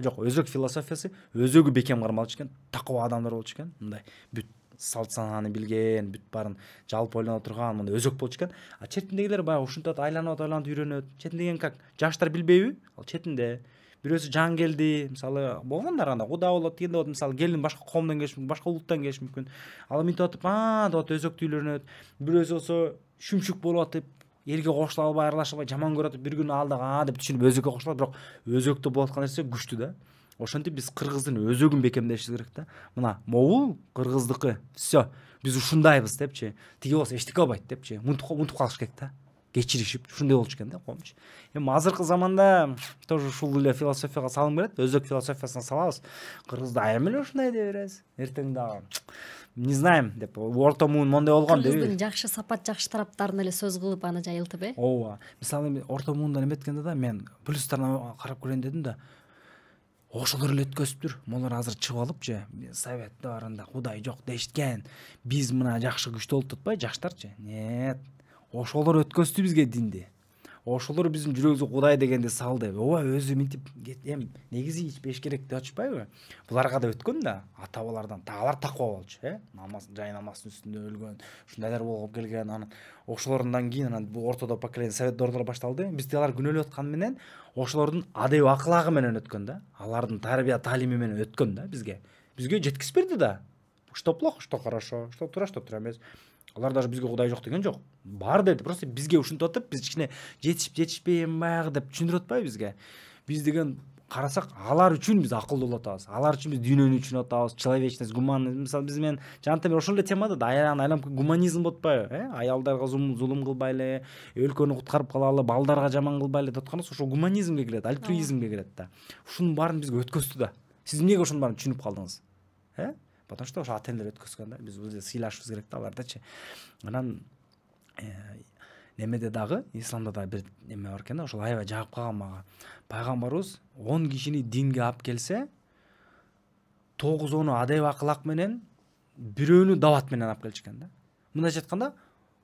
жоқ өзөк философиясы өзегі бекем кармалчу экен тақуа адамдар болчу экен мындай бүт салт сананы билген бүт баарын жалпы ойлоно турган мындай өзөк болчу экен а четиндегилер баягы ушинтип айланып айланып үйрөнөт четиндеген как жаштар билбейби ал четинде бирөөсү келди мисалы да анда куда болот тигинде болот мисалы келин башка коомдон келиши мүмкүн башка улуттан келиши мүмкүн ал мынтип атып а деп атып өзөктүү үйлөнөт бирөөсү болсо шүмшүк болуп атып элге кошула албай аралаша албай жаман көрүп атып бир күнү а деп түшүнүп өзөккө кошулат бирок өзөктө болуп аткан нерсе күчтүү да ошентип биз кыргыздын өзөгүн бекемдешибиз керек да мына могул кыргыздыкы все биз ушундайбыз депчи тиги болсо эчтеке албайт депчи унутуп калыш керек да кечиришипи ушундай болчу экен да коомчу эми азыркы заманда тоже ушул эле философияга салгым келет өздөк философиясына салабыз кыргыз дайыма эле ушундай дей беребиз эртең дагы не знаем деп орто муун моундай болгон де өздүн жакшы сапат жакшы тараптарын эле сөз кылып аны жайылтып э ооба мисалы орто муунда эметкенде да мен плюстарын карап көрөйүн дедим да ошолор эле өткөзүптүр могулар азыр чыгып алыпчы совет доарында кудай жок дешкен биз мына жакшы күчтүү болут деп атпайбы э, жаштарчы нет ошолор өткөздү бизге динди ошолор биздин жүрөгүбүзгө кудай дегенди салды ооба өзү мынтип эми негизи ичпеш керек деп атышпайбы буларга да өткөн да ата бабалардан алар таква болчу э намаз жай намаздын үстүндө өлгөн ушундайлар болуп келген анан ошолордон кийин анан бул ортодо поколение совет доордор башталды бизди алар күнөөлөп атканы менен ошолордун адеп акылагы менен өткөн да алардын тарбия таалими менен өткөн да бизге бизге жеткизип берди да что плохо что хорошо что туура что туура эмес алар даже бизге кудай жок деген жок бар деди просто бизге ушинтип атып биз кичине жетишип жетишпейм баягы деп түшүндүрүп атпайбы бизге биз деген карасак алар үчүн биз акылдуу болуп атабыз алар үчүн биз дүйнөнү түшүнүп атабыз человечность гуманность мисалы биз менен жанатан бери ошол эле темада да аян айланып гуманизм болуп атпайбы э аялдарга зулум кылбайлы өлкөнү куткарып калалы балдарга жаман кылбайлы деп атканыбыз ошол гуманизмге кирет альтруизмге кирет да ушунун баарын бизге өткөздү да сиз эмнеге ошонун баарын түшүнүп калдыңыз э потому что ошо ата энелер өткөзгөн да биз бул жерде сыйлашыбыз керек э, да алардычы чи анан немеде дагы исламда дагы бир неме бар экен да ошол аябай жагып калган мага пайгамбарыбыз он кишини динге алып келсе тогузону адеп акылак менен бирөөнү дават менен алып келчү экен да мындайча айтканда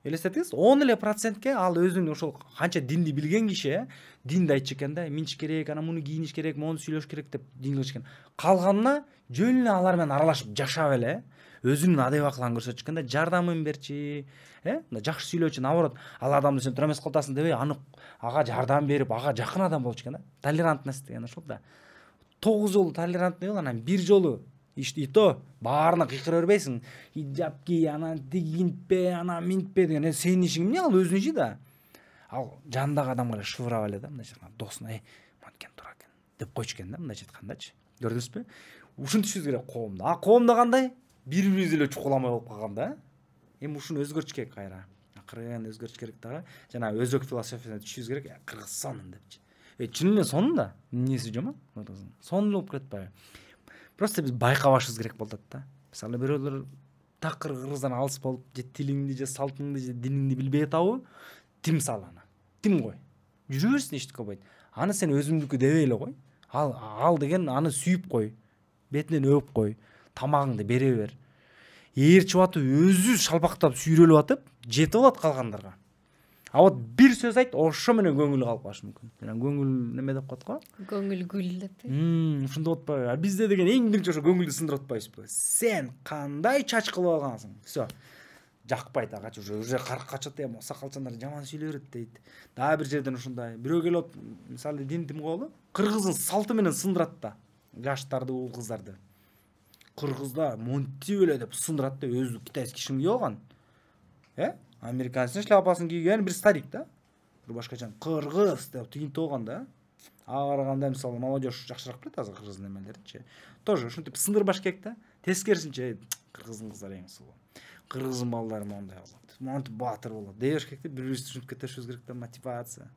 элестетиңиз он эле процентке ал өзүнүн ошол канча динди билген киши э динди айтчу экен да минтиш керек анан муну кийиниш керек могуну сүйлөш керек деп дин кылыш экен калганына жөн эле алар менен аралашып жашап эле өзүнүн адеп акылын көрсөтчү экен да жардамын берчи э мындай жакшы сүйлөчү наоборот ал адамды сен туура эмес кылып атасың дебей э, аны ага жардам берип ага жакын адам болчу экен да толерантность деген ошол да тогуз жолу толерантный бул анан бир жолу и то баарына кыйкыра бербейсиң кий анан тигинтпе анан минтпе деген э, сенин ишиң эмне ал иши да ал жанындагы адамга эле шыбырап эле да мындайча айтканда досуна эй монткен туура экен деп койчу экен да мындайча айткандачы көрдүңүзбү ушинтишибиз керек коомдо а коомдо кандай бири бирибизди эле чукуламай болуп калган да эми ушуну өзгөртүш керек кайра акырын өзгөртүш керек дагы жана өзөк философиясына түшүшүбүз керек кыргыз сонун депчи э, чын эле сонун да эмнеси жаман кыргыздын сонун эле болуп кетпайбы просто біз байқап керек болтады да мисалы біреулер тақыр кыргыздан алыс болып же тіліңді же салтыңды же дініңді билбей атабы тим сал аны тим қой жүре берсін ештеңе болбойт аны сен өзүңдүкү дебей эле қой ал ал деген аны сүйіп қой бетинен өөп қой тамағыңды бере бер ээрчип атып өзү шалбактап сүйрөлүп атып жетіп алат калгандарга а вот бир сөз айт ошо менен көңүл калып калышы мүмкүн жанагы көңүл неме деп коет го көңүл гүл деп болуп атпайбы а бизде деген эң биринчи ошо көңүлдү сындырып атпайбызбы сен кандай чач кылып алгансың все жакпайт агачы уже уже карк качат эми сакалчандар жаман сүйлөй берет дейт дагы бир жерден ушундай бирөө келип мисалы динтим коелу кыргыздын салты менен сындырат да гаштарды уул кыздарды кыргыздар монтип эле деп сындырат да өзү китайский кишим кийип алган э американецтин шляпасын кийген бир старик да рубашкача кыргыз деп тигинтип алган да ага караганда мисалы молодежь жакшыраак билет азыр кыргыздын нэмелеринчи тоже ушинтип сындырбаш керек да тескерисинче кыргыздын кыздары эң сулуу кыргыздын балдары моундай болот монтип баатыр болот дей бериш керек да бири бирибизди ушинтип кете беришибиз керек да мотивация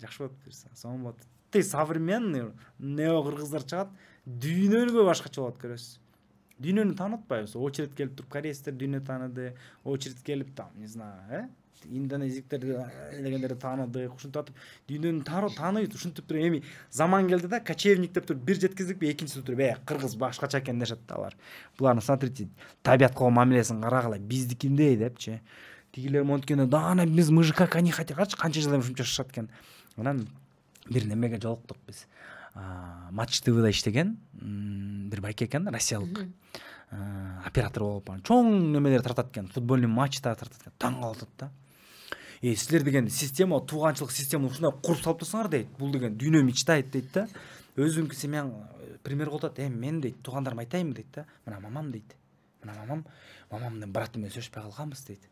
жакшы болот буюрса сонун болот ты современный нео кыргыздар чыгат дүйнөгө башкача болот көрөсүз дүйнөнү таанып осы очередь келип туруп корейцтер дүние тааныды очередь келип там не знаю э индонезиктер дегендерди э, таныды ушинтип атып дүйнөнү тааныйбыз ушинтип туруп эми заман келди да кочевник деп туруп бир жеткиздик экинчиси туруп э кыргыз башкача экен дешет да алар булардын смотрите табиятка болгон мамилесин карагыла биздикиндей депчи тигилер монткенде даана биз как они хотя карачы канча жылдан бери ушинтип жашашат экен анан бир немеге жолуктук биз ә, матч твда иштеген бир байке экен россиялык оператор болуп анан чоң немелер тартат экен футбольный матчтар тартат экен таң калып да э силер деген система тууганчылык системаны ушундай куруп салып турсуңар дейт бул деген дүйнө мечтает дейт да өзүңдүкү семьяң э, пример атат эй мен дейт туугандарыма айтайынбы дейт да мына мамам дейт мына мамам мамам менен братым менен сүйлөшпөй калганбыз дейт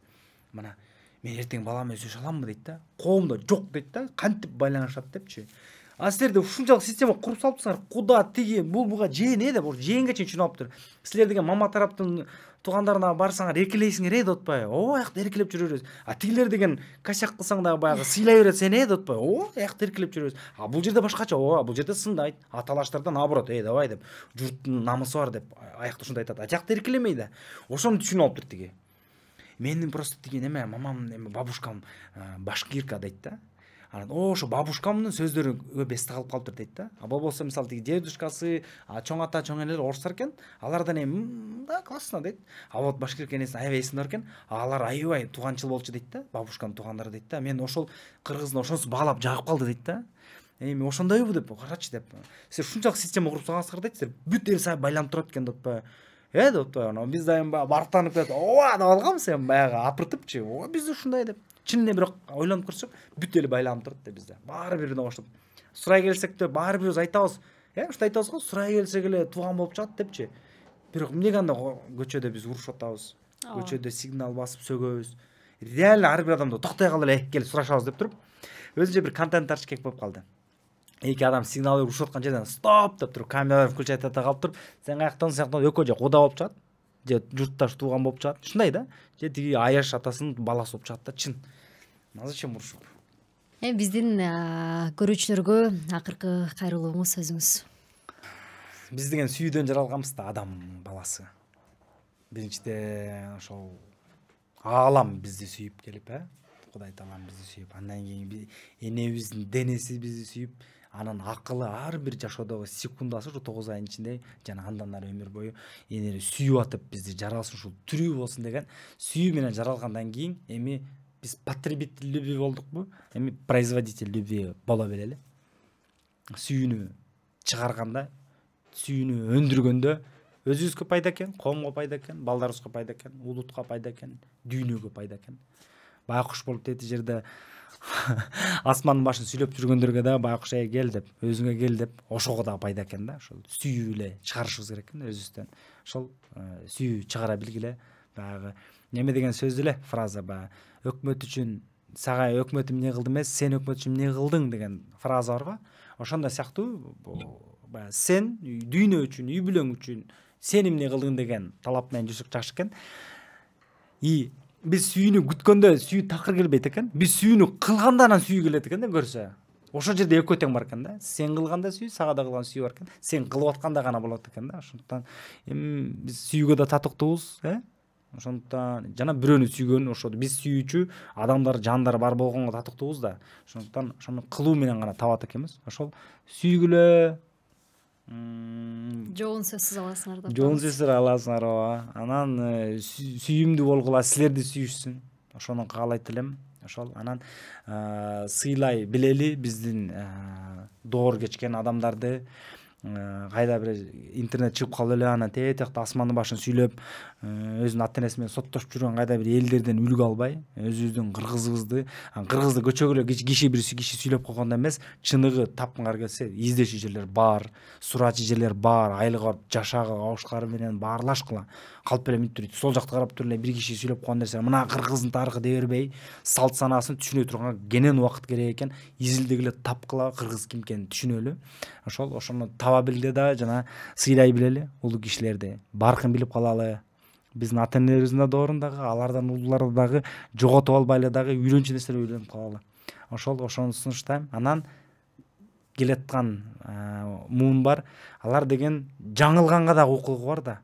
мына мен эртең балам менен сүйлөшө аламбы дейт да коомдо жок дейт да кантип байланышат депчи а сіздерде ушунчалык система куруп салыпсыңдар куда тиги бул буга жээн не деп жээнге чейин чыдап тур силер деген мама тараптын туугандарына барсаңар эркелейсиңер э деп атпайбы ооба аякта эркелеп жүрө беребиз а тигилер деген косяк кылсаң дагы баягы сыйлай берет сени э деп атпайбы ооба аякта эркелеп жүрө а бул жерде башкача ооба бул жерде сындайт а талаштарда наоборот э давай деп журттун намысы бар деп аякта ушинтип айтат а тиякта эркелемей да ошону түшүнүп алыптыр тиги менин просто тиги неме мамам эми бабушкам э, башкирка дейт да анан ошо бабушкамдын сөздөрү көп эсте калып калыптыр дейт да а болбосо мисалы тиги дедушкасы чоң ата чоң энелер орустар экен алардан эми да классно дейт а вот башкирк энесин аябай эсимде бар экен алар аябай тууганчыл болчу дейт да бабушканын туугандары дейт да мен ошол кыргыздын ошонусун баалап жагып калды дейт да эми ошондойбу деп карачы деп силер ушунчалык система куруп салгансыңар дейт силер бүт эл сага байланып турат экен деп атпайбы э. э деп атпайбы анан биз да эми баягы барктанып ооба деп алганбыз эми баягы апыртыпчы ооба бизде ушундай деп чынымен бирок ойлонуп көрсек бүт эле байланып турат да бизде баары бир мына ошо сурай келсек да баары бирибиз айтабыз э ушинтип айтабыз го сурай келсек эле тууган болуп чыгат депчи бірақ эмнеге анда көчөдө биз урушуп атабыз көчөдө сигнал басып сөгөбүз реально ар бир адамда токтой калып эле кел сурашабыз деп туруп өзүнчө бир контент тартыш керек болуп калды эки адам сигнал берип урушуп аткан жерден стоп деп туруп камераларын включать эте калып туруп сен каяктан сен каяктан экөө же кууда болуп чыгат же журтташ туған болып шығады ушундай да же тиги аяш атасынын баласы болуп чыгат да чын зачем урушуп эми биздин көрүүчүлөргө акыркы кайрылууңуз сөзүңүз биз деген сүйүүдөн жаралганбыз да адам баласы биринчиден ошол аалам бизди сүйүп келип э ә. кудай таалам бизди сүйүп андан кийин энебиздин денеси бизди сүйүп анан акылы ар бир жашоодогу секундасы ушу тогуз айдын ичинде жана андан ары өмүр бою эми сүйүп атып бизди жаралсын ушул тирүү болсун деген сүйүү менен жаралгандан кийин эми биз потребитель любви болдукпу эми производитель любви боло берели сүйүүнү чыгарганда сүйүүнү өндүргөндө өзүбүзгө пайда экен коомго пайда экен балдарыбызга пайда экен улутка пайда экен дүйнөгө пайда экен байкуш болуп тетиги жерде асманның башын сүйлеп жүргендерге да байкуш эй кел деп өзүңө кел деп ошого дагы пайда экен да ошол сүйүү эле чыгарышыбыз керек экен өзүбүздөн ошол э, сүйүү чыгара билгиле баягы неме деген сөз эле фраза баягы өкмөт үчүн сага өкмөт эмне кылды эмес сен өкмөт үчүн эмне кылдың деген фраза бар го ошондой сыяктуу баягы сен дүйнө үчүн үй бүлөң үчүн сен эмне кылдың деген талап менен жүрсөк жакшы экен и биз сүйүүнү күткөндө сүйүү такыр келбейт экен биз сүйүүнү кылганда анан сүйүү келет экен да көрсө ошол жерде экөө тең бар экен да сен кылганда сүйүү сага да кылган сүйүү бар экен сен кылып атканда гана болот экен да ошондуктан эми биз сүйүүгө да татыктуубуз э ошондуктан жана бирөөнү сүйгөн ошо биз сүйүүчү адамдар жандар бар болгонго татыктуубуз да ошондуктан ошону кылуу менен гана табат экенбиз ошол сүйгүлө жоонсе сөзсүз аласыңар деп жоонсе аласыңар ооба анан э, сүйүмдүү болгула силерди сүйүшсүн ошону каалайт элем ошол анан э, сыйлай билели биздин э, доор кечкен адамдарды Э, кайда бир интернет чыгып калып эле анан тэтиякта асмандын башын сүйлөп э, өзүнүн ата энеси менен соттошуп жүргөн кайда бир элдерден үлгү албай өзүбүздүн кыргызыбызды кыргызды көчөгү эле киши бир киши сүйлөп койгондо эмес чыныгы тапкыңар келсе издечү жерлер бар сурачы жерлер бар айылга барып жашагыла абышкалар менен баарлашкыла қалып бәлем бүйтіп тұрайды сол жақты қарап тұр киши сөйлеп қойған нәрсе мына қырғыздың тарихы дей бербей салт санасын түсіне тұрған генен уақыт керек екен езілдігілі тапқыла қырғыз кім екенін түсінелі ошол ошону таба билде да жана сыйлай билели улуу кишилерди баркын билип калалы биздин ата энелерибиздин да доорундагы алардан улууларды дагы жоготуп албайлы дагы үйрөнчү нерселер үйрөнүп калалы ошол ошону сунуштайм анан аткан э, муун бар алар деген жаңылганга дагы укугу бар да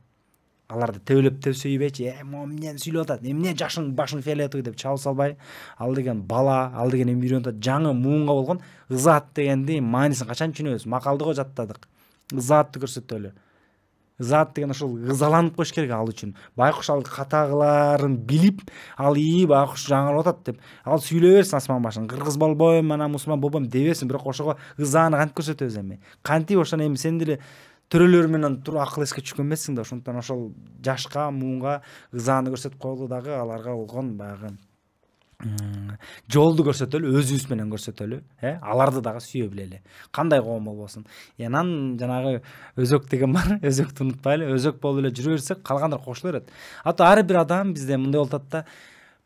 аларды төбелептеп сүйбечи э эмнени сүйлөп атат эмне жашың башың фиолетовый деп чабып салбай ал деген бала ал деген эми үйрөнүп атат жаңы муунга болгон ызаат дегенди маанисин качан түшүнөбүз макалды го жаттадык ызаатты көрсөтөлү ызаат деген ошол ызаланып коюш керек ал үчүн байкуш ал катагыларын билип ал ии байкуш жаңырып атат деп ал сүйлөй берсин асман башын кыргыз болбойм анан мусулман болбойм дей берсин бирок ошого ызааны кантип көрсөтөбүз эми кантип ошону эми сен деле төрөлөр менен туура акыл эске түшкөн эмессиң да ошондуктан ошол жашка муунга ызааны көрсөтүп койгула дагы аларга болгон баягы жолду көрсөтөлү өзүбүз менен көрсөтөлү э аларды дагы сүйө билели кандай коом болбосун и э, анан жанагы өзөк деген бар өзөктү унутпайлы өзөк болуп эле жүрө берсек калгандар кошула берет а то ар бир адам бизде мындай болуп атат да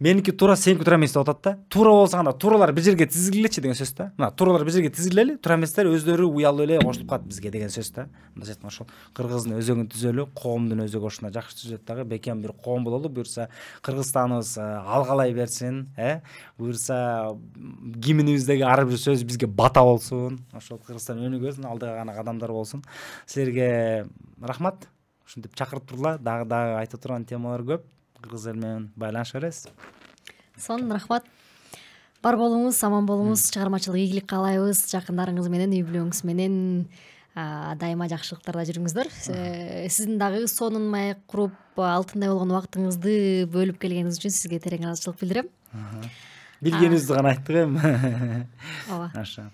менікі тура сенікі тура емес деп атады да тура болса ғана туралар бір жерге тізгілеші деген сөз да мына туралар бір жерге тізгілелі тура еместер өздері ұялы эле қосылып қалады бізге деген сөз да мындайша айтқанда ошол кыргыздын өзөгүн түзөлү коомдун өзөгү ушундай жакшы түзөт дагы бекем бир коом бололу буюрса кыргызстаныбыз алгалай берсин э ә? буюрса гимнибиздеги ар бир сөз бизге бата болсун ошол кыргызстан өнүгөсүн алдыга гана кадамдар болсун силерге рахмат ушинтип чакырып тургула дагы дагы айта турган темалар көп кыргыз менен байланыша сонун рахмат бар болуңуз аман болуңуз чыгармачылык ийгилик каалайбыз жакындарыңыз менен үй бүлөңүз менен дайыма жакшылыктарда жүрүңүздөр сиздин дагы сонунмай куруп алтындай болгон убактыңызды бөлүп келгениңиз үчүн сизге терең ыраазычылык билдирем билгенибизди гана айттык эми ооба ша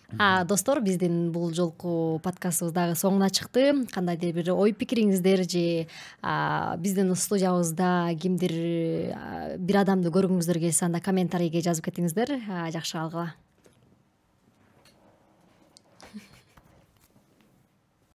достор биздин бул жолку подкастыбыз дагы соңуна чыкты кандайдыр бир ой пикириңиздер же биздин студиябызда кимдир бир адамды көргүңүздөр келсе анда комментарийге жазып кетиңиздер жакшы калгыла